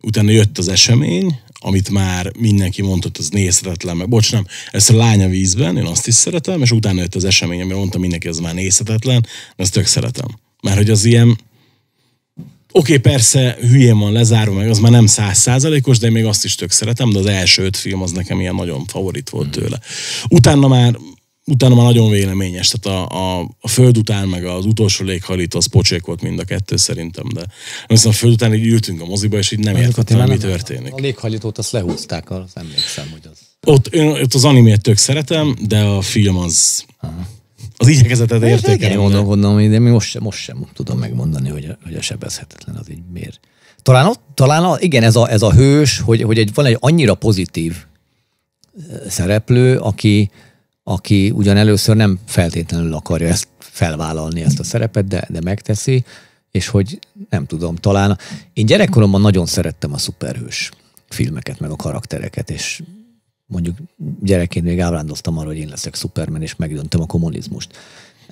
utána jött az esemény, amit már mindenki mondott, az nézhetetlen, meg bocs, nem, ezt a lánya vízben, én azt is szeretem, és utána jött az esemény, amit mondta mindenki, az már nézhetetlen, de ezt tök szeretem. Mert hogy az ilyen, Oké, okay, persze, hülyén van lezárva, meg az már nem százszázalékos, de még azt is tök szeretem, de az első öt film az nekem ilyen nagyon favorit volt mm. tőle. Utána már utána már nagyon véleményes, tehát a, a, a föld után, meg az utolsó léghalit, az pocsék volt mind a kettő szerintem, de aztán a föld után így ültünk a moziba, és így nem értettem, mi történik. A, léghalitót azt lehúzták, az emlékszem, hogy az... Ott, én, ott az animét tök szeretem, de a film az... Aha az igyekezetet értékelni. Igen, mondom, mondom, de még most sem, most sem tudom megmondani, hogy a, hogy a sebezhetetlen az így miért. Talán, ott, talán a, igen, ez a, ez a hős, hogy, hogy egy, van egy annyira pozitív szereplő, aki, aki ugyan először nem feltétlenül akarja ezt felvállalni, ezt a szerepet, de, de megteszi, és hogy nem tudom, talán én gyerekkoromban nagyon szerettem a szuperhős filmeket, meg a karaktereket, és mondjuk gyerekként még ábrándoztam arra, hogy én leszek szupermen, és megdöntöm a kommunizmust.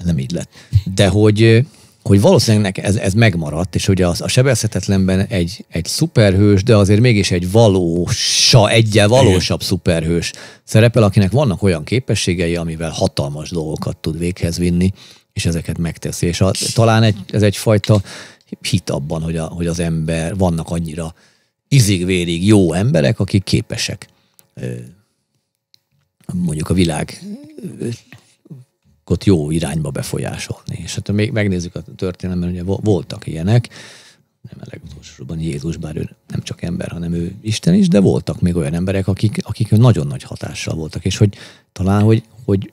Nem így lett. De hogy, hogy valószínűleg ez, ez megmaradt, és ugye az, a sebezhetetlenben egy, egy szuperhős, de azért mégis egy valósa, egyen valósabb Igen. szuperhős szerepel, akinek vannak olyan képességei, amivel hatalmas dolgokat tud véghez vinni, és ezeket megteszi. És a, talán egy, ez egyfajta hit abban, hogy, a, hogy az ember, vannak annyira izig-vérig jó emberek, akik képesek mondjuk a világ, ott jó irányba befolyásolni. És hát még megnézzük a történelemben, ugye voltak ilyenek, nem a legutolsóban Jézus, bár ő nem csak ember, hanem ő Isten is, de voltak még olyan emberek, akik, akik nagyon nagy hatással voltak, és hogy talán, hogy, hogy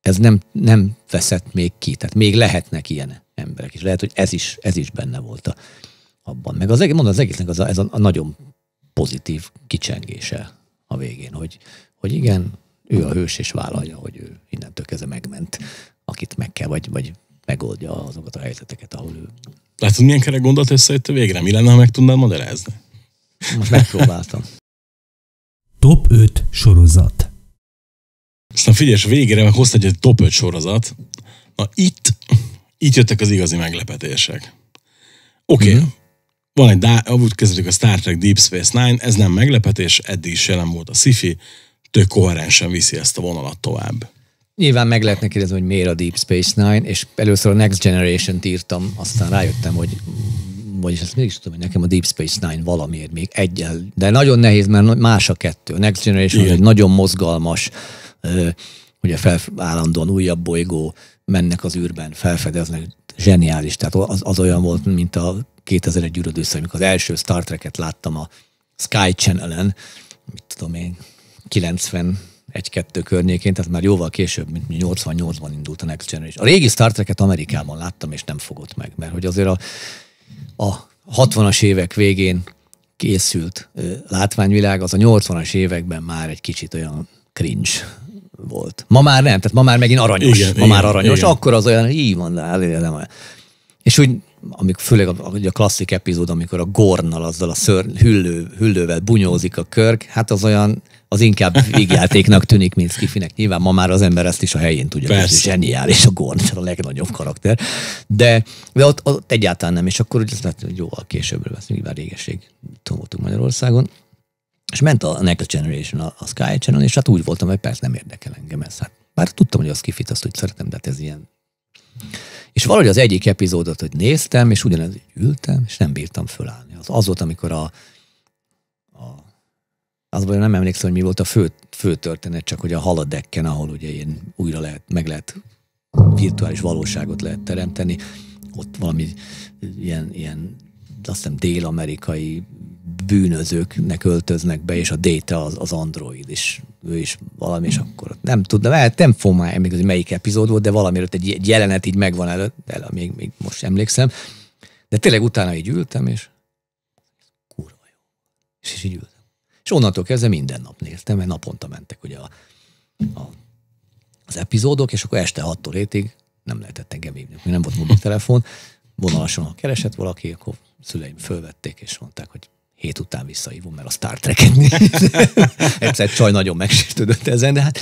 ez nem, nem veszett még ki, tehát még lehetnek ilyen emberek, és lehet, hogy ez is, ez is benne volt a, abban. Meg az, mondom, az egésznek az a, ez a, a nagyon pozitív kicsengése a végén, hogy, hogy igen, ő a hős, és vállalja, hogy ő innentől kezdve megment, akit meg kell, vagy, vagy megoldja azokat a helyzeteket, ahol ő. Látod, milyen kerek gondolt összejött a végre? Mi lenne, ha meg tudnál moderázni? Most megpróbáltam. [laughs] Top 5 sorozat. Aztán figyelj, végére meg hoztad egy top 5 sorozat. Na itt, itt jöttek az igazi meglepetések. Oké, okay. mm-hmm. van egy, úgy kezdődik a Star Trek Deep Space Nine, ez nem meglepetés, eddig is jelen volt a sci-fi, tök koherensen viszi ezt a vonalat tovább. Nyilván meg lehetne kérdezni, hogy miért a Deep Space Nine, és először a Next Generation-t írtam, aztán rájöttem, hogy vagyis ezt mégis tudom, hogy nekem a Deep Space Nine valamiért még egyel, de nagyon nehéz, mert más a kettő. A Next Generation Igen. egy nagyon mozgalmas, ugye fel, állandóan újabb bolygó, mennek az űrben, felfedeznek, zseniális. Tehát az, az olyan volt, mint a 2001 gyűrödőszer, amikor az első Star Trek-et láttam a Sky Channel-en, mit tudom én, 90 egy-kettő környékén, tehát már jóval később, mint 88-ban indult a Next Generation. A régi Star Trek-et Amerikában láttam, és nem fogott meg, mert hogy azért a, a 60-as évek végén készült ö, látványvilág, az a 80-as években már egy kicsit olyan cringe volt. Ma már nem, tehát ma már megint aranyos. Igen, ma igen, már aranyos. Igen. Akkor az olyan, így van, de hát nem olyan. És úgy, amik, főleg a, a klasszik epizód, amikor a gornal, azzal a ször, hüllő, hüllővel bunyózik a körk, hát az olyan, az inkább végjátéknak tűnik, mint Skiffinek. Nyilván ma már az ember ezt is a helyén tudja, Persze. és zseniális a Gorn, a legnagyobb karakter. De, de ott, ott, egyáltalán nem, és akkor ugye lehet, hogy jó, későbbről lesz, nyilván régeség voltunk Magyarországon. És ment a Next Generation, a, a Sky Channel, és hát úgy voltam, hogy persze nem érdekel engem ez. Hát, bár tudtam, hogy a Skiffit azt úgy szeretem, de hát ez ilyen és valahogy az egyik epizódot, hogy néztem, és ugyanez ültem, és nem bírtam fölállni. Az, az volt, amikor a azban nem emlékszem, hogy mi volt a fő, fő történet, csak hogy a haladekken, ahol ugye ilyen újra lehet, meg lehet virtuális valóságot lehet teremteni, ott valami ilyen, ilyen azt hiszem dél-amerikai bűnözőknek öltöznek be, és a Data az, az android, és ő is valami, és akkor nem tudom hát nem fogom már emlékezni, hogy melyik epizód volt, de valamiért egy, egy jelenet így megvan előtt, el, még, még most emlékszem, de tényleg utána így ültem, és kurva jó. És, és így ültem. És onnantól kezdve minden nap néztem, mert naponta mentek ugye a, a, az epizódok, és akkor este 6-tól nem lehetett engem hívni, nem volt mobiltelefon, vonalason, ha keresett valaki, akkor szüleim fölvették, és mondták, hogy hét után visszaívom, mert a Star trek [laughs] Egyszer csaj nagyon megsértődött ezen, de hát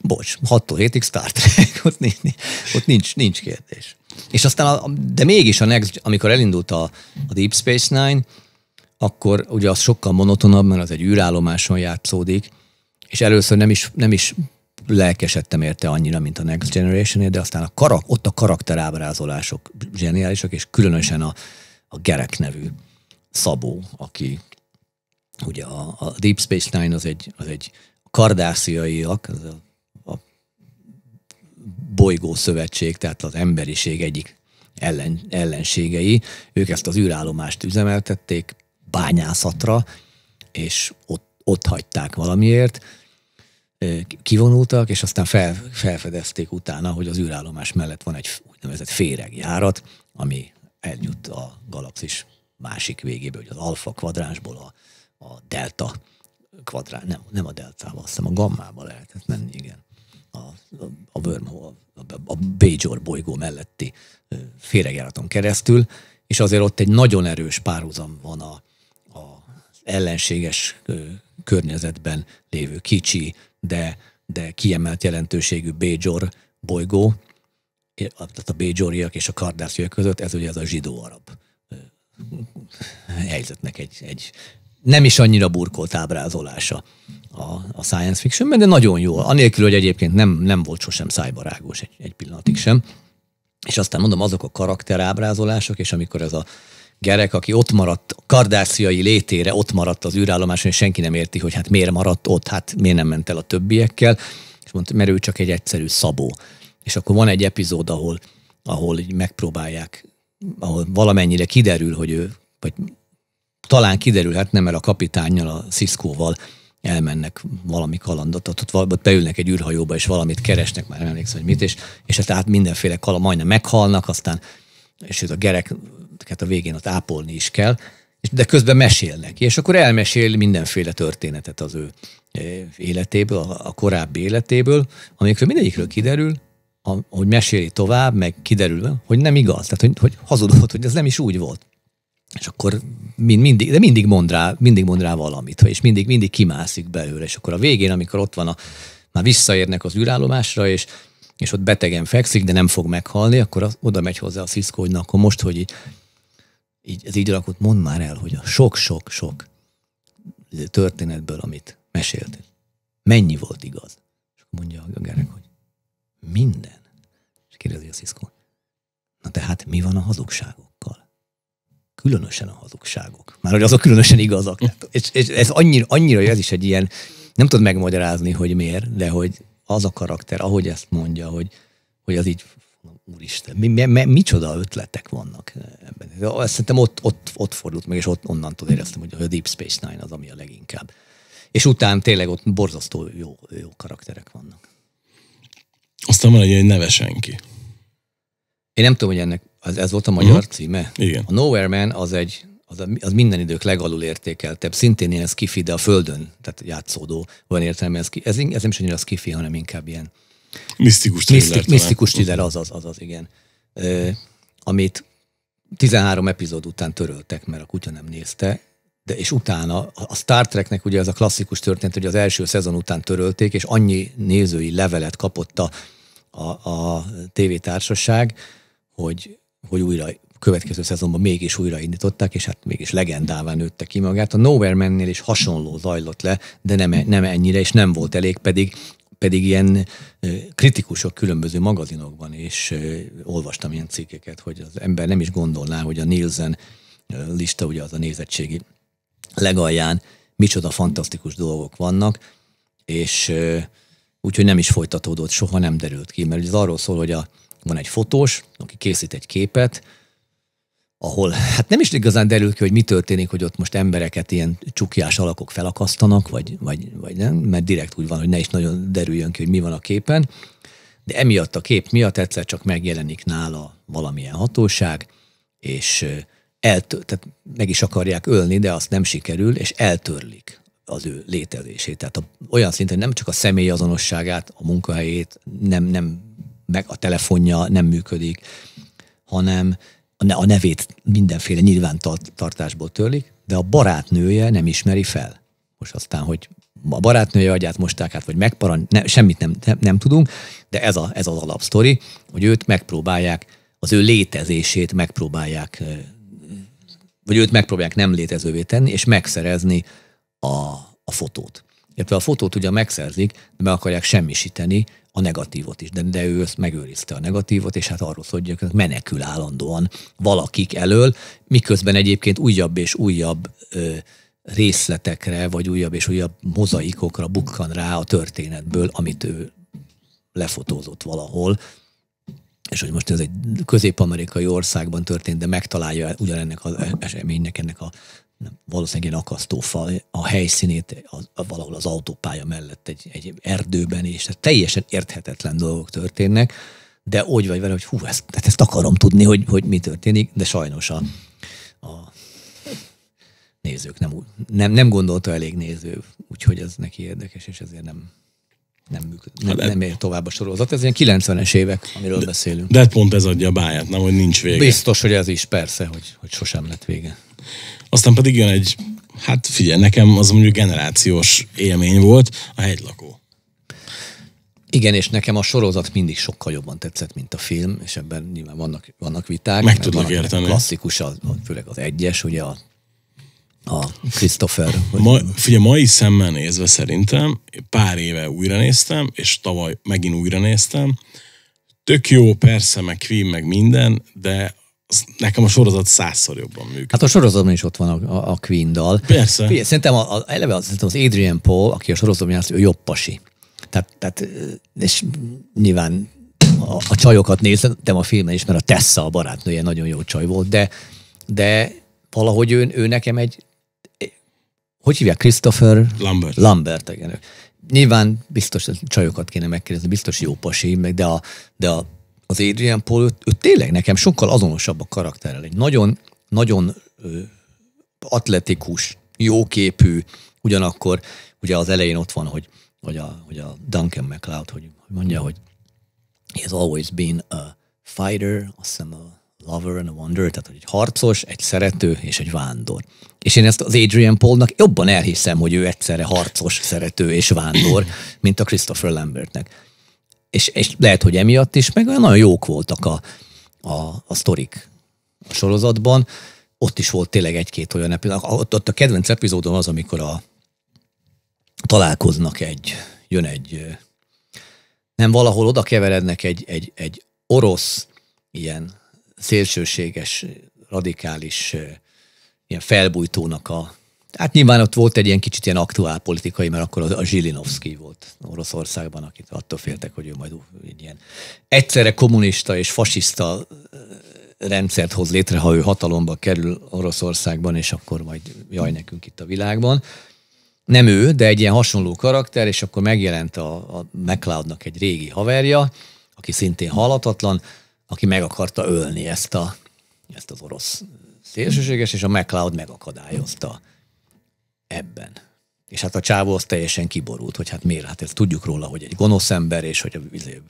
bocs, 6-tól 7-ig Star Trek, ott, nincs, ott nincs, nincs kérdés. És aztán, a, de mégis a Next, amikor elindult a, a Deep Space Nine, akkor ugye az sokkal monotonabb, mert az egy űrállomáson játszódik, és először nem is, nem is lelkesedtem érte annyira, mint a Next generation de aztán a karak, ott a karakterábrázolások zseniálisak, és különösen a, a Gerek nevű Szabó, aki ugye a, a Deep Space Nine az egy, az egy kardásziaiak, az a, a bolygó szövetség, tehát az emberiség egyik ellen, ellenségei, ők ezt az űrállomást üzemeltették, bányászatra, és ott, ott hagyták valamiért, kivonultak, és aztán fel, felfedezték utána, hogy az űrállomás mellett van egy úgynevezett féregjárat, ami eljut a galaxis másik végéből, hogy az alfa kvadránsból a, a delta kvadrán, nem, nem a deltával, azt hiszem a gammába lehetett menni, igen. A, a, a wormhole, a, a Bajor bolygó melletti féregjáraton keresztül, és azért ott egy nagyon erős párhuzam van a, ellenséges környezetben lévő kicsi, de, de kiemelt jelentőségű Bajor bolygó, tehát a Bajoriak és a kardásziak között, ez ugye az a zsidó-arab helyzetnek egy, egy nem is annyira burkolt ábrázolása a, a science fiction de nagyon jó. Anélkül, hogy egyébként nem, nem volt sosem szájbarágos egy, egy pillanatig sem. És aztán mondom, azok a karakterábrázolások, és amikor ez a gyerek, aki ott maradt, kardásziai létére ott maradt az űrállomáson, és senki nem érti, hogy hát miért maradt ott, hát miért nem ment el a többiekkel, és mondta, mert ő csak egy egyszerű szabó. És akkor van egy epizód, ahol, ahol megpróbálják, ahol valamennyire kiderül, hogy ő, vagy talán kiderül, hát nem, mert a kapitányjal, a Sziszkóval elmennek valami kalandot, ott, ott beülnek egy űrhajóba, és valamit keresnek, már emlékszem, hogy mit, és, és hát mindenféle kaland, majdnem meghalnak, aztán és ez a gerek hát a végén ott ápolni is kell, de közben mesél neki, és akkor elmesél mindenféle történetet az ő eh, életéből, a korábbi életéből, amikor mindegyikről kiderül, hogy meséli tovább, meg kiderül, hogy nem igaz, tehát hogy, hogy hazudott, hogy ez nem is úgy volt. És akkor mind, mindig, de mindig mond rá, mindig mond rá valamit, és mindig, mindig kimászik belőle, és akkor a végén, amikor ott van a, már visszaérnek az űrállomásra, és, és ott betegen fekszik, de nem fog meghalni, akkor az, oda megy hozzá a sziszkó, hogy na, akkor most, hogy így, így, ez így alakult, mondd már el, hogy a sok-sok-sok történetből, amit meséltél, mennyi volt igaz? És akkor mondja a Gerek, hogy minden. És kérdezi a Cisco, na tehát mi van a hazugságokkal? Különösen a hazugságok. Már hogy azok különösen igazak. és, és ez annyira, annyira, ez is egy ilyen, nem tudod megmagyarázni, hogy miért, de hogy az a karakter, ahogy ezt mondja, hogy, hogy az így úristen, mi, mi, mi, micsoda ötletek vannak eh, ebben. Azt szerintem ott, ott, ott fordult meg, és ott onnantól éreztem, hogy a Deep Space Nine az, ami a leginkább. És utána tényleg ott borzasztó jó, jó karakterek vannak. Aztán van egy ilyen neve senki. Én nem tudom, hogy ennek az, ez volt a magyar uh-huh. címe. Igen. A Nowhere Man az egy, az, a, az minden idők legalul értékeltebb, szintén ilyen skifi, de a földön, tehát játszódó, van értelme, ez, ez, ez nem is annyira skifi, hanem inkább ilyen Misztikus thriller. misztikus thriller, az, az, az, az, igen. Ö, amit 13 epizód után töröltek, mert a kutya nem nézte, de és utána a Star Treknek ugye az a klasszikus történet, hogy az első szezon után törölték, és annyi nézői levelet kapott a, a, a tévétársaság, hogy, hogy újra következő szezonban mégis újraindították, és hát mégis legendává nőtte ki magát. A Nowhere Man-nél is hasonló zajlott le, de nem, e, nem ennyire, és nem volt elég, pedig pedig ilyen kritikusok különböző magazinokban is olvastam ilyen cikkeket, hogy az ember nem is gondolná, hogy a Nielsen lista, ugye az a nézettségi legalján micsoda fantasztikus dolgok vannak, és úgyhogy nem is folytatódott, soha nem derült ki, mert ez arról szól, hogy a, van egy fotós, aki készít egy képet, ahol hát nem is igazán derül ki, hogy mi történik, hogy ott most embereket ilyen csukjás alakok felakasztanak, vagy, vagy, vagy nem, mert direkt úgy van, hogy ne is nagyon derüljön ki, hogy mi van a képen. De emiatt a kép miatt egyszer csak megjelenik nála valamilyen hatóság, és eltör, tehát meg is akarják ölni, de azt nem sikerül, és eltörlik az ő létezését. Tehát a, olyan szinten nem csak a személy azonosságát, a munkahelyét, nem, nem, meg a telefonja nem működik, hanem a nevét mindenféle nyilvántartásból törlik, de a barátnője nem ismeri fel. Most aztán, hogy a barátnője agyát mosták át, vagy megparan, ne, semmit nem, nem, nem tudunk, de ez, a, ez az alapsztori, hogy őt megpróbálják, az ő létezését megpróbálják, vagy őt megpróbálják nem létezővé tenni, és megszerezni a, a fotót illetve a fotót ugyan megszerzik, de meg akarják semmisíteni a negatívot is. De, de ő ezt megőrizte a negatívot, és hát arról szól, hogy menekül állandóan valakik elől, miközben egyébként újabb és újabb ö, részletekre, vagy újabb és újabb mozaikokra bukkan rá a történetből, amit ő lefotózott valahol, és hogy most ez egy közép-amerikai országban történt, de megtalálja ugyanennek az eseménynek, ennek a valószínűleg egy akasztófa a helyszínét a, valahol az autópálya mellett egy, egy erdőben, és tehát teljesen érthetetlen dolgok történnek, de úgy vagy vele, hogy hú, ezt, tehát ezt akarom tudni, hogy, hogy mi történik, de sajnos a, a nézők nem, nem, nem gondolta elég néző, úgyhogy ez neki érdekes, és ezért nem, nem, működ, nem, hát, nem ér tovább a sorozat. Ez ilyen 90-es évek, amiről de, beszélünk. De pont ez adja a báját, nem, hogy nincs vége. Biztos, hogy ez is, persze, hogy, hogy sosem lett vége. Aztán pedig jön egy, hát figyelj, nekem az mondjuk generációs élmény volt, a hegylakó. Igen, és nekem a sorozat mindig sokkal jobban tetszett, mint a film, és ebben nyilván vannak, vannak viták. Meg tudnak érteni. Klasszikus, főleg az egyes, ugye a a Christopher. Ma, figyelj, mai szemmel nézve szerintem, pár éve újra néztem, és tavaly megint újra néztem. Tök jó, persze, meg Queen, meg minden, de nekem a sorozat százszor jobban működik. Hát a sorozatban is ott van a, a Queen-dal. Persze. Figyelj, szerintem a, a, eleve az, szerintem az Adrian Paul, aki a sorozatban játszik, ő jobb pasi. Tehát, tehát és nyilván a, a csajokat néztem a filmen is, mert a Tessa a barátnője nagyon jó csaj volt, de, de valahogy ő, ő nekem egy, hogy hívják, Christopher? Lambert. Lambert, igen. Nyilván biztos csajokat kéne megkérdezni, biztos jó pasi, meg de a, de a az Adrian Paul, ő, ő tényleg nekem sokkal azonosabb a karakterrel. Egy nagyon, nagyon ö, atletikus, jóképű, ugyanakkor ugye az elején ott van, hogy, hogy, a, hogy a Duncan McLeod, hogy mondja, hogy he has always been a fighter, azt hiszem a lover and a wanderer, tehát egy harcos, egy szerető és egy vándor. És én ezt az Adrian Paulnak jobban elhiszem, hogy ő egyszerre harcos, szerető és vándor, mint a Christopher Lambertnek és, és lehet, hogy emiatt is, meg olyan nagyon jók voltak a, a, a sztorik a sorozatban. Ott is volt tényleg egy-két olyan epizód. Ott, ott a kedvenc epizódom az, amikor a, találkoznak egy, jön egy, nem valahol oda keverednek egy, egy, egy orosz, ilyen szélsőséges, radikális ilyen felbújtónak a Hát nyilván ott volt egy ilyen kicsit ilyen aktuál politikai, mert akkor a Zsilinovszki volt Oroszországban, akit attól féltek, hogy ő majd egy ilyen egyszerre kommunista és fasiszta rendszert hoz létre, ha ő hatalomba kerül Oroszországban, és akkor majd jaj nekünk itt a világban. Nem ő, de egy ilyen hasonló karakter, és akkor megjelent a, a McLeodnak egy régi haverja, aki szintén halatatlan, aki meg akarta ölni ezt, a, ezt az orosz szélsőséges, és a McLeod megakadályozta ebben. És hát a csávó az teljesen kiborult, hogy hát miért, hát ezt tudjuk róla, hogy egy gonosz ember, és hogy a, izé,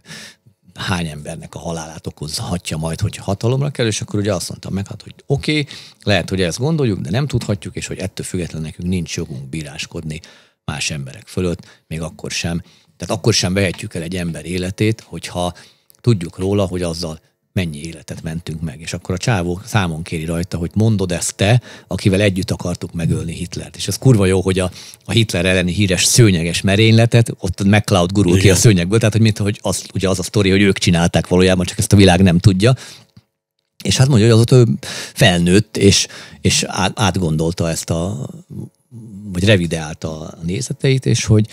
hány embernek a halálát okozhatja majd, hogyha hatalomra kerül, és akkor ugye azt mondtam meg, hát, hogy oké, okay, lehet, hogy ezt gondoljuk, de nem tudhatjuk, és hogy ettől függetlenül nekünk nincs jogunk bíráskodni más emberek fölött, még akkor sem. Tehát akkor sem vehetjük el egy ember életét, hogyha tudjuk róla, hogy azzal mennyi életet mentünk meg. És akkor a csávó számon kéri rajta, hogy mondod ezt te, akivel együtt akartuk megölni Hitlert. És ez kurva jó, hogy a, a Hitler elleni híres szőnyeges merényletet, ott McCloud gurul Igen. ki a szőnyegből, tehát hogy, mint, hogy az, ugye az a sztori, hogy ők csinálták valójában, csak ezt a világ nem tudja. És hát mondja, hogy azóta ő felnőtt, és, és átgondolta ezt a, vagy revideálta a nézeteit, és hogy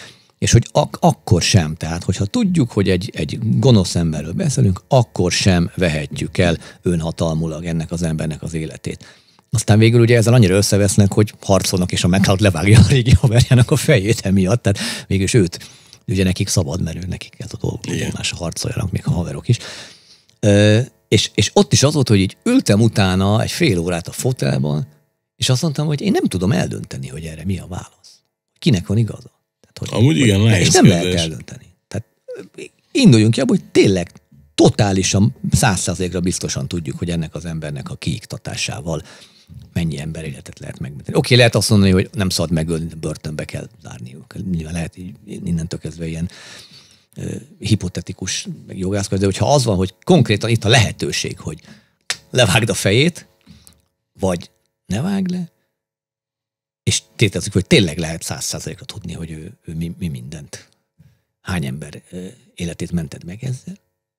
és hogy ak- akkor sem, tehát hogyha tudjuk, hogy egy, egy gonosz emberről beszélünk, akkor sem vehetjük el önhatalmulag ennek az embernek az életét. Aztán végül ugye ezzel annyira összevesznek, hogy harcolnak, és a meghalt levágja a régi haverjának a fejét emiatt, tehát végül őt, ugye nekik szabad, mert ő nekik ez a dolgok, harcoljanak, még a haverok is. Ö, és, és ott is az volt, hogy így ültem utána egy fél órát a fotelban, és azt mondtam, hogy én nem tudom eldönteni, hogy erre mi a válasz. Kinek van igaza? Tehát, hogy, Amúgy igen, hogy, nehéz És nem kérdés. lehet eldönteni. Tehát eh, induljunk ki abból, hogy tényleg totálisan, százszerzékre biztosan tudjuk, hogy ennek az embernek a kiiktatásával mennyi ember életet lehet megmenteni. Oké, lehet azt mondani, hogy nem szabad megölni, börtönbe kell zárniuk. Nyilván lehet így, innentől kezdve ilyen ö, eh, hipotetikus jogászkodás, de hogyha az van, hogy konkrétan itt a lehetőség, hogy levágd a fejét, vagy ne vágd le, és tételezzük, hogy tényleg lehet száz százalékra tudni, hogy ő, ő mi, mi mindent, hány ember életét mented meg ezzel,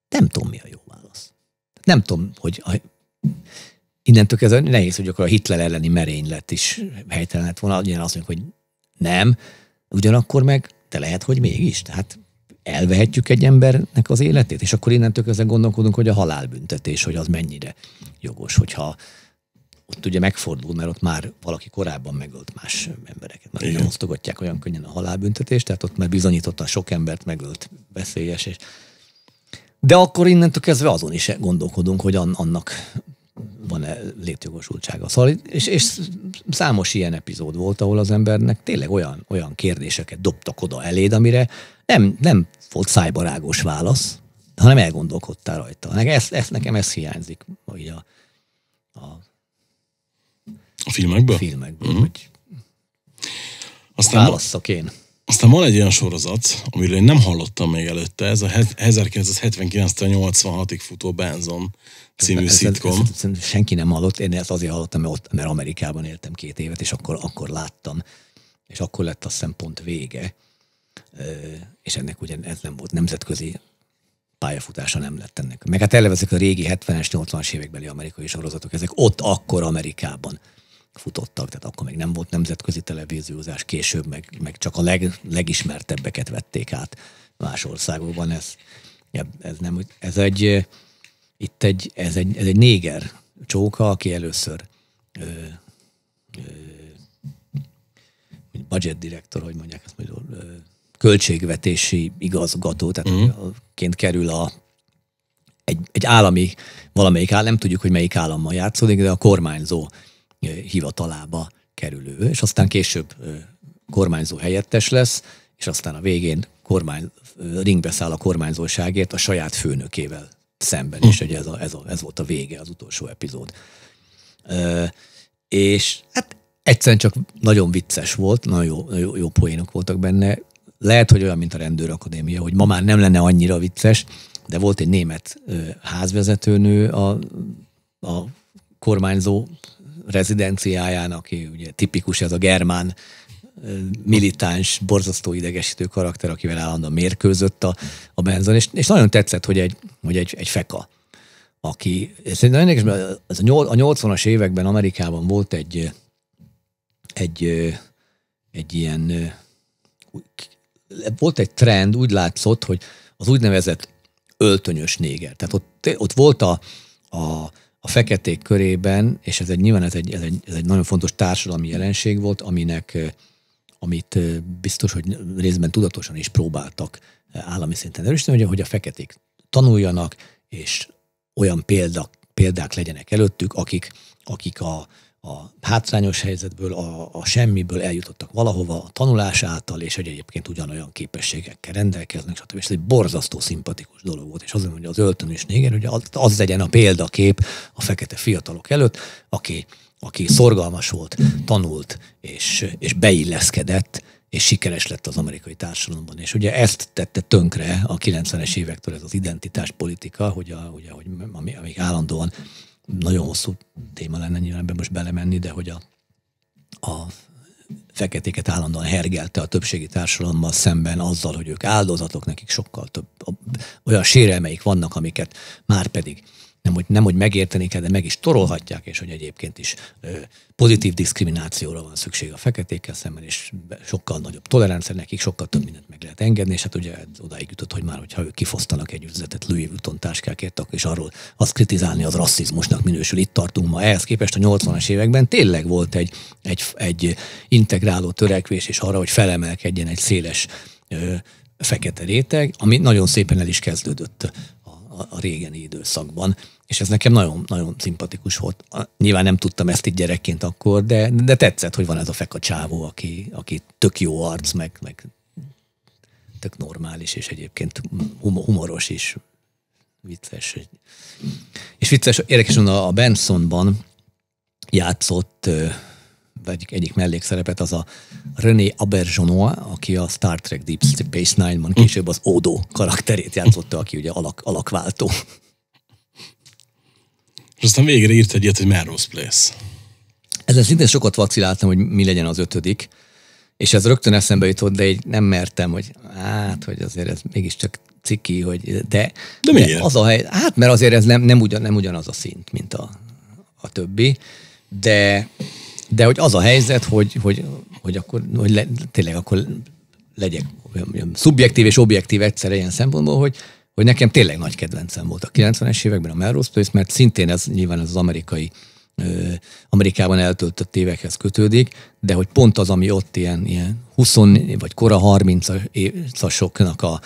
nem tudom, mi a jó válasz. Nem tudom, hogy a, innentől kezdve nehéz, hogy akkor a Hitler elleni merénylet is helytelen lett volna, ugyan azt mondjuk, hogy nem, ugyanakkor meg te lehet, hogy mégis. Tehát elvehetjük egy embernek az életét, és akkor innentől kezdve gondolkodunk, hogy a halálbüntetés, hogy az mennyire jogos, hogyha ott ugye megfordul, mert ott már valaki korábban megölt más embereket. Már nem osztogatják olyan könnyen a halálbüntetést, tehát ott már bizonyította a sok embert megölt veszélyes. És... De akkor innentől kezdve azon is gondolkodunk, hogy an- annak van-e létjogosultsága. Szóval, és, és számos ilyen epizód volt, ahol az embernek tényleg olyan, olyan kérdéseket dobtak oda eléd, amire nem, nem volt szájbarágos válasz, hanem elgondolkodtál rajta. Nekem ez, ez, nekem ez hiányzik, hogy a, a a filmekből? A filmekből, mm-hmm. hogy aztán válasszak én. Aztán van egy olyan sorozat, amiről én nem hallottam még előtte, ez a 1979-86-ig futó Benzon című ez, szitkom. Ez, ez, ez, senki nem hallott, én ezt azért hallottam, mert, ott, mert Amerikában éltem két évet, és akkor, akkor láttam, és akkor lett a szempont vége, és ennek ugye ez nem volt nemzetközi pályafutása nem lett ennek. Meg hát eleve ezek a régi 70-es, 80-as évekbeli amerikai sorozatok, ezek ott akkor Amerikában futottak, tehát akkor még nem volt nemzetközi televíziózás, később meg, meg csak a leg, legismertebbeket vették át más országokban. Ez, ez, nem, ez egy, itt egy, ez egy, ez egy néger csóka, aki először ö, ö, budget direktor, hogy mondják ezt ö, költségvetési igazgató, tehát mm. ként kerül a egy, egy állami, valamelyik állam, nem tudjuk, hogy melyik állammal játszódik, de a kormányzó hivatalába kerülő, és aztán később kormányzó helyettes lesz, és aztán a végén kormány, ringbe száll a kormányzóságért a saját főnökével szemben, és hogy ez, a, ez, a, ez volt a vége, az utolsó epizód. és hát egyszerűen csak nagyon vicces volt, nagyon jó, jó, jó poénok voltak benne. Lehet, hogy olyan, mint a rendőrakadémia, hogy ma már nem lenne annyira vicces, de volt egy német házvezetőnő a, a kormányzó rezidenciáján, aki ugye tipikus ez a germán militáns, borzasztó idegesítő karakter, akivel állandóan mérkőzött a, a benzon, és, és nagyon tetszett, hogy egy, hogy egy, egy feka, aki, ez nagyon érdekes, ez a, nyol, a 80-as években Amerikában volt egy, egy, egy ilyen, volt egy trend, úgy látszott, hogy az úgynevezett öltönyös néger. Tehát ott, ott volt a, a a feketék körében, és ez egy nyilván ez egy, ez egy, ez egy nagyon fontos társadalmi jelenség volt, aminek, amit biztos, hogy részben tudatosan is próbáltak állami szinten erősíteni, hogy a feketék tanuljanak, és olyan példak, példák legyenek előttük, akik, akik a a hátrányos helyzetből, a, a semmiből eljutottak valahova a tanulás által, és hogy egyébként ugyanolyan képességekkel rendelkeznek, stb. És ez egy borzasztó szimpatikus dolog volt, és azon mondja az is néger, hogy az, az legyen a példakép a fekete fiatalok előtt, aki, aki szorgalmas volt, tanult, és, és beilleszkedett, és sikeres lett az amerikai társadalomban. És ugye ezt tette tönkre a 90-es évektől ez az identitáspolitika, hogy, a, ugye, hogy amíg állandóan nagyon hosszú téma lenne nyilván ebben most belemenni, de hogy a, a feketéket állandóan hergelte a többségi társadalommal szemben azzal, hogy ők áldozatok, nekik sokkal több olyan sérelmeik vannak, amiket már pedig nem hogy, nem, hogy megérteni kell, de meg is torolhatják, és hogy egyébként is ö, pozitív diszkriminációra van szükség a feketékkel szemben, és sokkal nagyobb tolerancia nekik, sokkal több mindent meg lehet engedni, és hát ugye odáig jutott, hogy már, hogyha ők kifosztanak egy üzletet Louis Vuitton táskákért, és arról azt kritizálni, az rasszizmusnak minősül. Itt tartunk ma. Ehhez képest a 80-as években tényleg volt egy, egy, egy integráló törekvés, és arra, hogy felemelkedjen egy széles ö, fekete réteg, ami nagyon szépen el is kezdődött a régeni időszakban. És ez nekem nagyon, nagyon szimpatikus volt. Nyilván nem tudtam ezt így gyerekként akkor, de, de tetszett, hogy van ez a feka csávó, aki, aki tök jó arc, meg, meg tök normális, és egyébként humoros is, vicces. És vicces, érdekes, a Bensonban játszott egyik, egyik mellékszerepet, az a René Abergenois, aki a Star Trek Deep Space Nine-ban hm. később az Odo karakterét játszotta, aki ugye alak, alakváltó. És aztán végre írt egy ilyet, hogy Melrose Place. Ezzel szintén sokat vaciláltam, hogy mi legyen az ötödik, és ez rögtön eszembe jutott, de így nem mertem, hogy hát, hogy azért ez mégiscsak ciki, hogy de, de, miért? de az a hely, hát mert azért ez nem, nem, ugyan, nem ugyanaz a szint, mint a, a többi, de de hogy az a helyzet, hogy, hogy, hogy akkor hogy le, tényleg akkor legyek szubjektív és objektív egyszer ilyen szempontból, hogy, hogy nekem tényleg nagy kedvencem volt a 90-es években a Melrose Place, mert szintén ez nyilván az amerikai Amerikában eltöltött évekhez kötődik, de hogy pont az, ami ott ilyen, ilyen 20 vagy kora 30-asoknak a,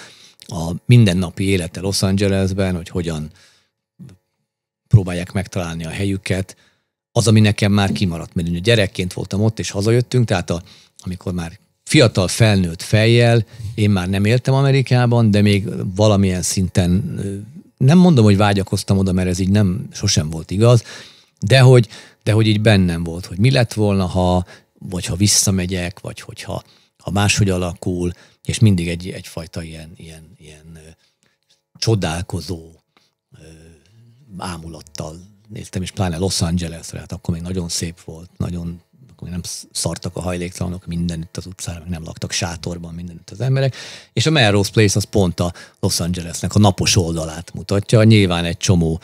a mindennapi élete Los Angelesben, hogy hogyan próbálják megtalálni a helyüket, az, ami nekem már kimaradt, mert én gyerekként voltam ott, és hazajöttünk, tehát a, amikor már fiatal felnőtt fejjel, én már nem éltem Amerikában, de még valamilyen szinten nem mondom, hogy vágyakoztam oda, mert ez így nem, sosem volt igaz, de hogy, de hogy így bennem volt, hogy mi lett volna, ha, vagy ha visszamegyek, vagy hogyha ha máshogy alakul, és mindig egy, egyfajta ilyen, ilyen, ilyen csodálkozó ö, ámulattal néztem, és pláne Los Angelesre, hát akkor még nagyon szép volt, nagyon akkor még nem szartak a hajléktalanok mindenütt az utcára, meg nem laktak sátorban mindenütt az emberek, és a Melrose Place az pont a Los Angelesnek a napos oldalát mutatja, nyilván egy csomó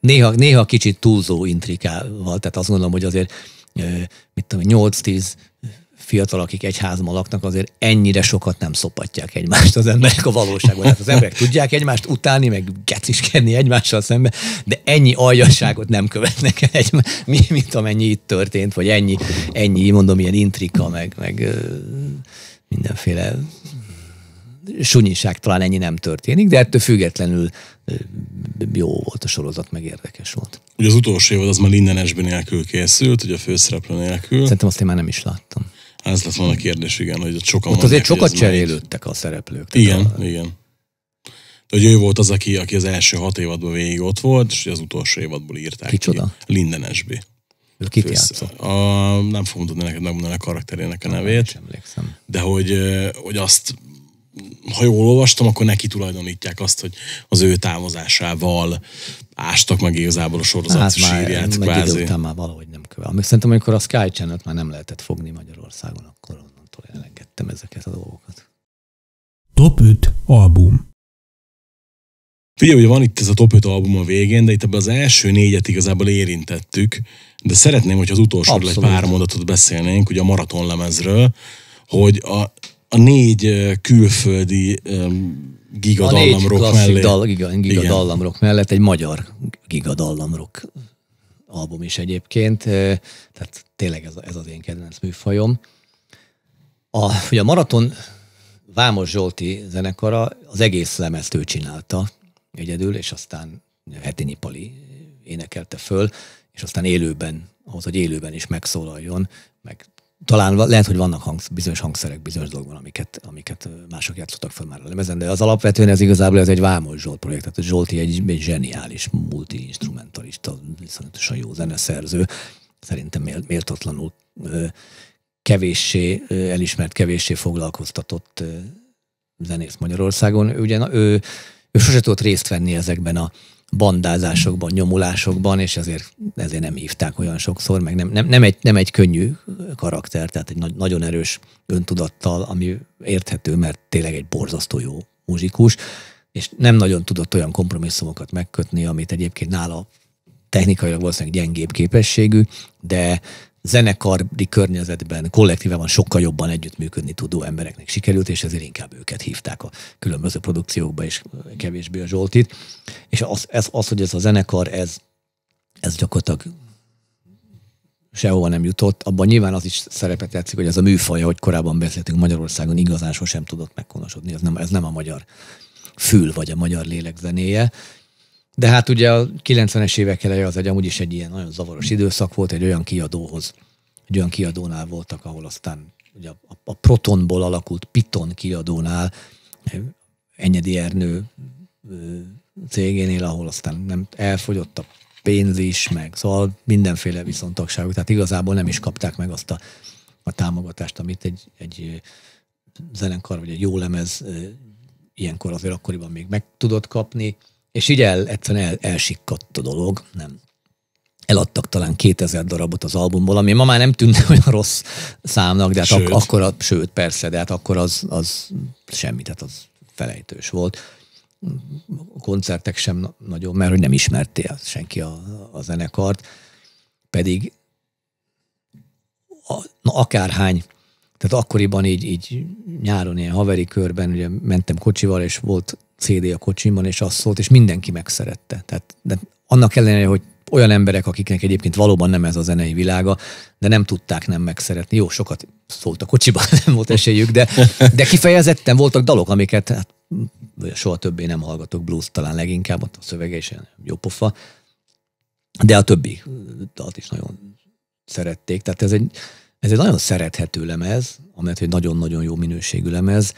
néha, néha kicsit túlzó intrikával, tehát azt gondolom, hogy azért mit tudom, 8-10 fiatal, akik egy házban laknak, azért ennyire sokat nem szopatják egymást az emberek a valóságban. Tehát az emberek tudják egymást utálni, meg geciskedni egymással szembe, de ennyi aljasságot nem követnek el egymást, mint amennyi itt történt, vagy ennyi, ennyi mondom, ilyen intrika, meg, meg mindenféle sunyiság talán ennyi nem történik, de ettől függetlenül jó volt a sorozat, meg érdekes volt. Ugye az utolsó évad az már mindenesben nélkül készült, ugye a főszereplő nélkül. Szerintem azt én már nem is láttam. Ez lett volna a kérdés, igen, hogy sokan Ott azért sokat cserélődtek a szereplők. Igen, a... igen. De hogy ő volt az, aki, aki az első hat évadban végig ott volt, és az utolsó évadból írták Kicsoda? ki. Linden Esby. Kit A, nem fogom tudni neked megmondani a karakterének a nevét. Nem, emlékszem. De hogy, hogy azt, ha jól olvastam, akkor neki tulajdonítják azt, hogy az ő távozásával ástak meg igazából a sorozat hát sírját. Már, kvázi. már valahogy nem ezekvel. Ami szerintem, amikor a Sky channel már nem lehetett fogni Magyarországon, akkor onnantól elengedtem ezeket a dolgokat. Top 5 album Figyelj, hogy van itt ez a top 5 album a végén, de itt ebben az első négyet igazából érintettük, de szeretném, hogy az utolsó egy pár mondatot beszélnénk, ugye a maratonlemezről, hogy a, a négy külföldi um, gigadallamrok mellett. Dal, giga, gigadallamrok mellett egy magyar gigadallamrok album is egyébként, tehát tényleg ez, ez az én kedvenc műfajom. A, ugye a Maraton Vámos Zsolti zenekara az egész lemezt ő csinálta egyedül, és aztán Hetényi Pali énekelte föl, és aztán élőben, ahhoz, hogy élőben is megszólaljon, meg talán lehet, hogy vannak hangsz, bizonyos hangszerek, bizonyos dolgokban, amiket, amiket mások játszottak fel már a lemezen, de az alapvetően ez igazából ez egy Vámos Zsolt projekt. Tehát Zsolti egy, egy zseniális multi-instrumentalista, viszonyatosan jó zeneszerző, szerintem méltatlanul kevéssé elismert, kevéssé foglalkoztatott zenész Magyarországon. Ő, na ő, ő sose tudott részt venni ezekben a bandázásokban, nyomulásokban, és ezért, ezért nem hívták olyan sokszor, meg nem, nem, nem, egy, nem egy könnyű karakter, tehát egy nagy, nagyon erős öntudattal, ami érthető, mert tényleg egy borzasztó jó muzsikus, és nem nagyon tudott olyan kompromisszumokat megkötni, amit egyébként nála technikailag valószínűleg gyengébb képességű, de zenekari környezetben, kollektíve van sokkal jobban együttműködni tudó embereknek sikerült, és ezért inkább őket hívták a különböző produkciókba, és kevésbé a Zsoltit. És az, ez, az hogy ez a zenekar, ez, ez gyakorlatilag sehova nem jutott. Abban nyilván az is szerepet játszik, hogy ez a műfaja, hogy korábban beszéltünk Magyarországon, igazán sosem tudott megkonosodni. Ez nem, ez nem a magyar fül vagy a magyar lélek zenéje, de hát ugye a 90-es évek eleje az egy amúgy is egy ilyen nagyon zavaros időszak volt, egy olyan kiadóhoz, egy olyan kiadónál voltak, ahol aztán ugye a, a Protonból alakult Piton kiadónál, Enyedi Ernő cégénél, ahol aztán nem elfogyott a pénz is, meg szóval mindenféle viszontagságok, tehát igazából nem is kapták meg azt a, a támogatást, amit egy, egy zenekar vagy egy jó lemez ilyenkor azért akkoriban még meg tudott kapni. És így el, egyszerűen el, elsikkadt a dolog, nem. Eladtak talán 2000 darabot az albumból, ami ma már nem tűnt [laughs] olyan rossz számnak, de hát sőt. Ak- akkor, a, sőt persze, de hát akkor az, az semmi, tehát az felejtős volt. A koncertek sem nagyon, mert hogy nem ismerté senki a, a zenekart, pedig a, na, akárhány tehát akkoriban így, így nyáron ilyen haveri körben ugye mentem kocsival, és volt CD a kocsimban, és azt szólt, és mindenki megszerette. Tehát de annak ellenére, hogy olyan emberek, akiknek egyébként valóban nem ez a zenei világa, de nem tudták nem megszeretni. Jó, sokat szólt a kocsiban, [laughs] nem volt esélyük, de, de kifejezetten voltak dalok, amiket hát, soha többé nem hallgatok, blues talán leginkább, ott a szövege is jó pofa, de a többi dalt is nagyon szerették. Tehát ez egy, ez egy nagyon szerethető lemez, amelyet hogy nagyon-nagyon jó minőségű lemez,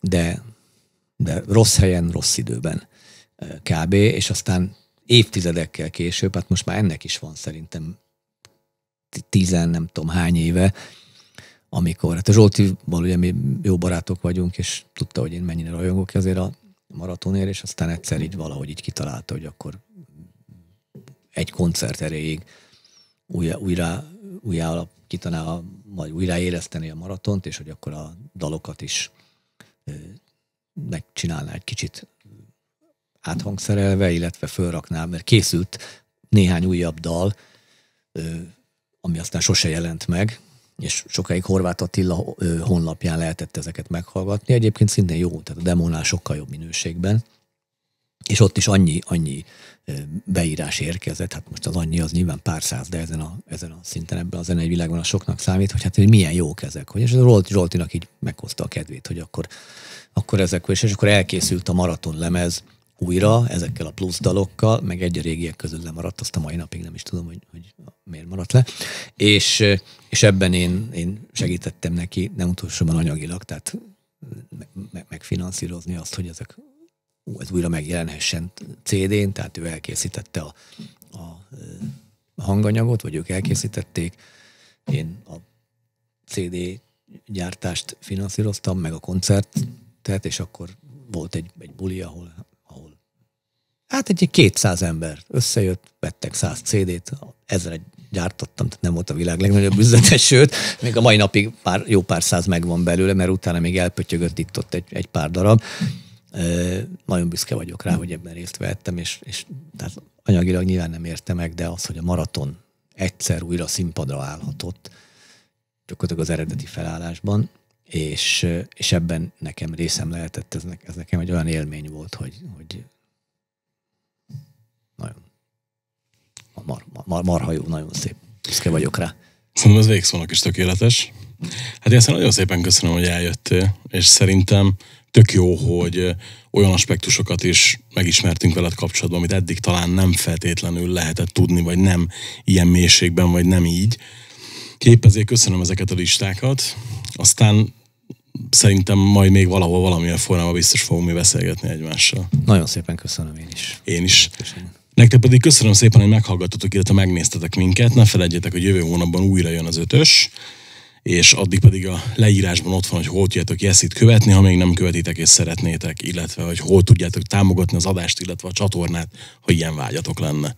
de, de rossz helyen, rossz időben kb. És aztán évtizedekkel később, hát most már ennek is van szerintem tizen, nem tudom hány éve, amikor, hát a Zsoltival ugye mi jó barátok vagyunk, és tudta, hogy én mennyire rajongok azért a maratonért, és aztán egyszer így valahogy így kitalálta, hogy akkor egy koncert erejéig újra, újra újjá alakítaná, majd újraéleszteni a maratont, és hogy akkor a dalokat is megcsinálná egy kicsit áthangszerelve, illetve fölrakná, mert készült néhány újabb dal, ami aztán sose jelent meg, és sokáig Horváth Attila honlapján lehetett ezeket meghallgatni. Egyébként szintén jó, tehát a demónál sokkal jobb minőségben. És ott is annyi, annyi beírás érkezett, hát most az annyi az nyilván pár száz, de ezen a, ezen a szinten ebben a zenei világban a soknak számít, hogy hát hogy milyen jók ezek. Hogy, és a Rolt, Roltinak így meghozta a kedvét, hogy akkor, akkor ezek, és, és akkor elkészült a maraton lemez újra ezekkel a plusz dalokkal, meg egy a régiek közül lemaradt, azt a mai napig nem is tudom, hogy, hogy miért maradt le. És, és ebben én, én segítettem neki, nem utolsóban anyagilag, tehát megfinanszírozni azt, hogy ezek ez újra megjelenhessen CD-n, tehát ő elkészítette a, a hanganyagot, vagy ők elkészítették. Én a CD gyártást finanszíroztam, meg a koncertet, és akkor volt egy, egy buli, ahol, ahol hát egy 200 ember összejött, vettek 100 CD-t, egy gyártottam, tehát nem volt a világ legnagyobb üzletes, sőt, még a mai napig pár, jó pár száz megvan belőle, mert utána még elpötyögött itt ott egy, egy pár darab, nagyon büszke vagyok rá, hm. hogy ebben részt vettem, és, és tehát anyagilag nyilván nem érte meg, de az, hogy a maraton egyszer újra színpadra állhatott, ott az eredeti felállásban, és, és ebben nekem részem lehetett, ez, ne, ez nekem egy olyan élmény volt, hogy, hogy nagyon mar, mar, marha jó, nagyon szép, büszke vagyok rá. Szerintem az végszónak is tökéletes. Hát én nagyon szépen köszönöm, hogy eljöttél, és szerintem tök jó, hogy olyan aspektusokat is megismertünk veled kapcsolatban, amit eddig talán nem feltétlenül lehetett tudni, vagy nem ilyen mélységben, vagy nem így. Kép ezért köszönöm ezeket a listákat. Aztán szerintem majd még valahol valamilyen formában biztos fogunk mi beszélgetni egymással. Nagyon szépen köszönöm én is. Én is. Köszönöm. Nektek pedig köszönöm szépen, hogy meghallgattatok, illetve megnéztetek minket. Ne felejtjetek, hogy jövő hónapban újra jön az ötös és addig pedig a leírásban ott van, hogy hol tudjátok Jeszit követni, ha még nem követitek és szeretnétek, illetve hogy hol tudjátok támogatni az adást, illetve a csatornát, ha ilyen vágyatok lenne.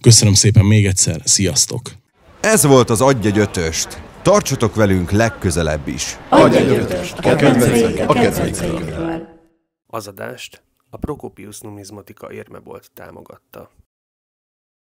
Köszönöm szépen még egyszer, sziasztok! Ez volt az Adj egy ötöst. Tartsatok velünk legközelebb is. Adj egy ötöst, a kedvenceinkről. Az adást a Prokopius numizmatika érmebolt támogatta.